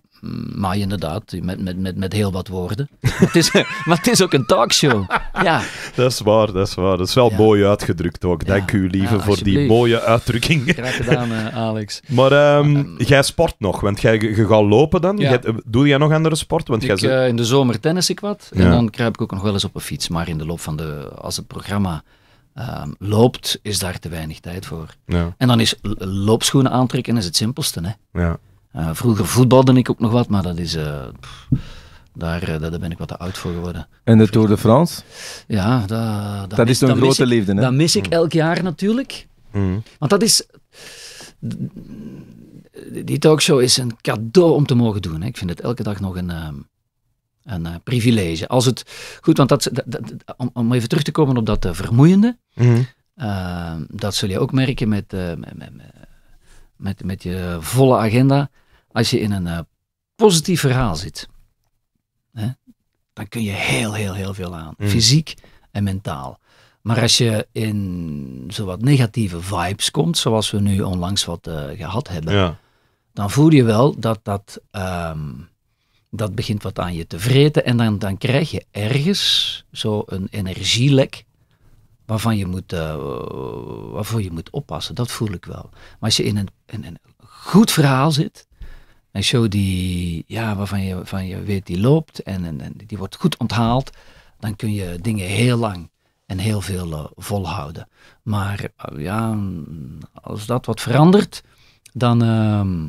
maar inderdaad, met, met, met, met heel wat woorden. maar, het is, [laughs] maar het is ook een talkshow. [laughs] Ja. Dat is waar, dat is waar. Dat is wel mooi uitgedrukt ook. Dank u, lieve, voor die mooie uitdrukking. Graag gedaan, eh, Alex. [laughs] Maar ehm, jij sport nog, want jij gaat lopen dan. Eh, doe jij nog andere sport? Want jij... Eh, in de zomer tennis ik wat. En dan kruip ik ook nog wel eens op een fiets. Maar in de loop van de... Als het programma Ehm, loopt, is daar te weinig tijd voor. Ja. En dan is loopschoenen aantrekken is het simpelste. Hè? Ja. Eh, vroeger voetbalde ik ook nog wat, maar dat is. Eh, daar, eh, daar ben ik wat te oud voor geworden. En de Tour de France? Ja, dat, dat, is een grote liefde. Hè? Dat mis ik mm. elk jaar natuurlijk. Mm. Want dat is. Die talkshow is een cadeau om te mogen doen. Hè. Ik vind het elke dag nog een, ehm, een eh, privilege. Als het, goed, want dat, dat, om, om even terug te komen op dat eh, vermoeiende, mhm. eh, dat zul je ook merken met, met, met, met, met je volle agenda. Als je in een positief verhaal zit, hè, dan kun je heel, heel, heel veel aan. Mhm. Fysiek en mentaal. Maar als je in zowat negatieve vibes komt, zoals we nu onlangs wat gehad hebben, ja. dan voel je wel dat dat ehm, dat begint wat aan je te vreten. En dan, dan krijg je ergens zo'n energielek waarvan je, moet, eh, waarvoor je moet oppassen. Dat voel ik wel. Maar als je in een, in een goed verhaal zit, een show die, ja, waarvan je, van je weet die loopt en, en, die wordt goed onthaald, dan kun je dingen heel lang en heel veel eh, volhouden. Maar eh, ja, als dat wat verandert, dan ehm,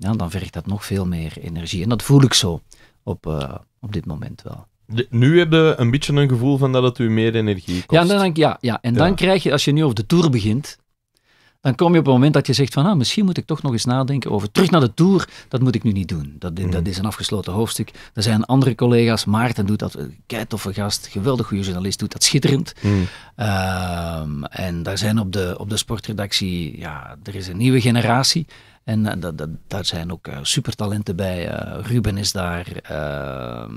ja, dan vergt dat nog veel meer energie. En dat voel ik zo op, eh, op dit moment wel. nu heb je een beetje een gevoel van dat het u meer energie kost. Ja, en dan, ja, ja. En dan krijg je, als je nu over de tour begint, dan kom je op het moment dat je zegt van, ah, misschien moet ik toch nog eens nadenken over terug naar de Tour. Dat moet ik nu niet doen. Dat, mm. dat is een afgesloten hoofdstuk. Er zijn andere collega's. Maarten doet dat, eh, keitoffe gast, geweldig goede journalist, doet dat schitterend. Mm. Ehm, en daar zijn op de, op de sportredactie, ja, er is een nieuwe generatie. En dat, eh, dat, daar zijn ook uh, supertalenten bij. Eh, Ruben is daar, ehm,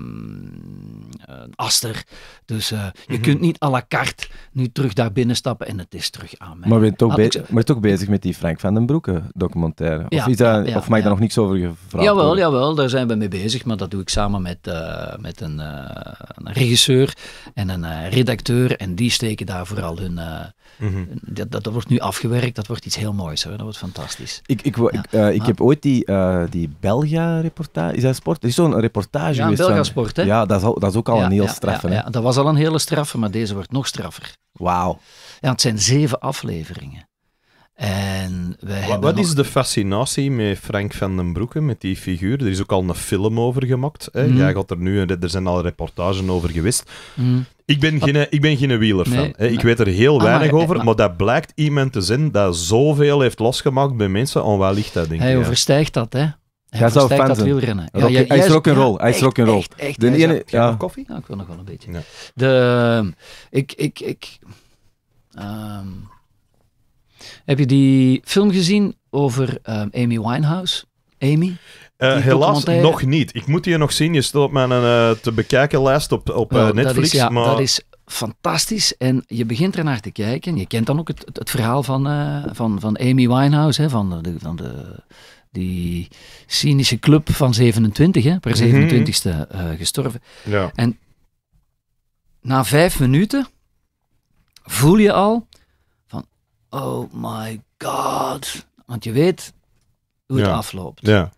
Aster. Dus je mhm. kunt niet à la carte nu terug daar binnen stappen en het is terug aan mij. Maar ben je toch, ah, dus, toch bezig met die Frank van den Broeke documentaire? Of, ja, is dat, of mag je daar nog niets over gevraagd Jawel, jawel, daar zijn we mee bezig. Maar dat doe ik samen met, met een, een, regisseur en een redacteur. En die steken daar vooral hun Mhm. dat, dat, wordt nu afgewerkt, dat wordt iets heel moois Dat wordt fantastisch. Ik, ik, ik, eh, ah. heb ooit die, uh, die Belga-reportage, is dat sport? is zo'n reportage Belga-sport hè? Ja, dat is, dat is ook al een heel straffe. Ja, dat was al een hele straffe, maar deze wordt nog straffer. Wauw. Ja, het zijn zeven afleveringen. En wat, wat is de fascinatie met Frank van den Broeke, met die figuur? Er is ook al een film over gemaakt. Hè? Mhm. Jij gaat er nu, er zijn al reportages over geweest. Mm. Ik ben geen, ik ben geen wielerfan. Ik weet er heel ah, weinig over, maar, dat blijkt iemand te zijn dat zoveel heeft losgemaakt bij mensen. Om ligt dat, denk ik? Hij overstijgt dat, hè. Hij overstijgt zou dat zijn. wielrennen. Ja, hij is ook een rol. Hij is ook een rol. Echt, echt, ene, nog koffie? Ja, nou, ik wil nog wel een beetje. De, ik, ik, ik, ehm, heb je die film gezien over ehm, Amy Winehouse? Amy? Eh, helaas nog niet. Ik moet die nog zien. Je staat op mijn te bekijken lijst op, op eh, Netflix. Nou, dat is, ja, maar... dat is fantastisch. En je begint naar te kijken. Je kent dan ook het, het, verhaal van, eh, van, van Amy Winehouse, hè, van de, van de die cynische club van 27, hè, per 27ste mhm. gestorven. Ja. En na vijf minuten voel je al van, oh my god. Want je weet hoe het afloopt. Ja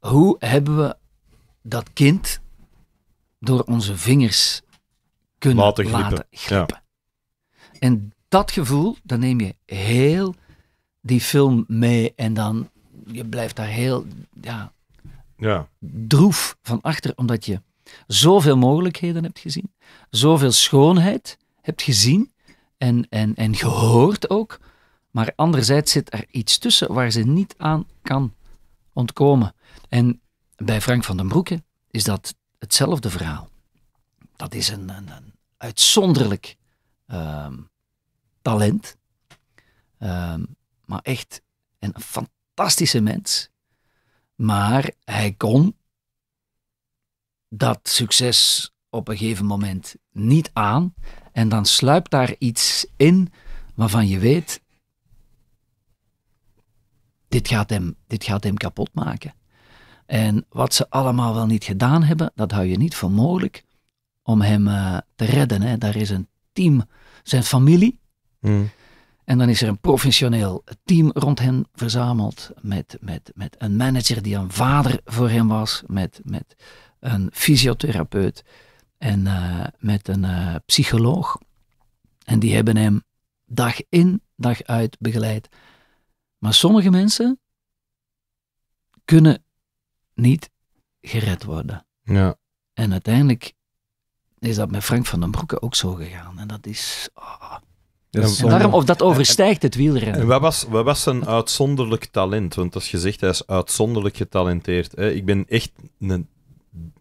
hoe hebben we dat kind door onze vingers kunnen laten glippen? En dat gevoel, dan neem je heel die film mee en dan je blijft daar heel ja, ja. droef van achter, omdat je zoveel mogelijkheden hebt gezien, zoveel schoonheid hebt gezien en, en, en gehoord ook. Maar anderzijds zit er iets tussen waar ze niet aan kan ontkomen. En bij Frank van den Broeke is dat hetzelfde verhaal. Dat is een, een, een uitzonderlijk ehm, talent, ehm, maar echt een fantastische mens. Maar hij kon dat succes op een gegeven moment niet aan. En dan sluipt daar iets in waarvan je weet, dit gaat hem, dit gaat hem kapot maken. En wat ze allemaal wel niet gedaan hebben, dat hou je niet voor mogelijk om hem eh, te redden. Hè. Daar is een team, zijn familie. Hmm. En dan is er een professioneel team rond hem verzameld. Met, met, met een manager die een vader voor hem was. Met, met een fysiotherapeut. En eh, met een eh, psycholoog. En die hebben hem dag in, dag uit begeleid. Maar sommige mensen kunnen niet gered worden. Ja. En uiteindelijk is dat met Frank van den Broeke ook zo gegaan. En dat is... Oh. daarom, of dat overstijgt het wielrennen. wat was, wat was zijn uitzonderlijk talent? Want als je zegt, hij is uitzonderlijk getalenteerd. Hè? Ik ben echt een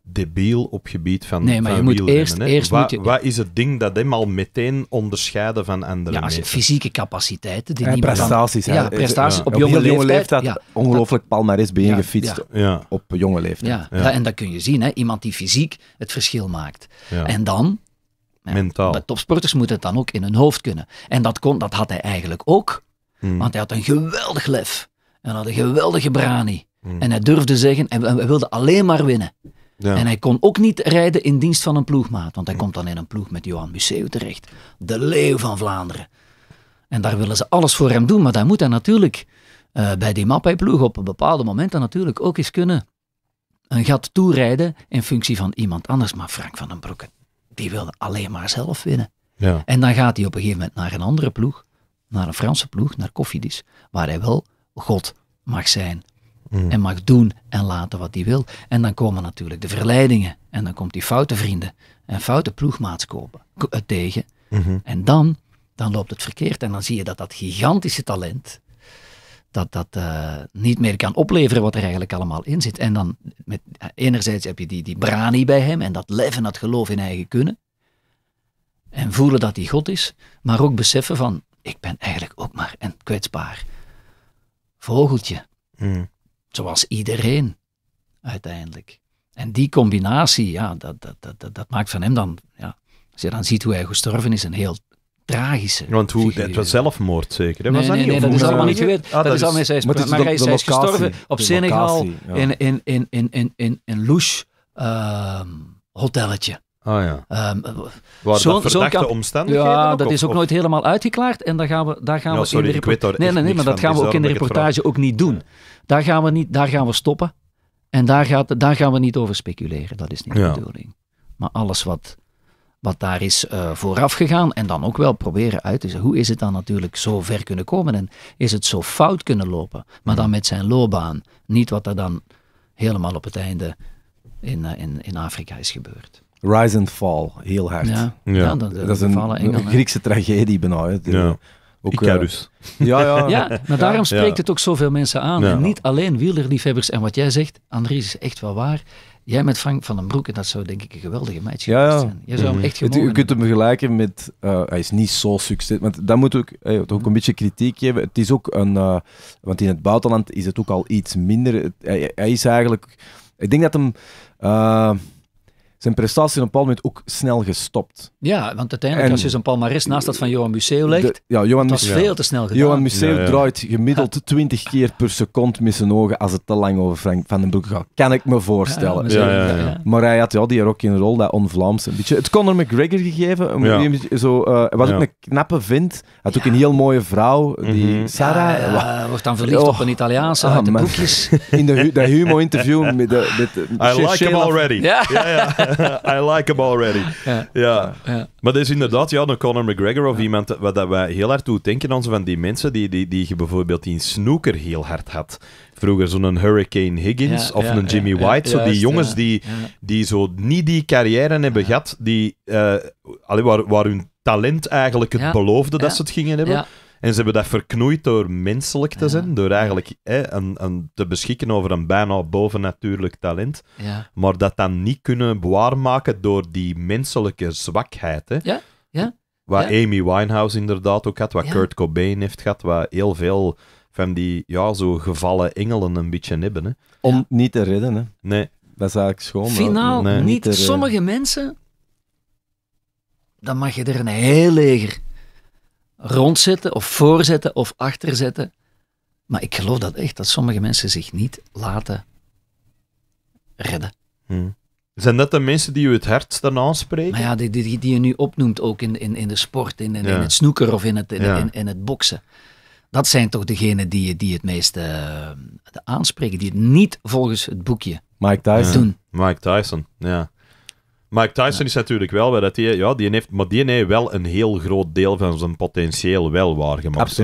debiel op gebied van Nee, maar je moet eerst... eerst wat, is het ding dat hem al meteen onderscheiden van andere ja, als fysieke capaciteiten... Die en prestaties. Dan... Ja, prestaties. Op, jonge, leeftijd, ja. ongelooflijk palmares ben je gefietst op jonge leeftijd. Ja. en dat kun je zien. Hè. Iemand die fysiek het verschil maakt. En dan... Mentaal. topsporters moeten het dan ook in hun hoofd kunnen. En dat, kon, dat had hij eigenlijk ook. Hmm. Want hij had een geweldig lef. En had een geweldige brani. Hmm. En hij durfde zeggen, en we wilden alleen maar winnen. Ja. En hij kon ook niet rijden in dienst van een ploegmaat, want hij komt dan in een ploeg met Johan Museeuw terecht. De leeuw van Vlaanderen. En daar willen ze alles voor hem doen, maar dan moet hij natuurlijk eh, bij die Mappij-ploeg op een bepaalde moment dan natuurlijk ook eens kunnen een gat toerijden in functie van iemand anders. Maar Frank van den Broeke, die wilde alleen maar zelf winnen. Ja. En dan gaat hij op een gegeven moment naar een andere ploeg, naar een Franse ploeg, naar Koffiedis, waar hij wel God mag zijn. Mm. En mag doen en laten wat hij wil. En dan komen natuurlijk de verleidingen. En dan komt die foute vrienden en foute ploegmaats kopen, eh, tegen. Mhm. En dan, dan loopt het verkeerd. En dan zie je dat dat gigantische talent dat dat eh, niet meer kan opleveren wat er eigenlijk allemaal in zit. En dan, met, eh, enerzijds heb je die, die brani bij hem en dat lef en dat geloof in eigen kunnen. En voelen dat hij God is, maar ook beseffen van, ik ben eigenlijk ook maar een kwetsbaar vogeltje. Mm. Zoals iedereen, uiteindelijk. En die combinatie, ja, dat, dat, dat, dat maakt van hem dan, ja, als je dan ziet hoe hij gestorven is, een heel tragische. Want hoe, het was zelfmoord zeker. Hè? Nee, dat niet? dat is allemaal niet geweten. dat, is allemaal maar, maar hij is, gestorven op Senegal in, in, in, in, in, in, in Louche ehm, hotelletje. Ah ja. Ehm, eh, zo'n verdachte omstandigheden? Ja, dat is ook nooit helemaal uitgeklaard. En daar gaan we, daar gaan we sorry, in de ik nee, nee, nee, maar dat gaan we ook in de reportage ook niet doen daar gaan we, niet, daar gaan we stoppen. En daar, gaat, daar gaan we niet over speculeren. Dat is niet de bedoeling. Maar alles wat, wat daar is uh, vooraf gegaan. En dan ook wel proberen uit te zien. Hoe is het dan natuurlijk zo ver kunnen komen? En is het zo fout kunnen lopen? Maar dan met zijn loopbaan. Niet wat er dan helemaal op het einde in, eh, in, in Afrika is gebeurd. Rise and fall, heel hard. Ja, ja. Eh, dat, is een, Griekse tragedie benauwd. ja. Ook, Icarus. Eh, ja, ja. [laughs] ja, maar daarom spreekt het ook zoveel mensen aan. En niet alleen wielerliefhebbers. En wat jij zegt, Andries, is echt wel waar. Jij met Frank van den en dat zou denk ik een geweldige match ja, zijn. Je zou mhm. echt gemogen Je kunt hem vergelijken met... Eh, hij is niet zo succes... Want dat moet ook, eh, ook een beetje kritiek geven. Het is ook een... want in het buitenland is het ook al iets minder. hij, hij is eigenlijk... Ik denk dat hem zijn prestatie op een bepaald moment ook snel gestopt. Ja, want uiteindelijk als je zo'n palmarès naast dat van Johan Museo legt, de, veel te snel gedaan. Johan Museo draait gemiddeld 20 keer per seconde met zijn ogen als het te lang over Frank van den Broek gaat. Kan ik me voorstellen. Maar hij had ja, die rock in rol, dat on een beetje. Het Conor McGregor gegeven, beetje, zo, uh, wat ik een knappe vind. had ook een heel mooie vrouw, mhm. die Sarah. Eh, wordt dan verliefd oh. op een Italiaanse ah, uit de [laughs] In de, dat Humo-interview met de... Met de I like already. ja. ja. [laughs] [laughs] I like him already. Ja. Ja. Maar dat is inderdaad, ja, een Conor McGregor of iemand wat dat wij heel hard toe denken aan zo van die mensen die, die, die je bijvoorbeeld in snooker heel hard had vroeger zo'n Hurricane Higgins of een Jimmy White. zo die jongens die, die zo niet die carrière hebben gehad, die, uh, waar, waar hun talent eigenlijk het beloofde dat ze het gingen hebben. En ze hebben dat verknoeid door menselijk te zijn, door eigenlijk eh, een, een, te beschikken over een bijna bovennatuurlijk talent, ja. maar dat dan niet kunnen waarmaken door die menselijke zwakheid. Hè. Ja, ja. Wat Amy Winehouse inderdaad ook had, wat Kurt Cobain heeft gehad, wat heel veel van die ja, zo gevallen engelen een beetje hebben. Hè. Om niet te redden, hè. Nee. Dat is eigenlijk schoon. Finaal, niet sommige mensen, dan mag je er een heel leger rondzetten of voorzetten of achterzetten. Maar ik geloof dat echt, dat sommige mensen zich niet laten redden. Hmm. Zijn dat de mensen die u het hart dan aanspreken? Maar ja, die, die, die je nu opnoemt ook in, in, in de sport, in, in, in het snoeker of in het, in, in, het boksen. Dat zijn toch degenen die, die het meeste eh, aanspreken, die het niet volgens het boekje Mike Tyson. doen. Mike Tyson, ja. Mike Tyson is natuurlijk wel dat die, ja, die heeft, maar die heeft wel een heel groot deel van zijn potentieel wel waargemaakt.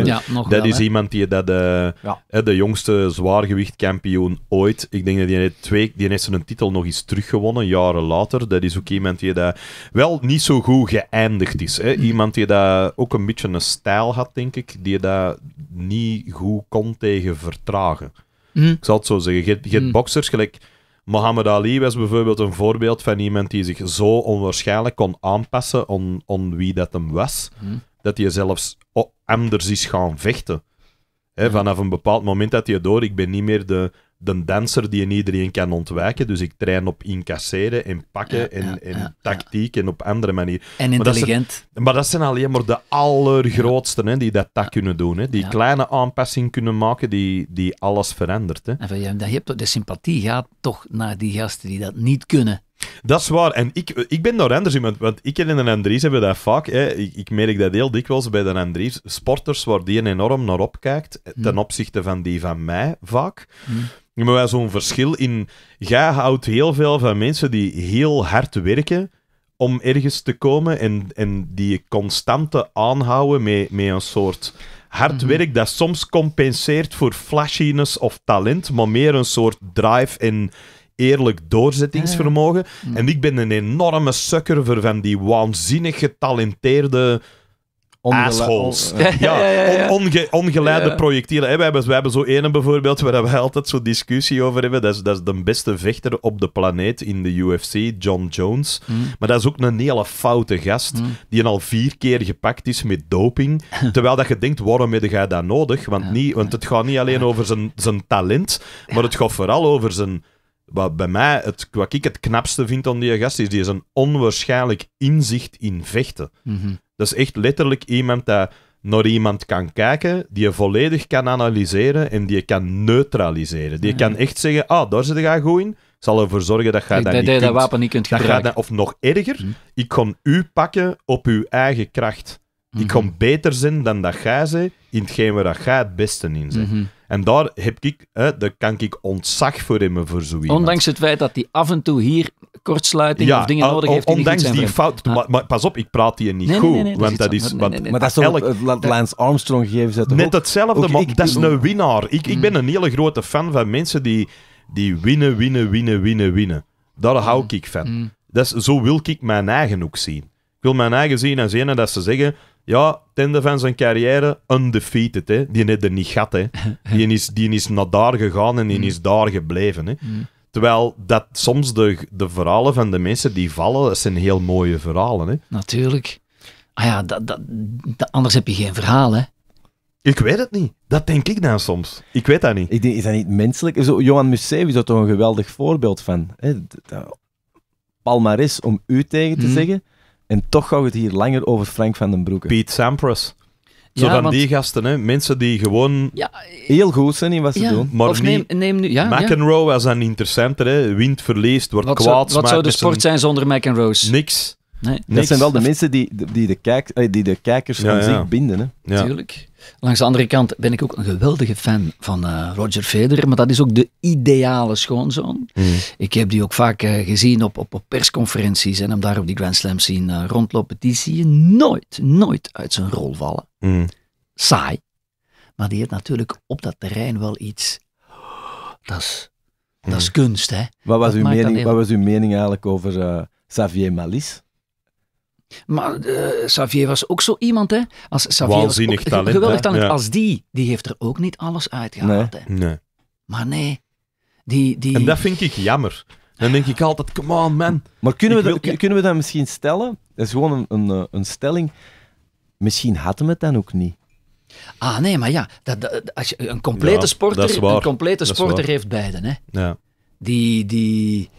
dat is iemand die dat, de, eh, de jongste zwaargewichtkampioen ooit. Ik denk dat die heeft, twee, die heeft zijn titel nog eens teruggewonnen, jaren later. Dat is ook iemand die dat wel niet zo goed geëindigd is. Hè? Hmm. Iemand die dat ook een beetje een stijl had, denk ik, die dat niet goed kon tegen vertragen. Hmm. Ik zal het zo zeggen. Je, hebt hmm. boxers gelijk Mohammed Ali was bijvoorbeeld een voorbeeld van iemand die zich zo onwaarschijnlijk kon aanpassen om on wie dat hem was, mhm. dat hij zelfs anders is gaan vechten. vanaf een bepaald moment dat hij door, ik ben niet meer de, de danser die in iedereen kan ontwijken. Dus ik train op incasseren en pakken en, tactiek en op andere manier. En maar intelligent. Dat zijn, maar dat zijn alleen maar de allergrootste hè, die dat, dat kunnen doen. Hè. Die kleine aanpassing kunnen maken die, die alles verandert. Hè. En van, je de sympathie gaat toch naar die gasten die dat niet kunnen. Dat is waar. En ik, ik ben daar anders in, want ik en de Andries hebben dat vaak. Hè. Ik, ik, merk dat heel dikwijls bij de Andries. Sporters waar die enorm naar opkijkt, ten hmm. opzichte van die van mij vaak. Hmm maar wel zo'n verschil in... Jij houdt heel veel van mensen die heel hard werken om ergens te komen en, en die constante aanhouden met, met een soort hard mhm. werk dat soms compenseert voor flashiness of talent, maar meer een soort drive en eerlijk doorzettingsvermogen. Ah, en ik ben een enorme sukker voor van die waanzinnig getalenteerde Assholes. ja, ongeleide projectielen. We wij, hebben, hebben zo ene bijvoorbeeld waar we altijd zo'n discussie over hebben. Dat is, dat is de beste vechter op de planeet in de UFC, John Jones. Mm. Maar dat is ook een hele foute gast mm. die al vier keer gepakt is met doping. [laughs] Terwijl dat je denkt, waarom heb je dat nodig? Want, want het gaat niet alleen over zijn, zijn talent, maar het gaat vooral over zijn wat bij mij het, wat ik het knapste vind aan die gast is, die is een onwaarschijnlijk inzicht in vechten. Mm dat is echt letterlijk iemand dat naar iemand kan kijken, die je volledig kan analyseren en die je kan neutraliseren. Die je kan echt zeggen, ah, daar ze je goed in. zal ervoor zorgen dat je dat, dat niet dat wapen niet kunt gebruiken. Dat, of nog erger, hm. ik kan u pakken op uw eigen kracht. Ik mhm. kon beter zijn dan dat jij ze in hetgeen waar jij het beste in bent. Mhm. En daar heb ik, hè, daar kan ik ontzag voor hebben voor zoiets. Ondanks het feit dat hij af en toe hier kortsluiting of dingen eh, nodig heeft. Die ondanks die, fout. Maar, pas op, ik praat hier niet goed. want dat is. Want dat is elk, ook, Lance Armstrong gegeven Net hetzelfde, maar ik, dat is een winnaar. Ik, ik ben een hele grote fan van mensen die, die winnen, winnen, winnen, winnen, winnen. Daar hou mm. ik van. Mm. Dat is, zo wil ik mijn eigen ook zien. Ik wil mijn eigen zien en zien dat ze zeggen ja, tende van zijn carrière, undefeated. Hè. Die heeft er niet gehad. Hè. [laughs] Die, is, die is naar daar gegaan en die mm. is daar gebleven. Hè. Mm. Terwijl dat soms de, de verhalen van de mensen die vallen, dat zijn heel mooie verhalen. Hè. Natuurlijk. Ah ja, dat, dat, anders heb je geen verhaal, hè? Ik weet het niet. Dat denk ik dan nou soms. Ik weet dat niet. Ik denk, is dat niet menselijk? Zo, Johan Museeuw is dat toch een geweldig voorbeeld van. Hè? Palmares, om u tegen te mm. zeggen, en toch gaan we het hier langer over Frank van den Broeke. Pete Sampras. Zo van die gasten, hè? mensen die gewoon... heel goed zijn in wat ze doen. Maar of neem, nu... McEnroe was een interessanter. Wind verliest, wordt kwaad. Zou, wat zou de sport zijn zonder McEnroe's? Niks. Nee, dat zijn wel de mensen die, die, de, kijk, eh, die de kijkers aan zich binden. Hè. Natuurlijk. Langs de andere kant ben ik ook een geweldige fan van eh, Roger Federer, maar dat is ook de ideale schoonzoon. Hmm. Ik heb die ook vaak eh, gezien op, op, op, persconferenties en hem daar op die Grand Slam zien rondlopen. Die zie je nooit, nooit uit zijn rol vallen. Mm. Saai. Maar die heeft natuurlijk op dat terrein wel iets. Dat is, dat is hmm. kunst, hè. Wat was, uw mening, wat was uw mening eigenlijk over Xavier Malice? Maar eh, Xavier was ook zo iemand, hè? Als Xavier Waanzinnig ook, talent. Geweldig talent. Als die, die heeft er ook niet alles uitgehaald. Nee. Hè? nee. Maar nee. Die, die... En dat vind ik jammer. Dan denk ik altijd, come on man. Maar kunnen, we, dat, kunnen we dat misschien stellen? Dat is gewoon een, een, eh, stelling. Misschien hadden we het dan ook niet. Ah nee, maar ja, dat, als je, een complete sporter, een complete sporter heeft beiden. Hè? Ja. Die, die,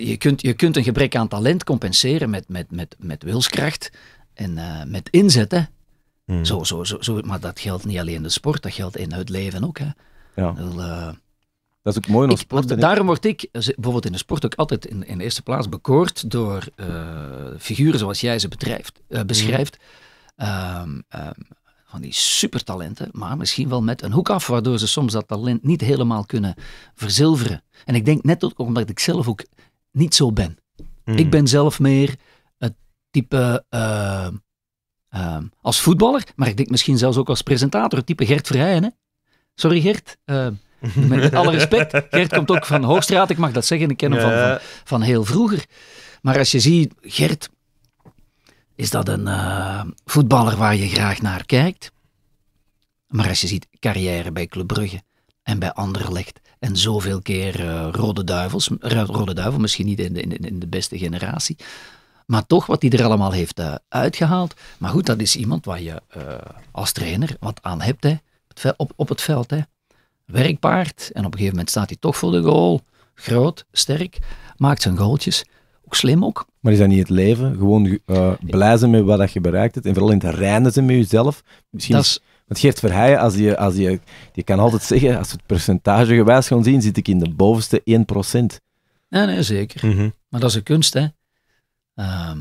je, kunt, je kunt een gebrek aan talent compenseren met, met, met, met wilskracht en eh, met inzet. Hè? Hmm. Zo, zo, zo, zo, maar dat geldt niet alleen in de sport, dat geldt in het leven ook. Hè? Ja. Eh, dat is ook mooi nog sport. daarom word ik eh, bijvoorbeeld in de sport ook altijd in, in eerste plaats bekoord door figuren zoals jij ze hmm. beschrijft. Ehm, ehm, van die supertalenten, maar misschien wel met een hoek af, waardoor ze soms dat talent niet helemaal kunnen verzilveren. En ik denk net ook omdat ik zelf ook niet zo ben. Hmm. Ik ben zelf meer het type. Eh, ehm, als voetballer, maar ik denk misschien zelfs ook als presentator, het type Gert Verheyen. Hè? Sorry Gert, ehm, met, alle respect. Gert komt ook van Hoogstraat, ik mag dat zeggen, ik ken hem van, van, heel vroeger. Maar als je ziet, Gert, is dat een eh, voetballer waar je graag naar kijkt? Maar als je ziet, carrière bij Club Brugge en bij Anderlecht en zoveel keer eh, Rode Duivels. Rode Duivel misschien niet in de, in de beste generatie. Maar toch wat hij er allemaal heeft eh, uitgehaald. Maar goed, dat is iemand waar je eh, als trainer wat aan hebt hè, op, op het veld. Hè. Werkpaard. En op een gegeven moment staat hij toch voor de goal. Groot, sterk. Maakt zijn goaltjes. Ook slim ook. Maar is dat niet het leven? Gewoon uh, blij zijn met wat je bereikt hebt. En vooral in het rijden zijn met jezelf. Misschien is want Geert Verheijen, als je, als je, kan altijd zeggen, als we het percentage gewijs gaan zien, zit ik in de bovenste 1%. Nee, nee, zeker. Mhm. Maar dat is een kunst, hè. Ehm,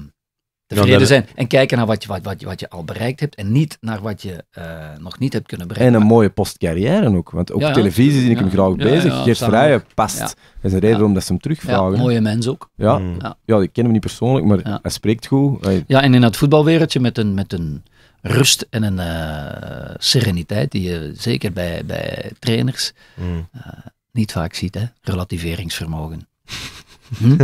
tevreden zijn en kijken naar wat je, wat, wat, wat je al bereikt hebt en niet naar wat je eh, nog niet hebt kunnen bereiken. En een mooie postcarrière ook, want op televisie zie ik hem graag bezig. Geert Verheijen past. Dat is een reden dat ze hem terugvragen. mooie mens ook. Ja. Ja. ik ken hem niet persoonlijk, maar hij spreekt goed. Ja, en in dat voetbalwereldje met een... Met een rust en een eh, sereniteit die je zeker bij, bij trainers mm. eh, niet vaak ziet. Hè? Relativeringsvermogen. Hm?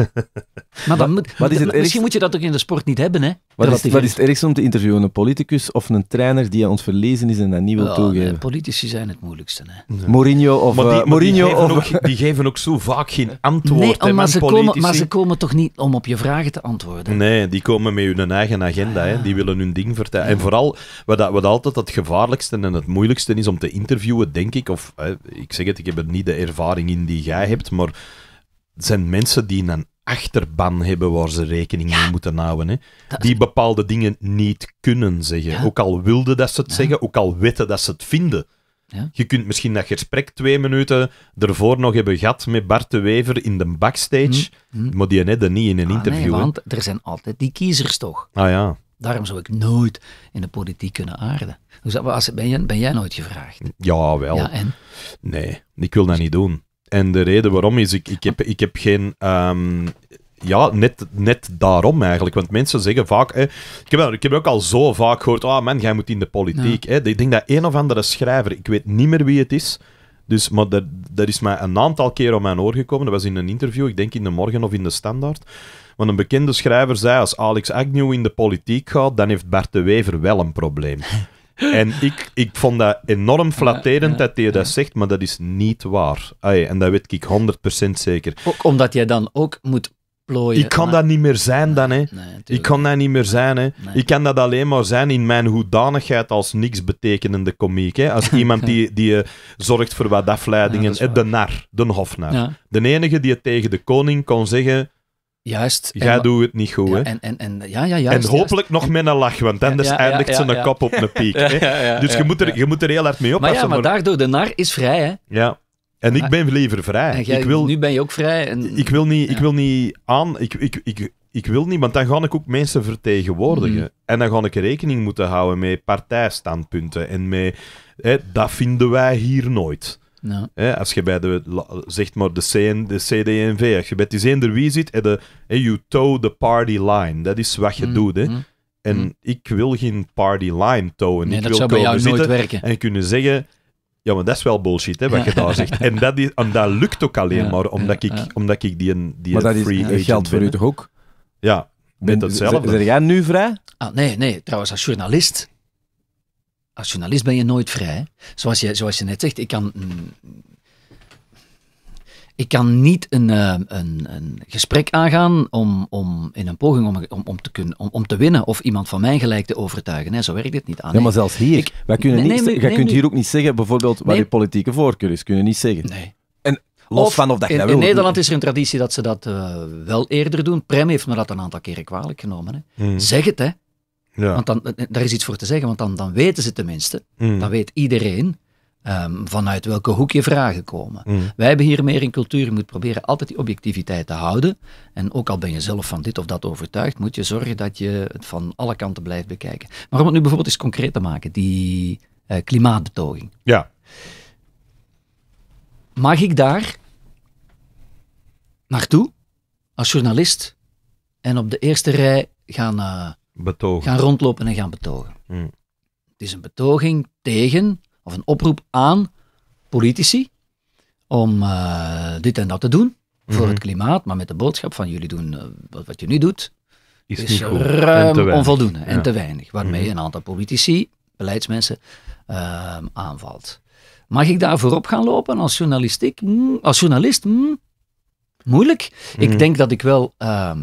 maar dan wat is het misschien moet je dat toch in de sport niet hebben, hè? Wat is, wat is, het ergste om te interviewen? Een politicus of een trainer die aan ons verlezen is en dat niet wil toegeven? Nee, politici zijn het moeilijkste, hè? Mourinho of... Maar die, eh, Mourinho die geven, Ook, die, geven ook, zo vaak geen antwoord, nee, hè, maar, ze komen, maar ze komen toch niet om op je vragen te antwoorden? Nee, die komen met hun eigen agenda, hè? Ah, die willen hun ding vertellen. En vooral, wat, wat altijd het gevaarlijkste en het moeilijkste is om te interviewen, denk ik, of... Hè, ik zeg het, ik heb er niet de ervaring in die jij hebt, maar zijn mensen die een achterban hebben waar ze rekening mee moeten houden. Hè? Die bepaalde dingen niet kunnen zeggen. Ook al wilden dat ze het zeggen, ook al weten dat ze het vinden. Ja. Je kunt misschien dat gesprek twee minuten ervoor nog hebben gehad met Bart de Wever in de backstage, Moet mm, mm. maar die net niet in een ah, interview. Nee, want er zijn altijd die kiezers toch. Ah ja. Daarom zou ik nooit in de politiek kunnen aarden. Dus als, ben, jij, ben jij nooit gevraagd? Ja, wel. Ja, en? Nee, ik wil dat niet doen. En de reden waarom is, ik, ik, heb, ik heb geen. Ehm, ja, net, net daarom eigenlijk. Want mensen zeggen vaak. Hè, ik, heb, ik heb ook al zo vaak gehoord. Ah, oh man, jij moet in de politiek. Hè. Ik denk dat een of andere schrijver, ik weet niet meer wie het is. Dus, maar dat, dat is mij een aantal keer om mijn oor gekomen. Dat was in een interview, ik denk in de Morgen of in de Standaard. Want een bekende schrijver zei, als Alex Agnew in de politiek gaat, dan heeft Bart de Wever wel een probleem. [laughs] En ik, ik vond dat enorm flatterend dat hij dat zegt, maar dat is niet waar. en dat weet ik 100% zeker. Ook omdat jij dan ook moet plooien. Ik kan dat niet meer zijn dan, hè. ik kan dat niet meer zijn, hè. Ik kan dat alleen maar zijn in mijn hoedanigheid als niks betekenende komiek, hè. Als [laughs] iemand die, die eh, zorgt voor wat afleidingen. Eh, de nar, de hofnar. De enige die het tegen de koning kon zeggen Juist. Jij doet het niet goed, hè? En, en, en, ja, ja, juist, en hopelijk nog met een lach, want anders eindigt ze een kop op een piek. [laughs] dus je, moet er, je moet er heel hard mee oppassen. Maar ja, maar, daardoor, de nar is vrij, hè? Ja. En ik ben liever vrij. ik wil, nu ben je ook vrij. En... Ik, wil niet, ik wil niet aan... Ik, ik, ik, ik wil niet, want dan ga ik ook mensen vertegenwoordigen. Mhm. En dan ga ik rekening moeten houden met partijstandpunten en met... Hè, dat vinden wij hier nooit. Ja. Hè, als je bij de, zeg maar, de, CN, de CDNV, als je bij die zender wie zit, en de, you tow the party line. Dat is wat je mm, doet. Hè. Mm. en mm. ik wil geen party line towen. Nee, ik dat wil zou bij jou nooit werken. En kunnen zeggen, ja, maar dat is wel bullshit, hè, wat je daar zegt. En dat, is, en lukt ook alleen maar omdat, ik, omdat ik die, die maar dat free is, agent voor u toch ook? Ja, met hetzelfde. Zijn jij nu vrij? Ah, nee, nee, trouwens, als journalist als journalist ben je nooit vrij. Zoals je, zoals je net zegt, ik kan. Ik kan niet een, eh, een, een gesprek aangaan om, om in een poging om, om, om, te kunnen, om, om te winnen of iemand van mijn gelijk te overtuigen. Nee, zo werkt het niet aan. Ja, maar zelfs hier. Ik, wij kunnen niet, nee, kunt hier ook niet zeggen bijvoorbeeld waar je politieke voorkeur is. Kunnen niet zeggen. Nee. los of, van of dat in, in Nederland is er een traditie dat ze dat eh, wel eerder doen. Prem heeft me dat een aantal keren kwalijk genomen. Hè. Mm. Zeg het, hè. Ja. Want dan, eh, daar is iets voor te zeggen, want dan, dan weten ze tenminste, mm. dan weet iedereen ehm, vanuit welke hoek je vragen komen. Mm. Wij hebben hier meer in cultuur, je moet proberen altijd die objectiviteit te houden. En ook al ben je zelf van dit of dat overtuigd, moet je zorgen dat je het van alle kanten blijft bekijken. Maar om het nu bijvoorbeeld eens concreet te maken, die eh, klimaatbetoging. Ja. Mag ik daar naartoe als journalist en op de eerste rij gaan eh, gaan rondlopen en gaan betogen. Hmm. Het is een betoging tegen, of een oproep aan politici om eh, dit en dat te doen voor mhm. het klimaat, maar met de boodschap van jullie doen eh, wat, wat, je nu doet, is, ruim onvoldoende en te weinig, waarmee mhm. een aantal politici, beleidsmensen, ehm, aanvalt. Mag ik daar voorop gaan lopen als, journalistiek, hmm, als journalist? Hmm, moeilijk. Ik mhm. denk dat ik wel ehm,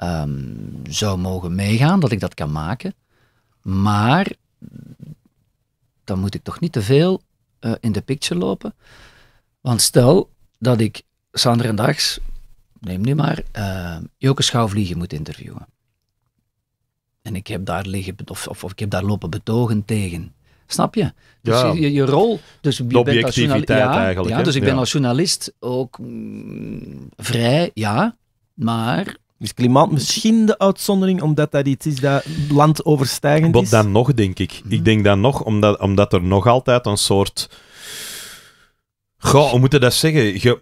Ehm, zou mogen meegaan, dat ik dat kan maken. Maar dan moet ik toch niet te veel eh, in de picture lopen. Want stel dat ik Sander en Dags, neem nu maar, uh, Joke Schouwvliegen moet interviewen. En ik heb daar, liggen, of, of, of ik heb daar lopen betogen tegen. Snap je? Dus ja. je, je, rol. Dus je objectiviteit ja, eigenlijk. Ja, dus ik ben als journalist ook mm, vrij, ja. Maar dus klimaat mm. misschien de uitzondering, omdat dat iets is dat landoverstijgend is. Dan nog, denk ik. Ik mm. denk dan nog, omdat, omdat er nog altijd een soort... Goh, we moeten je dat zeggen? Je,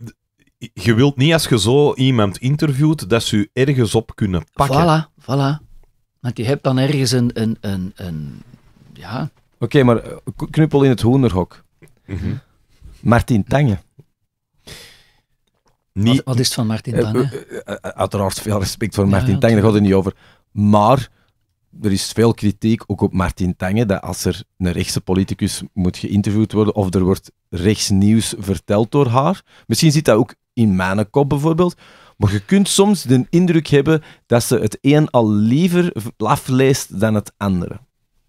je wilt niet als je zo iemand interviewt, dat ze je ergens op kunnen pakken. Voilà, voilà. Want je hebt dan ergens een... een, een, een ja. Oké, maar knuppel in het hoenderhok. Mm -hmm. Martin Tange wat, is het van Martin eh, Tang? Eh, eh, uiteraard veel respect voor Martin ja, Tang, daar gaat het niet over. Maar er is veel kritiek ook op Martin Tange, dat als er een rechtse politicus moet geïnterviewd worden of er wordt rechtsnieuws verteld door haar. Misschien zit dat ook in mijn kop bijvoorbeeld. Maar je kunt soms de indruk hebben dat ze het een al liever afleest dan het andere.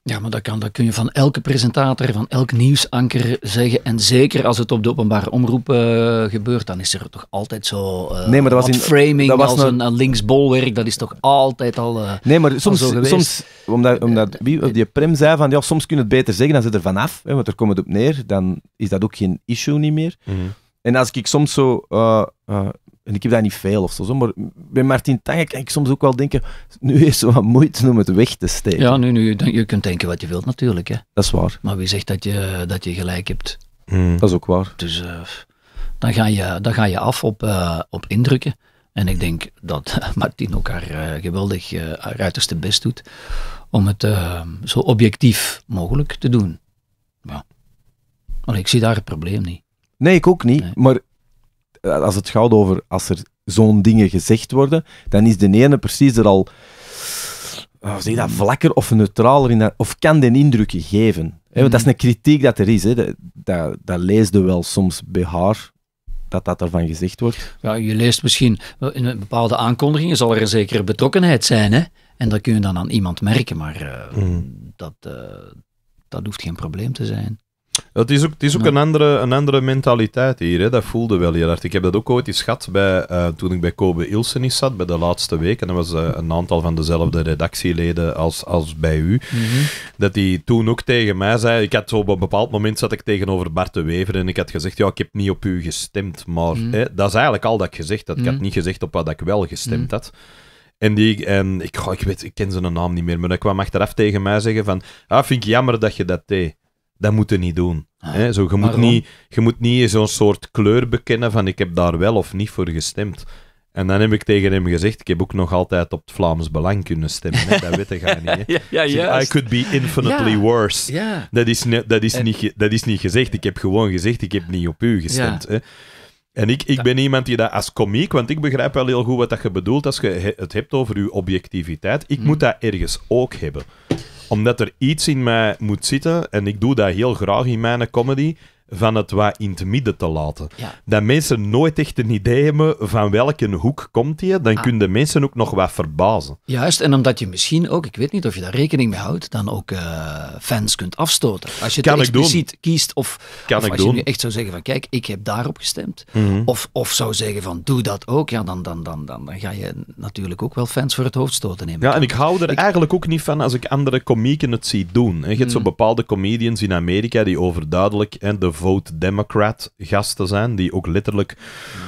Ja, maar dat, kan, dat kun je van elke presentator, van elk nieuwsanker zeggen. En zeker als het op de openbare omroep eh, gebeurt, dan is er toch altijd zo uh, nee, maar dat was in, framing dat was een, een linksbolwerk. Dat is toch altijd al eh, Nee, maar soms, soms omdat, omdat die Prem zei van, ja, soms kun je het beter zeggen dan zit er vanaf. Hè, want er komt het op neer, dan is dat ook geen issue niet meer. Mhm. En als ik soms zo en ik heb daar niet veel of zo, maar bij Martin Tange kan ik soms ook wel denken, nu is zo wat moeite om het weg te steken. Ja, nu, nu, je kunt denken wat je wilt natuurlijk. Hè. Dat is waar. Maar wie zegt dat je, dat je gelijk hebt? Hmm. Dat is ook waar. Dus eh, dan, ga je, dan ga je af op, eh, op indrukken. En ik denk dat [laughs] Martin ook haar eh, geweldig haar uiterste best doet om het zo objectief mogelijk te doen. Ja. Maar ik zie daar het probleem niet. Nee, ik ook niet. Maar eh, als het gaat over als er zo'n dingen gezegd worden, dan is de ene precies er al hoe eh, zeg dat, vlakker of neutraler in, of kan den indruk geven. dat is mhm. een kritiek dat er is. Dat, dat, dat leesde wel soms bij haar, dat dat ervan gezegd wordt. Ja, je leest misschien in bepaalde aankondigingen zal er een zekere betrokkenheid zijn. En dat kun je dan aan iemand merken, maar eh, mhm. dat, dat hoeft geen probleem te zijn. Het is ook, een, andere, een andere mentaliteit hier. Hè. Dat voelde wel heel hard. Ik heb dat ook ooit eens gehad bij, eh, toen ik bij Kobe Ilsenis zat, bij de laatste week. En dat was eh, een aantal van dezelfde redactieleden als, als bij u. Mhm. Dat die toen ook tegen mij zei... Ik had op een bepaald moment zat ik tegenover Bart de Wever en ik had gezegd, ja, ik heb niet op u gestemd. Maar mhm. hè, dat is eigenlijk al dat ik gezegd had. Ik had mhm. niet gezegd op wat ik wel gestemd had. En, die, en ik, ik, weet, ik ken zijn naam niet meer, maar dat kwam achteraf tegen mij zeggen van... Ah, vind ik jammer dat je dat deed dat moet je niet doen. Ah, hè? Zo, je, moet niet, je moet niet zo'n soort kleur bekennen van ik heb daar wel of niet voor gestemd. En dan heb ik tegen hem gezegd, ik heb ook nog altijd op het Vlaams Belang kunnen stemmen. Hè? Dat weet we [laughs] niet. I could be infinitely worse. Dat, is, dat, is niet, dat is niet gezegd. Ik heb gewoon gezegd, ik heb niet op u gestemd. Hè? En ik, ik ben iemand die dat als komiek, want ik begrijp wel heel goed wat dat je bedoelt als je het hebt over je objectiviteit. Ik hmm. moet dat ergens ook hebben omdat er iets in mij moet zitten, en ik doe dat heel graag in mijn comedy, van het wat in het midden te laten. Dat mensen nooit echt een idee hebben van welke hoek komt je, dan ah. kunnen mensen ook nog wat verbazen. Juist, en omdat je misschien ook, ik weet niet of je daar rekening mee houdt, dan ook eh, fans kunt afstoten. Als je het expliciet kiest of, als je echt zou zeggen van kijk, ik heb daarop gestemd. Mhm. of, of zou zeggen van doe dat ook, ja, dan, dan, dan, dan, dan ga je natuurlijk ook wel fans voor het hoofd stoten nemen. Ja, en ik hou er eigenlijk ook niet van als ik andere komieken het zie doen. Je hebt zo mm. bepaalde comedians in Amerika die overduidelijk en de Vote Democrat gasten zijn, die ook letterlijk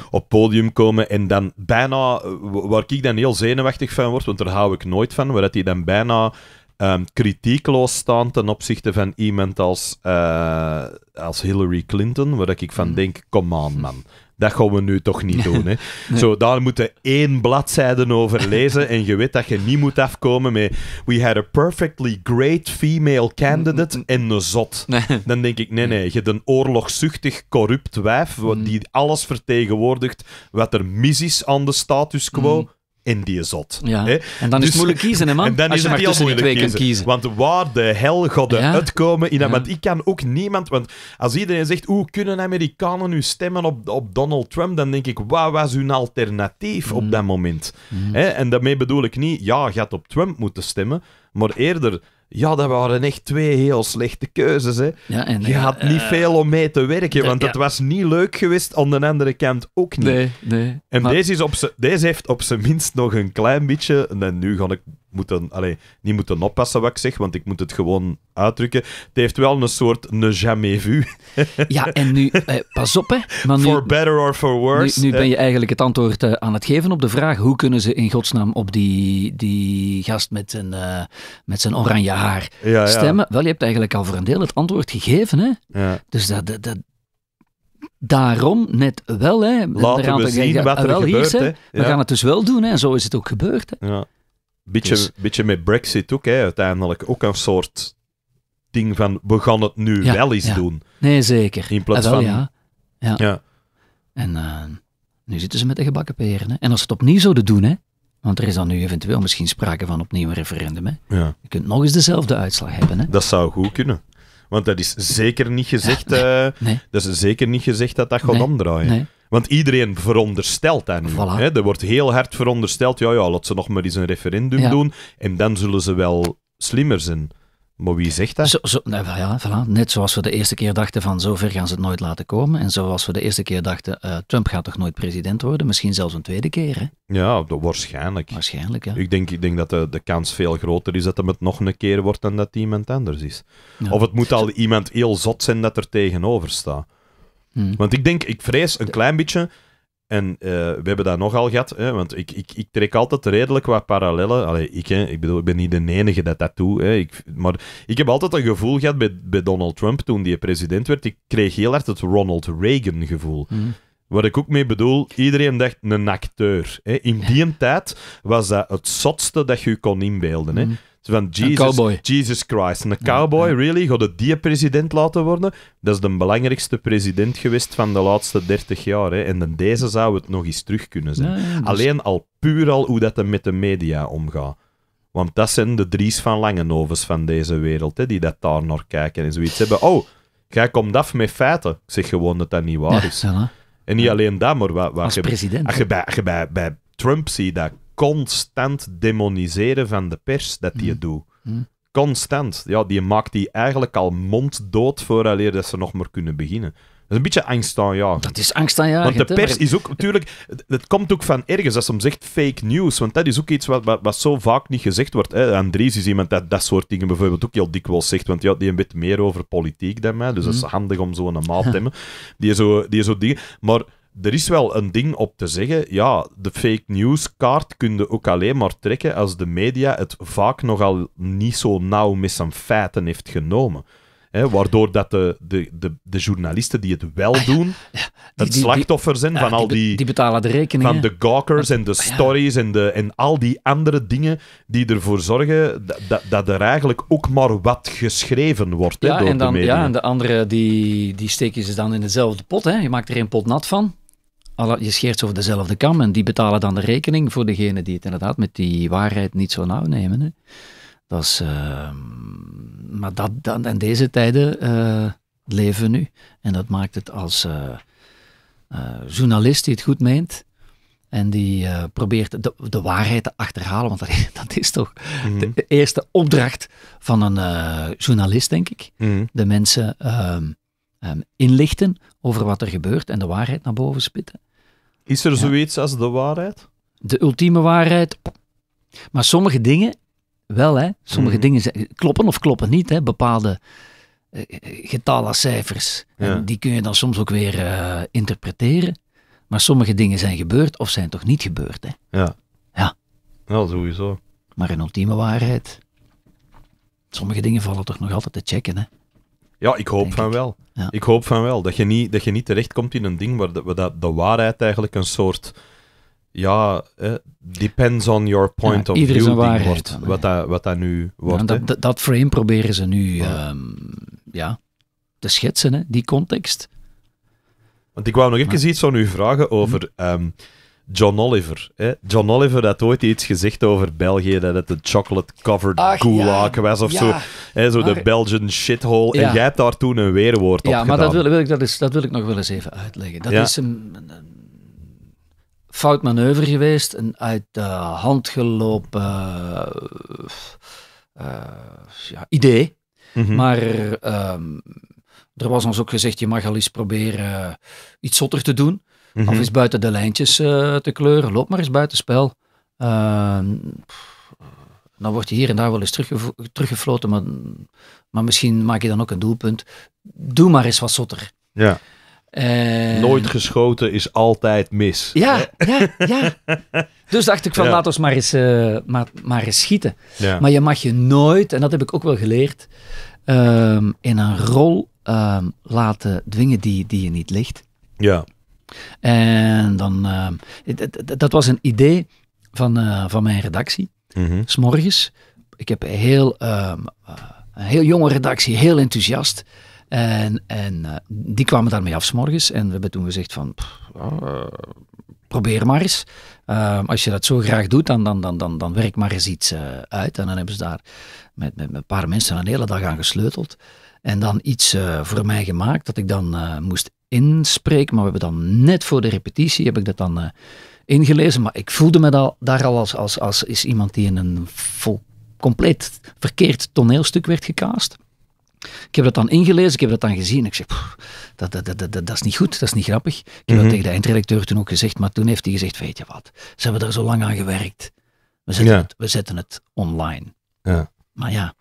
op podium komen en dan bijna, eh, waar ik dan heel zenuwachtig van word, want daar hou ik nooit van, waar dat die dan bijna ehm, kritiekloos staan ten opzichte van iemand als, eh, als Hillary Clinton, waar ik van mhm. denk, kom aan man dat gaan we nu toch niet doen. Hè. Zo, daar moeten één bladzijde over lezen en je weet dat je niet moet afkomen met we had a perfectly great female candidate en een zot. Dan denk ik, nee, nee, je hebt een oorlogzuchtig, corrupt wijf mm. die alles vertegenwoordigt wat er mis is aan de status quo. Mm zot. Ja. En dan is het dus- moeilijk kiezen, man? En dan is het heel moeilijk kiezen. Want waar de hel gaat uitkomen? In, ja. Want ik kan ook niemand... Want als iedereen zegt, hoe kunnen Amerikanen nu stemmen op, op Donald Trump? Dan denk ik, wat was hun alternatief op mm. dat moment? Mm. En daarmee bedoel ik niet, ja, je gaat op Trump moeten stemmen, maar eerder ja, dat waren echt twee heel slechte keuzes. Hè. je had niet eh, veel om mee te werken, want het was niet leuk geweest. Aan de andere kant ook niet. Nee, nee. En deze, is op deze heeft op zijn minst nog een klein beetje... En nu ga ik moet dan, allee, niet moeten oppassen wat ik zeg, want ik moet het gewoon uitdrukken. Het heeft wel een soort ne jamais vu. [laughs] ja, en nu, eh, pas op hè. nu, for better or for worse. Nu, ben je eigenlijk het antwoord eh, aan het geven op de vraag, hoe kunnen ze in godsnaam op die, die gast met zijn, eh, met zijn oranje haar stemmen? Wel, je hebt eigenlijk al voor een deel het antwoord gegeven hè. Ja. Dus dat, dat, daarom net wel. Hè, Laten we zien wat er ah, wel, gebeurt. hè? We gaan het dus wel doen. Hè, zo is het ook gebeurd. Hè. Ja. Beetje, dus- beetje met Brexit ook, hè, uiteindelijk. Ook een soort ding van we gaan het nu wel eens doen. Nee, zeker. In plaats ah, van. Ja. ja. En eh, nu zitten ze met de gebakken peren. Hè. En als ze het opnieuw zouden doen, hè, want er is dan nu eventueel misschien sprake van opnieuw een referendum. Hè. Ja. Je kunt nog eens dezelfde uitslag hebben. Hè. Dat zou goed kunnen. Want dat is zeker niet gezegd, eh, Dat is zeker niet gezegd dat dat gaat nee, omdraaien. Want iedereen veronderstelt daar nu. Hè? Er wordt heel hard verondersteld, ja, ja, laat ze nog maar eens een referendum doen en dan zullen ze wel slimmer zijn. Maar wie zegt dat? Zo, zo, nou, ja, voilà. Net zoals we de eerste keer dachten van zover gaan ze het nooit laten komen. En zoals we de eerste keer dachten, eh, Trump gaat toch nooit president worden? Misschien zelfs een tweede keer, hè? Ja, waarschijnlijk. Waarschijnlijk, ja. Ik denk, ik denk dat de, de kans veel groter is dat hem het nog een keer wordt dan dat iemand anders is. Of het moet al iemand heel zot zijn dat er tegenover staat. Hmm. Want ik denk, ik vrees een klein beetje, en eh, we hebben dat nogal gehad, hè, want ik, ik, ik trek altijd redelijk wat parallellen. Allee, ik, ik bedoel, ik ben niet de enige dat dat doet. Hè, ik, maar ik heb altijd een gevoel gehad bij, bij Donald Trump toen hij president werd. Ik kreeg heel hard het Ronald Reagan gevoel. Hmm. Wat ik ook mee bedoel, iedereen dacht een acteur. Hè. In die tijd was dat het zotste dat je kon inbeelden. Hè. Hmm van Jesus, Jesus Christ. Een cowboy, really? Gaat het die president laten worden? Dat is de belangrijkste president geweest van de laatste 30 jaar. Hè? En dan deze zou het nog eens terug kunnen zijn. Dus- alleen al puur al hoe dat er met de media omgaat. Want dat zijn de Dries van Langenovens van deze wereld, hè, die dat daar naar kijken en zoiets hebben. Oh, jij komt af met feiten. Ik zeg gewoon dat dat niet waar is. en niet alleen dat, maar wat, als je, president. Als bij, je bij, bij Trump ziet dat constant demoniseren van de pers dat die het mm. doet. Mm. Constant. Ja, die maakt die eigenlijk al monddood voor dat ze nog maar kunnen beginnen. Dat is een beetje angst aan, ja. Dat is angst aan, ja. Want de pers is ook natuurlijk... Het komt ook van ergens, als ze zegt fake news. Want dat is ook iets wat, wat, zo vaak niet gezegd wordt. Hè. Andries is iemand dat dat soort dingen bijvoorbeeld ook heel dikwijls zegt. Want ja, die een beetje meer over politiek dan mij. Dus dat is mm. handig om zo'n maat te hebben. Die zo, die zo dingen... Maar er is wel een ding op te zeggen. Ja, de fake news kaart kun je ook alleen maar trekken als de media het vaak nogal niet zo nauw met zijn feiten heeft genomen. waardoor dat de, de, de, de, journalisten die het wel ah, doen, het slachtoffer zijn van al die... Die betalen de rekening. Van de gawkers en de ah, stories en, de, en al die andere dingen die ervoor zorgen dat, dat, er eigenlijk ook maar wat geschreven wordt door en dan, de media. Ja, en de anderen die, die steken ze dan in dezelfde pot. Hè. Je maakt er een pot nat van je scheert over dezelfde kam en die betalen dan de rekening voor degene die het inderdaad met die waarheid niet zo nauw nemen. Hè. Dat is, ehm, maar dat, dan in deze tijden uh, leven nu. En dat maakt het als eh, eh, journalist die het goed meent en die probeert de, de, waarheid te achterhalen, want [laughs] dat, is toch mhm. de, eerste opdracht van een journalist, denk ik. Mhm. De mensen ehm, Ehm, inlichten over wat er gebeurt en de waarheid naar boven spitten. Is er zoiets als de waarheid? De ultieme waarheid. Maar sommige dingen wel, hè. Sommige mhm. dingen kloppen of kloppen niet, hè. Bepaalde uh, eh, getallen, cijfers. En die kun je dan soms ook weer eh, interpreteren. Maar sommige dingen zijn gebeurd of zijn toch niet gebeurd, hè. Ja. Ja. Ja, sowieso. Maar een ultieme waarheid. Sommige dingen vallen toch nog altijd te checken, hè. Ja, ik hoop van wel. Ik hoop van wel. Dat je niet, dat je niet terechtkomt in een ding waar de, de, waarheid eigenlijk een soort... Ja, depends on your point of view ding wordt. Dan, wat, dat, wat dat nu wordt. Ja, dat, dat, frame proberen ze nu ehm, ja, te schetsen, hè, die context. Want ik wou nog even iets van u vragen over... Mhm. Ehm, John Oliver. Hè? John Oliver had ooit iets gezegd over België, dat het een chocolate-covered gulag was of zo. Hè, zo de Belgian shithole. Ja. En jij hebt daar toen een weerwoord op gedaan. Ja, maar dat wil, wil, ik, dat, is, dat wil ik nog wel eens even uitleggen. Dat is een, een, fout manoeuvre geweest, een uit de hand gelopen eh, eh, idee. Mhm. Maar... Ehm, er was ons ook gezegd, je mag al eens proberen iets zotter te doen. Of mhm. is buiten de lijntjes eh, te kleuren. Loop maar eens buitenspel. Uh, dan wordt hier en daar wel eens teruggefloten, maar, maar misschien maak je dan ook een doelpunt. Doe maar eens wat zotter. Ja. Nooit geschoten is altijd mis. Ja, ja, ja. [laughs] Dus dacht ik van, laat ons maar eens, eh, maar, maar eens schieten. Maar je mag je nooit, en dat heb ik ook wel geleerd, ehm, in een rol ehm, laten dwingen die, die je niet ligt. Ja. En dan, eh, dat was een idee van, eh, van mijn redactie, mm s morgens. Ik heb heel, ehm, eh, een heel jonge redactie, heel enthousiast. En, en die kwamen daarmee af s'morgens, morgens. En we hebben toen gezegd van, probeer maar eens. Ehm, als je dat zo graag doet, dan, dan, dan, dan, werk maar eens iets uit. En dan hebben ze daar met, met, een paar mensen een hele dag aan gesleuteld. En dan iets voor mij gemaakt dat ik dan moest inspreek. Maar we hebben dan net voor de repetitie, heb ik dat dan eh, ingelezen. Maar ik voelde me daar al als, als, als is iemand die in een vol, compleet verkeerd toneelstuk werd gecast. Ik heb dat dan ingelezen, ik heb dat dan gezien. Ik zeg, dat, dat, dat, dat, dat is niet goed, dat is niet grappig. Ik heb dat mhm. tegen de eindredacteur toen ook gezegd, maar toen heeft hij gezegd, weet je wat, ze hebben daar zo lang aan gewerkt. We zetten, het, we zetten het online. Ja. Maar ja,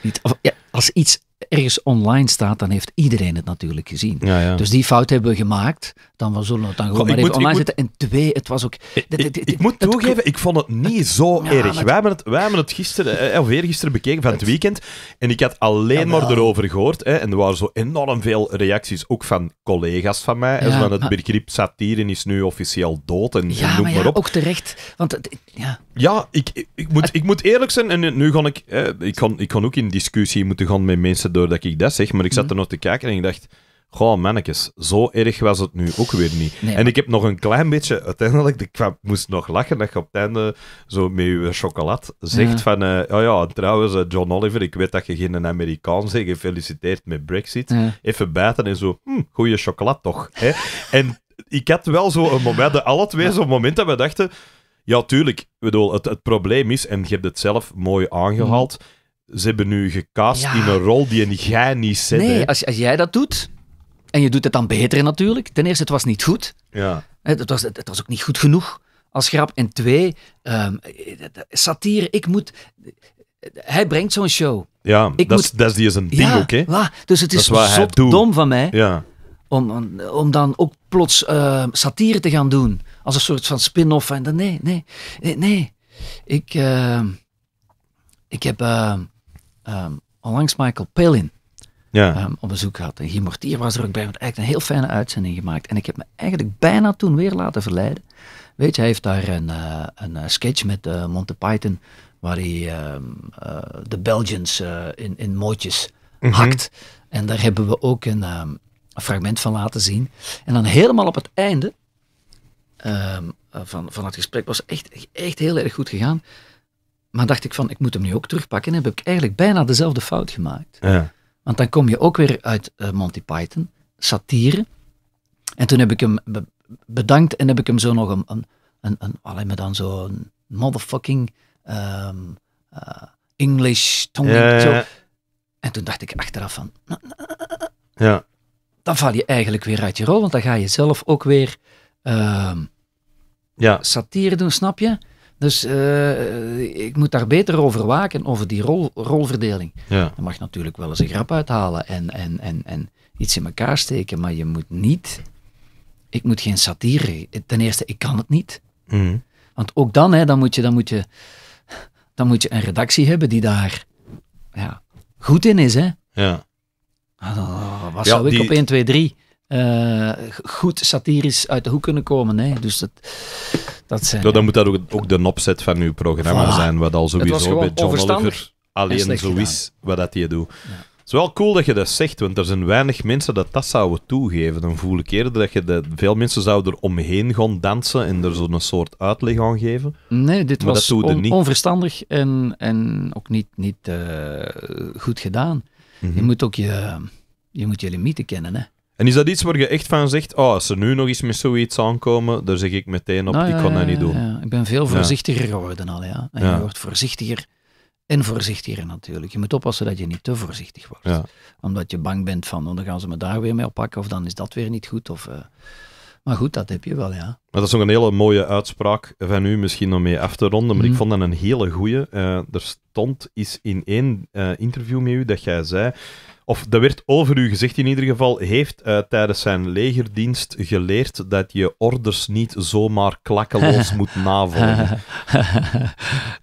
Niet, ja, als iets ergens online staat, dan heeft iedereen het natuurlijk gezien. Dus die fout hebben we gemaakt. Dan zullen we het dan gewoon maar even online zetten. En twee, het was ook... Ik, moet toegeven, ik vond het niet [laughs] zo erg. Wij, hebben het, wij hebben het gisteren, eh, of eergisteren bekeken van het weekend. En ik had alleen maar erover gehoord. Hè, en er waren zo enorm veel reacties, ook van collega's van mij. Hè, van het begrip satire is nu officieel dood. En, ja, en maar, maar ook terecht. Want, ja, ja ik, ik, moet, ik moet eerlijk zijn. En nu ga ik, eh, ik, kan ik ook in discussie moeten gaan met mensen doordat ik dat zeg, maar ik zat mhm. er nog te kijken en ik dacht... Goh, mannetjes, zo erg was het nu ook weer niet. en ik heb nog een klein beetje, uiteindelijk, ik moest nog lachen dat je op het einde zo met je chocolat zegt van, eh, oh ja, trouwens, eh, John Oliver, ik weet dat je geen Amerikaan bent, gefeliciteerd met Brexit. Even buiten en zo, hm, goede chocolat toch. Hè? [laughs] en ik had wel zo een moment, alle twee zo'n moment dat we dachten, ja, tuurlijk, bedoel, het, het probleem is, en je hebt het zelf mooi aangehaald, mhm ze hebben nu gecast in een rol die een jij niet zet. Nee, als, als, jij dat doet, en je doet het dan beter natuurlijk. Ten eerste, het was niet goed. Ja. Het, was, het, was ook niet goed genoeg als grap. En twee, ehm, satire, ik moet... Hij brengt zo'n show. Ja, dat, is, dat is die ding ja, ook, hè? dus het is, zo dom van mij ja. om, om dan ook plots ehm, satire te gaan doen. Als een soort van spin-off. En dan, nee, nee, nee, nee. Ik, ehm, ik heb um, onlangs Michael Palin ja. Ehm, op bezoek gehad. En Guy Mortier was er ook bij. We een heel fijne uitzending gemaakt. En ik heb me eigenlijk bijna toen weer laten verleiden. Weet je, hij heeft daar een, eh, een eh, sketch met uh, Monty Python, waar hij ehm, de Belgians in, in mootjes mhm. hakt. En daar hebben we ook een, fragment van laten zien. En dan helemaal op het einde van, van het gesprek was echt, echt heel erg goed gegaan. Maar dacht ik van, ik moet hem nu ook terugpakken. En heb ik eigenlijk bijna dezelfde fout gemaakt. Ja. Want dan kom je ook weer uit eh, Monty Python, satire. En toen heb ik hem bedankt en heb ik hem zo nog een, een, een, een alleen dan zo'n motherfucking ehm, eh, English tongue. En toen dacht ik achteraf van, nou, nou, nou, ja. dan val je eigenlijk weer uit je rol, want dan ga je zelf ook weer ehm, ja. satire doen, snap je? Dus eh, ik moet daar beter over waken, over die rol, rolverdeling. Ja. Je mag natuurlijk wel eens een grap uithalen en, en, en, en iets in elkaar steken, maar je moet niet... Ik moet geen satire... Ten eerste, ik kan het niet. Mhm. Want ook dan, hè, dan, moet je, dan, moet je, dan moet je een redactie hebben die daar ja, goed in is. Hè? Ja. Ah, wat zou ik op 1, 2, 3 goed satirisch uit de hoek kunnen komen? Hè? Dus dat... Dat dan moet dat ook, ook de opzet van uw programma zijn, wat al sowieso bij John Oliver alleen zo is, wat dat je doet. Het is wel cool dat je dat zegt, want er zijn weinig mensen dat dat zouden toegeven. Dan voel ik eerder dat je veel mensen zouden er omheen gaan dansen en er zo'n soort uitleg aan geven. Nee, dit was onverstandig en, en ook niet, niet eh, goed gedaan. Mhm. Je moet ook je, je moet je limieten kennen, hè. En is dat iets waar je echt van zegt, oh, als ze nu nog eens met zoiets aankomen, daar zeg ik meteen op, nou ik kan dat niet doen. Ja, ik ben veel voorzichtiger geworden al, ja. En je wordt voorzichtiger en voorzichtiger natuurlijk. Je moet oppassen dat je niet te voorzichtig wordt. Omdat je bang bent van, oh, dan gaan ze me daar weer mee oppakken, of dan is dat weer niet goed, of... Eh. maar goed, dat heb je wel, ja. Maar dat is nog een hele mooie uitspraak van u, misschien om mee af te ronden, maar ik mhm. vond dat een hele goeie. Eh, er stond is in één eh, interview met u dat jij zei, of dat werd over u gezegd in ieder geval, heeft eh, tijdens zijn legerdienst geleerd dat je orders niet zomaar klakkeloos [laughs] moet navolgen.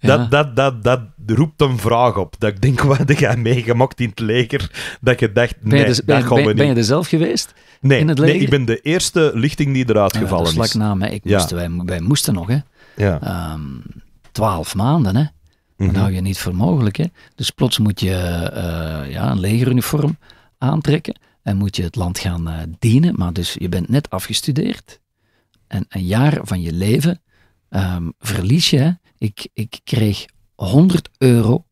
dat, dat, dat, dat roept een vraag op. Dat ik denk, [laughs] wat heb jij meegemaakt in het leger? Dat je dacht, nee, ben je dat gaan we niet. Ben je er zelf geweest? Nee, ik ben de eerste lichting die eruit gevallen is. ik moest, wij, wij moesten nog, hè. Ja. Ehm, twaalf maanden, hè. Mm Dat hou je niet voor mogelijk. Hè? Dus plots moet je eh, ja, een legeruniform aantrekken en moet je het land gaan eh, dienen. Maar dus je bent net afgestudeerd en een jaar van je leven ehm, verlies je. Ik, ik kreeg 100 euro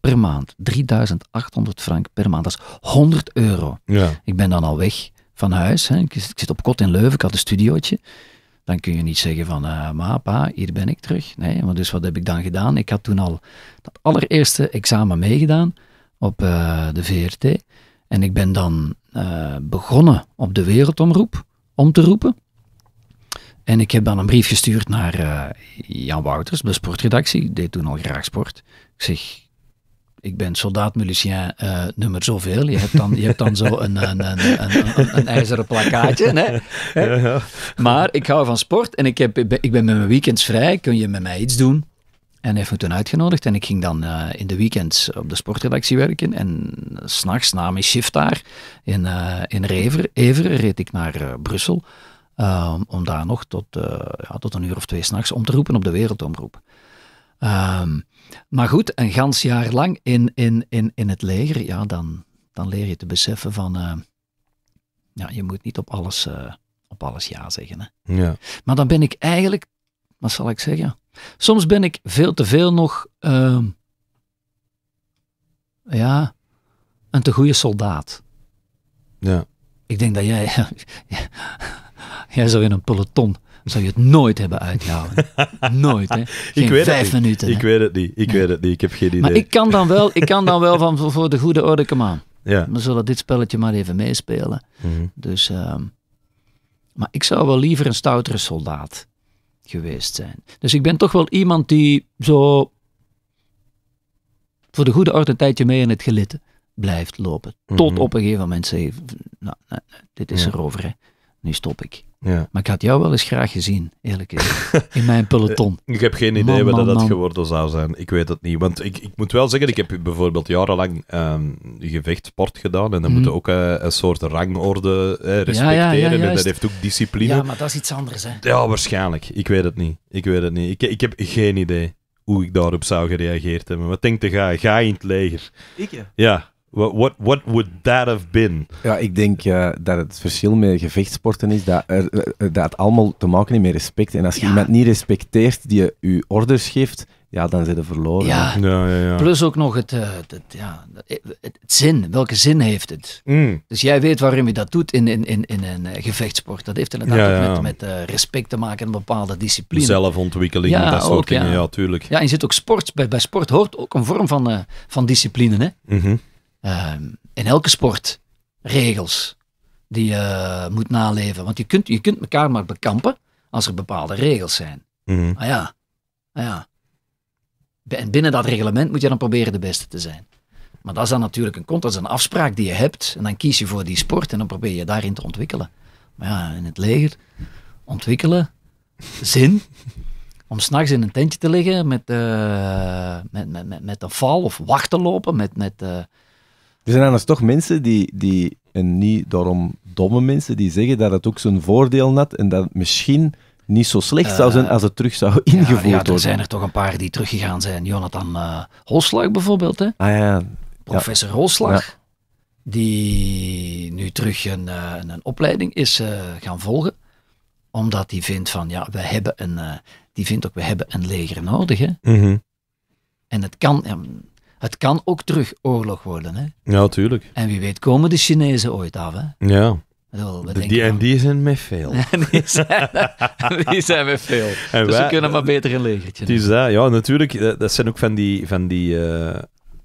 per maand. 3800 frank per maand. Dat is 100 euro. Ja. Ik ben dan al weg van huis. Hè. Ik, ik, zit op kot in Leuven. Ik had een studiootje dan kun je niet zeggen van, uh, ah, ma, pa, hier ben ik terug. Nee, dus wat heb ik dan gedaan? Ik had toen al dat allereerste examen meegedaan op eh, de VRT. En ik ben dan eh, begonnen op de wereldomroep om te roepen. En ik heb dan een brief gestuurd naar eh, Jan Wouters, de sportredactie. Ik deed toen al graag sport. Ik zeg, ik ben soldaat-milicien eh, nummer zoveel. Je hebt dan, je hebt dan zo een, een, een, een, een ijzeren plakkaatje. Hè? Ja, Maar ik hou van sport en ik, heb, ik ben, met mijn weekends vrij. Kun je met mij iets doen? En hij heeft me toen uitgenodigd en ik ging dan eh, in de weekends op de sportredactie werken. En s'nachts na mijn shift daar in, uh, in Rever, Everen reed ik naar Brussel. om daar nog tot, ja, tot een uur of twee s'nachts om te roepen op de wereldomroep. Ehm, maar goed, een gans jaar lang in, in, in, in het leger, ja, dan, dan leer je te beseffen van, ehm, ja, je moet niet op alles, eh, op alles ja zeggen. Hè. Ja. Maar dan ben ik eigenlijk, wat zal ik zeggen, soms ben ik veel te veel nog, ehm, ja, een te goede soldaat. Ja. Ik denk dat jij, [laughs] jij zou in een peloton zou je het nooit hebben uitgehouden. [laughs] nooit, hè? Geen ik weet vijf minuten. Ik weet het niet. Ik weet het niet. Ik heb geen idee. Maar ik kan dan wel, ik kan dan wel van voor de goede orde, komen. Ja. We zullen dit spelletje maar even meespelen. Mm Dus, ehm, maar ik zou wel liever een stoutere soldaat geweest zijn. Dus ik ben toch wel iemand die zo voor de goede orde een tijdje mee in het gelitten blijft lopen. Tot mhm. op een gegeven moment zeggen, nou, dit is erover, hè. nu stop ik. Ja. Maar ik had jou wel eens graag gezien, eerlijk gezegd, in mijn [laughs] peloton. ik heb geen idee wat dat geworden zou zijn. Ik weet het niet. Want ik, ik moet wel zeggen, ik heb bijvoorbeeld jarenlang um, ehm, gevechtsport gedaan. En dan mm. moeten ook eh, een soort rangorde eh, respecteren. en dat heeft ook discipline. Ja, maar dat is iets anders, hè? Ja, waarschijnlijk. Ik weet het niet. Ik weet het niet. Ik, ik heb geen idee hoe ik daarop zou gereageerd hebben. Wat denk je? ga? Ga in het leger. Ik, ja. Ja, What, what, what would that have been? Ja, ik denk eh, dat het verschil met gevechtsporten is dat, er, eh, eh, dat het allemaal te maken heeft met respect. En als je iemand niet respecteert die je orders geeft, ja, dan zit er verloren. Ja. Ja, ja, Plus ook nog het, het, ja, het, zin. Welke zin heeft het? Mm. Dus jij weet waarom je dat doet in, in, in, in een gevechtsport. Dat heeft inderdaad ook met, met respect te maken en een bepaalde discipline. Zelfontwikkeling, ja, dat soort ook, dingen, ja. tuurlijk. Ja, en je zit ook sport. Bij, bij sport hoort ook een vorm van, van discipline. Hè? Mhm. Ehm, in elke sport regels die je moet naleven. Want je kunt, je kunt elkaar maar bekampen als er bepaalde regels zijn. Mm ah ja, ah ja. En binnen dat reglement moet je dan proberen de beste te zijn. Maar dat is dan natuurlijk een contract, dat is een afspraak die je hebt. En dan kies je voor die sport en dan probeer je daarin te ontwikkelen. Maar ja, in het leger ontwikkelen, zin, om s'nachts in een tentje te liggen met, eh, met, met, met, een val of wachten lopen met, met, eh, er zijn dus toch mensen die, die, en niet daarom domme mensen, die zeggen dat het ook zijn voordeel had en dat het misschien niet zo slecht zou zijn eh, als het terug zou [laughs] ingevoerd worden. Ja, er zijn er toch een paar die teruggegaan zijn. Jonathan uh, bijvoorbeeld, hè? Ah, ja. Professor Holslag, die nu terug een, eh, een opleiding is gaan volgen, omdat die vindt van, ja, we hebben een, die vindt ook, we hebben een leger nodig, hè? Mhm. En het kan, het kan ook terug oorlog worden. Hè? Ja, tuurlijk. En wie weet komen de Chinezen ooit af. Hè? Ja. de, die, en die zijn mee veel. [laughs] die, zijn, die veel. En dus wij, kunnen maar beter een legertje. Het is dat, ja, natuurlijk. Eh, dat zijn ook van die, van die eh,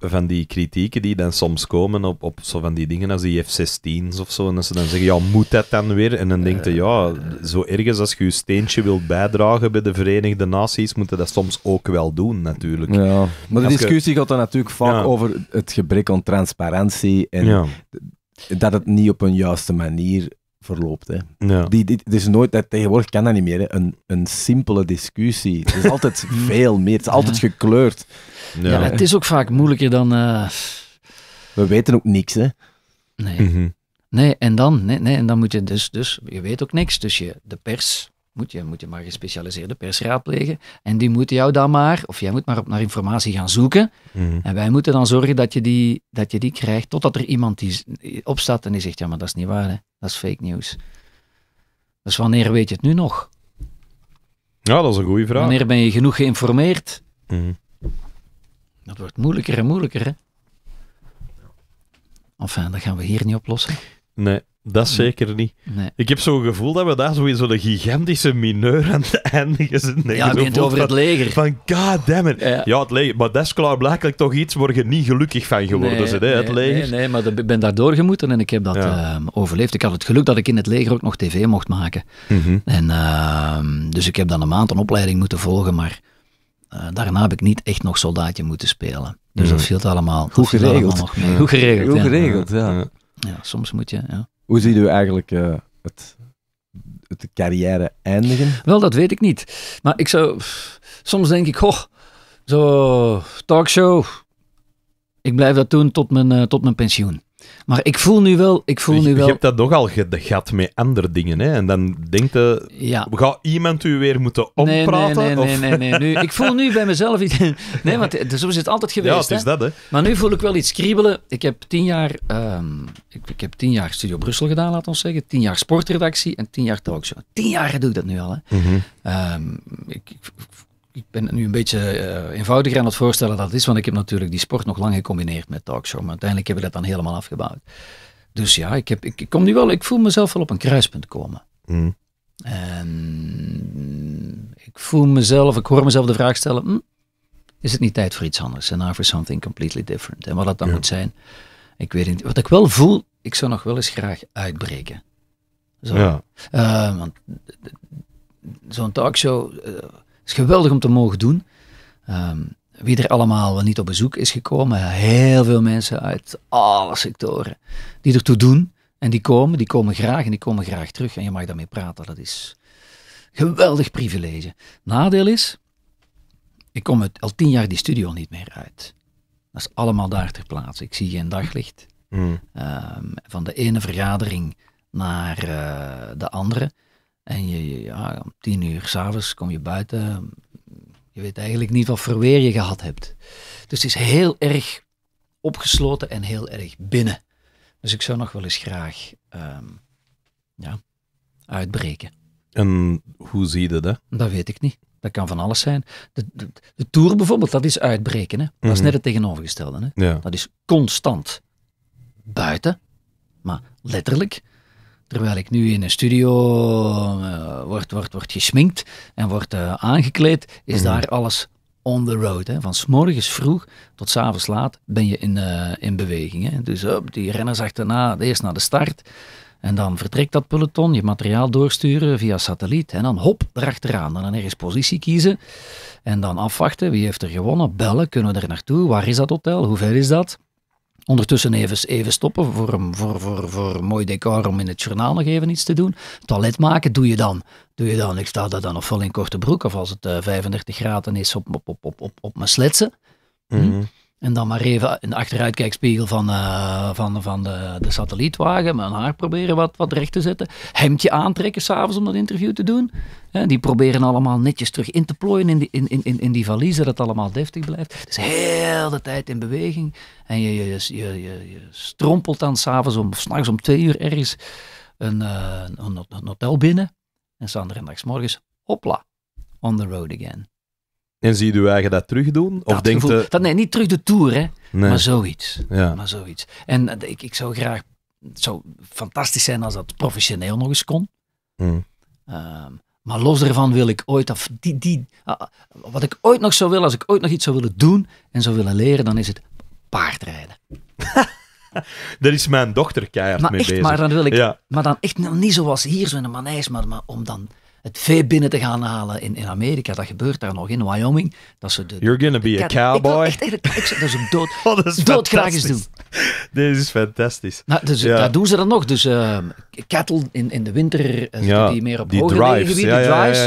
van die kritieken die dan soms komen op, op zo van die dingen als die F-16's of zo. En dat ze dan zeggen, ja, moet dat dan weer? En dan denk je, ja, zo ergens als je je steentje wilt bijdragen bij de Verenigde Naties, moeten dat soms ook wel doen, natuurlijk. Ja, maar de discussie gaat dan natuurlijk vaak over het gebrek aan transparantie en dat het niet op een juiste manier verloopt. Hè. Ja. Die, die, is nooit, dat, tegenwoordig kan dat niet meer, hè. Een, een simpele discussie. Het is altijd [laughs] veel meer, het is altijd gekleurd. Ja. ja. het is ook vaak moeilijker dan... Eh, We weten ook niks, hè. Nee. Mhm. Nee, en dan, nee, nee, en dan moet je dus, dus, je weet ook niks. Dus je, de pers moet je, moet je maar gespecialiseerde pers raadplegen. En die moeten jou dan maar, of jij moet maar op naar informatie gaan zoeken. Mhm. En wij moeten dan zorgen dat je, die, dat je die krijgt, totdat er iemand die opstaat en die zegt, ja, maar dat is niet waar, hè? dat is fake news. Dus wanneer weet je het nu nog? Ja, dat is een goede vraag. Wanneer ben je genoeg geïnformeerd? Mhm. Dat wordt moeilijker en moeilijker, hè? Enfin, dat gaan we hier niet oplossen. Nee, dat zeker niet. Ik heb zo'n gevoel dat we daar zo in zo'n gigantische mineur aan het eindigen zijn. Ja, het over het leger. Van goddammit. Ja. ja, het leger. Maar dat is blijkbaar toch iets waar je niet gelukkig van geworden bent, nee, het leger. Nee, nee, maar ik ben daar doorgemoeten en ik heb dat ehm, overleefd. Ik had het geluk dat ik in het leger ook nog tv mocht maken. Mhm. en, ehm, dus ik heb dan een maand een opleiding moeten volgen, maar eh, daarna heb ik niet echt nog soldaatje moeten spelen. Dus mhm. dat viel allemaal. Goed geregeld. Allemaal Goed geregeld. Goed geregeld, ja. ja. soms moet je, ja. Hoe ziet u eigenlijk uh, het, het carrière eindigen? Wel, dat weet ik niet. Maar ik zou... Soms denk ik, goh, zo talkshow. Ik blijf dat doen tot mijn, eh, tot mijn pensioen. Maar ik voel nu wel... Ik voel je, nu wel... je hebt dat nogal gehad met andere dingen. Hè? En dan denkt de, ja. gaat iemand u weer moeten ompraten? Nee, nee, nee. Of? nee, nee, nee, nee. Nu, ik voel nu bij mezelf... Iets, [laughs] nee, want eh, zo is het altijd geweest. Ja, het is dat, hè. Maar nu voel ik wel iets kriebelen. Ik heb tien jaar, ehm, ik, ik, heb tien jaar Studio Brussel gedaan, laat ons zeggen. Tien jaar sportredactie en tien jaar talkshow. Tien jaar doe ik dat nu al. Hè? Mm ik ik ben nu een beetje uh, eenvoudiger aan het voorstellen dat het is, want ik heb natuurlijk die sport nog lang gecombineerd met talkshow, maar uiteindelijk hebben we dat dan helemaal afgebouwd. Dus ja, ik, heb, ik, kom nu wel, ik voel mezelf wel op een kruispunt komen. Mm. En ik voel mezelf, ik hoor mezelf de vraag stellen, hm, is het niet tijd voor iets anders? En for something completely different. En wat dat dan moet zijn, ik weet niet. Wat ik wel voel, ik zou nog wel eens graag uitbreken. Zo. Ja. Eh, want zo'n talkshow... Eh, geweldig om te mogen doen. Ehm, wie er allemaal niet op bezoek is gekomen. Heel veel mensen uit alle sectoren die ertoe doen. En die komen, die komen graag en die komen graag terug. En je mag daarmee praten. Dat is geweldig privilege. Nadeel is, ik kom het al tien jaar die studio niet meer uit. Dat is allemaal daar ter plaatse. Ik zie geen daglicht. Mm. Ehm, van de ene vergadering naar eh, de andere. En je, ja, om tien uur s'avonds kom je buiten. Je weet eigenlijk niet wat voor weer je gehad hebt. Dus het is heel erg opgesloten en heel erg binnen. Dus ik zou nog wel eens graag ehm, ja, uitbreken. En hoe zie je dat? Dat weet ik niet. Dat kan van alles zijn. De, de, tour bijvoorbeeld, dat is uitbreken. Hè? Dat is mhm. net het tegenovergestelde. Hè? Dat is constant buiten, maar letterlijk. Terwijl ik nu in een studio eh, wordt word, word, gesminkt en wordt eh, aangekleed, is mhm. daar alles on the road. Hè. Van s morgens vroeg tot s'avonds laat ben je in, uh, in beweging. Hè. Dus die die renners achterna, eerst naar de start. En dan vertrekt dat peloton, je materiaal doorsturen via satelliet. En dan hop, erachteraan. Dan ergens positie kiezen. En dan afwachten, wie heeft er gewonnen? Bellen, kunnen we er naartoe? Waar is dat hotel? Hoe ver is dat? Ondertussen even, even stoppen voor, een, voor, voor, voor mooi decor om in het journaal nog even iets te doen. Toilet maken doe je dan. Doe je dan. Ik sta daar dan nog vol in korte broek of als het 35 eh, graden is op, op, op, op, op, mijn sletsen. Mm -hmm. En dan maar even in de achteruitkijkspiegel van, eh, van, van de, de satellietwagen, mijn haar proberen wat, wat recht te zetten. Hemdje aantrekken s'avonds om dat interview te doen. die proberen allemaal netjes terug in te plooien in die, in, in, in die valiezen, dat allemaal deftig blijft. Dus heel de tijd in beweging. En je, je, je, je, strompelt dan s'avonds om, s'nachts om twee uur ergens een, eh, een, hotel binnen. En en morgens, hopla, on the road again. En zie je je eigen dat doen Of denk je... dat, nee, niet terug de tour, hè? Maar, zoiets. Ja. maar zoiets. En eh, ik, ik zou graag. Het zou fantastisch zijn als dat professioneel nog eens kon. Mm. Ehm, maar los daarvan wil ik ooit. Af, die, die, eh, eh, wat ik ooit nog zou willen, als ik ooit nog iets zou willen doen en zou willen leren, dan is het paardrijden. [laughs] Daar is mijn dochter keihard maar mee bezig. Maar dan, wil ik, maar dan echt nou, niet zoals hier zo'n manijs, maar, maar om dan het vee binnen te gaan halen in, in Amerika. Dat gebeurt daar nog in Wyoming. Dat ze de, You're gonna be a cowboy. Ik dat ze een dood, [laughs] graag eens doen. Dit is fantastisch. Nou, dus, Dat doen ze dan nog. Dus kettle ehm, cattle in, in de winter eh, die meer op die hoge drives. drives.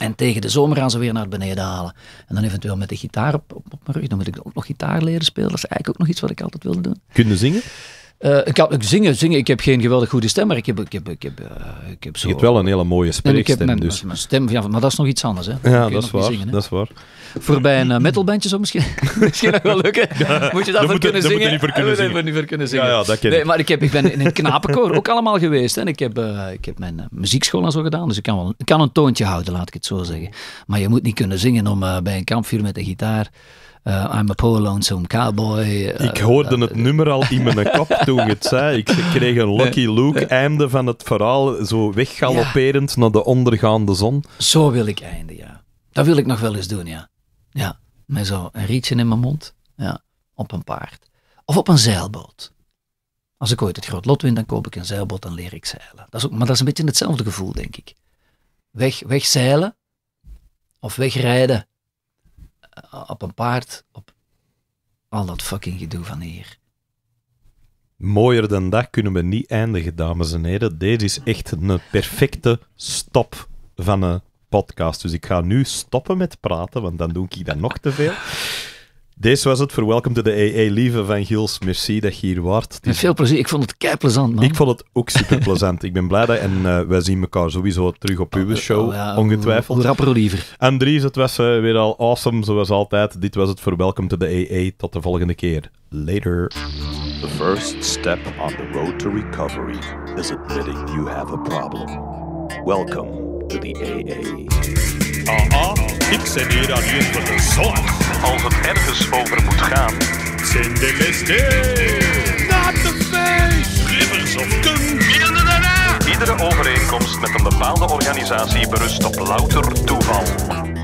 En tegen de zomer gaan ze weer naar beneden halen. En dan eventueel met de gitaar op, op, op mijn rug. Dan moet ik ook nog gitaar leren spelen. Dat is eigenlijk ook nog iets wat ik altijd wilde doen. Kunnen zingen? Eh, ik kan ik zingen, zingen. Ik heb geen geweldig goede stem, maar ik heb, ik heb, ik heb, eh, ik heb zo... Je hebt wel een hele mooie spreekstem, Ik dus. Mijn stem, ja, maar dat is nog iets anders, hè. Ja, dat is, waar, dat is waar. Voor bij een eh, metalbandje zo misschien, [laughs] [laughs] misschien wel lukken. moet je daarvoor kunnen, zingen? Moet niet voor kunnen niet voor kunnen zingen. Ja, ja dat ken nee, ik. Maar ik, heb, ik ben in een [laughs] knapenkoor ook allemaal geweest. Hè. En ik heb, ik heb mijn muziekschool en zo gedaan, dus ik kan, wel, ik kan een toontje houden, laat ik het zo zeggen. Maar je moet niet kunnen zingen om bij een kampvuur met een gitaar... Eh, I'm a poor lonesome cowboy. Eh, ik hoorde eh, het nummer al in mijn kop [laughs] toen ik het zei. Ik kreeg een Lucky look, einde van het verhaal, zo weggaloperend naar de ondergaande zon. Zo wil ik einde, ja. Dat wil ik nog wel eens doen, ja. Ja, met zo een rietje in mijn mond. Ja, op een paard. Of op een zeilboot. Als ik ooit het groot lot win, dan koop ik een zeilboot en leer ik zeilen. Dat is ook, maar dat is een beetje hetzelfde gevoel, denk ik. Weg, wegzeilen of wegrijden eh, op een paard, op al dat fucking gedoe van hier. Mooier dan dat kunnen we niet eindigen, dames en heren. Deze is echt een perfecte stop van een podcast. Dus ik ga nu stoppen met praten, want dan doe ik dat nog te veel. Dit was het voor Welcome to the AA. Lieve van Giels, merci dat je hier waart. Met veel plezier. Ik vond het kei plezant, man. Ik vond het ook super plezant. ik ben blij dat en uh, wij zien elkaar sowieso terug op uw ah, eh, show, oh ongetwijfeld. Rapper liever. Andries, het was eh, weer al awesome, zoals altijd. Dit was het voor Welcome to the AA. Tot de volgende keer. Later. The first step on the road to recovery is admitting you have a problem. Welcome to the AA. Aha, ik zit hier aan hier voor de Als het ergens over moet gaan. Zijn de listen. Not the face. Rivers of Kun. Iedere overeenkomst met een bepaalde organisatie berust op louter toeval.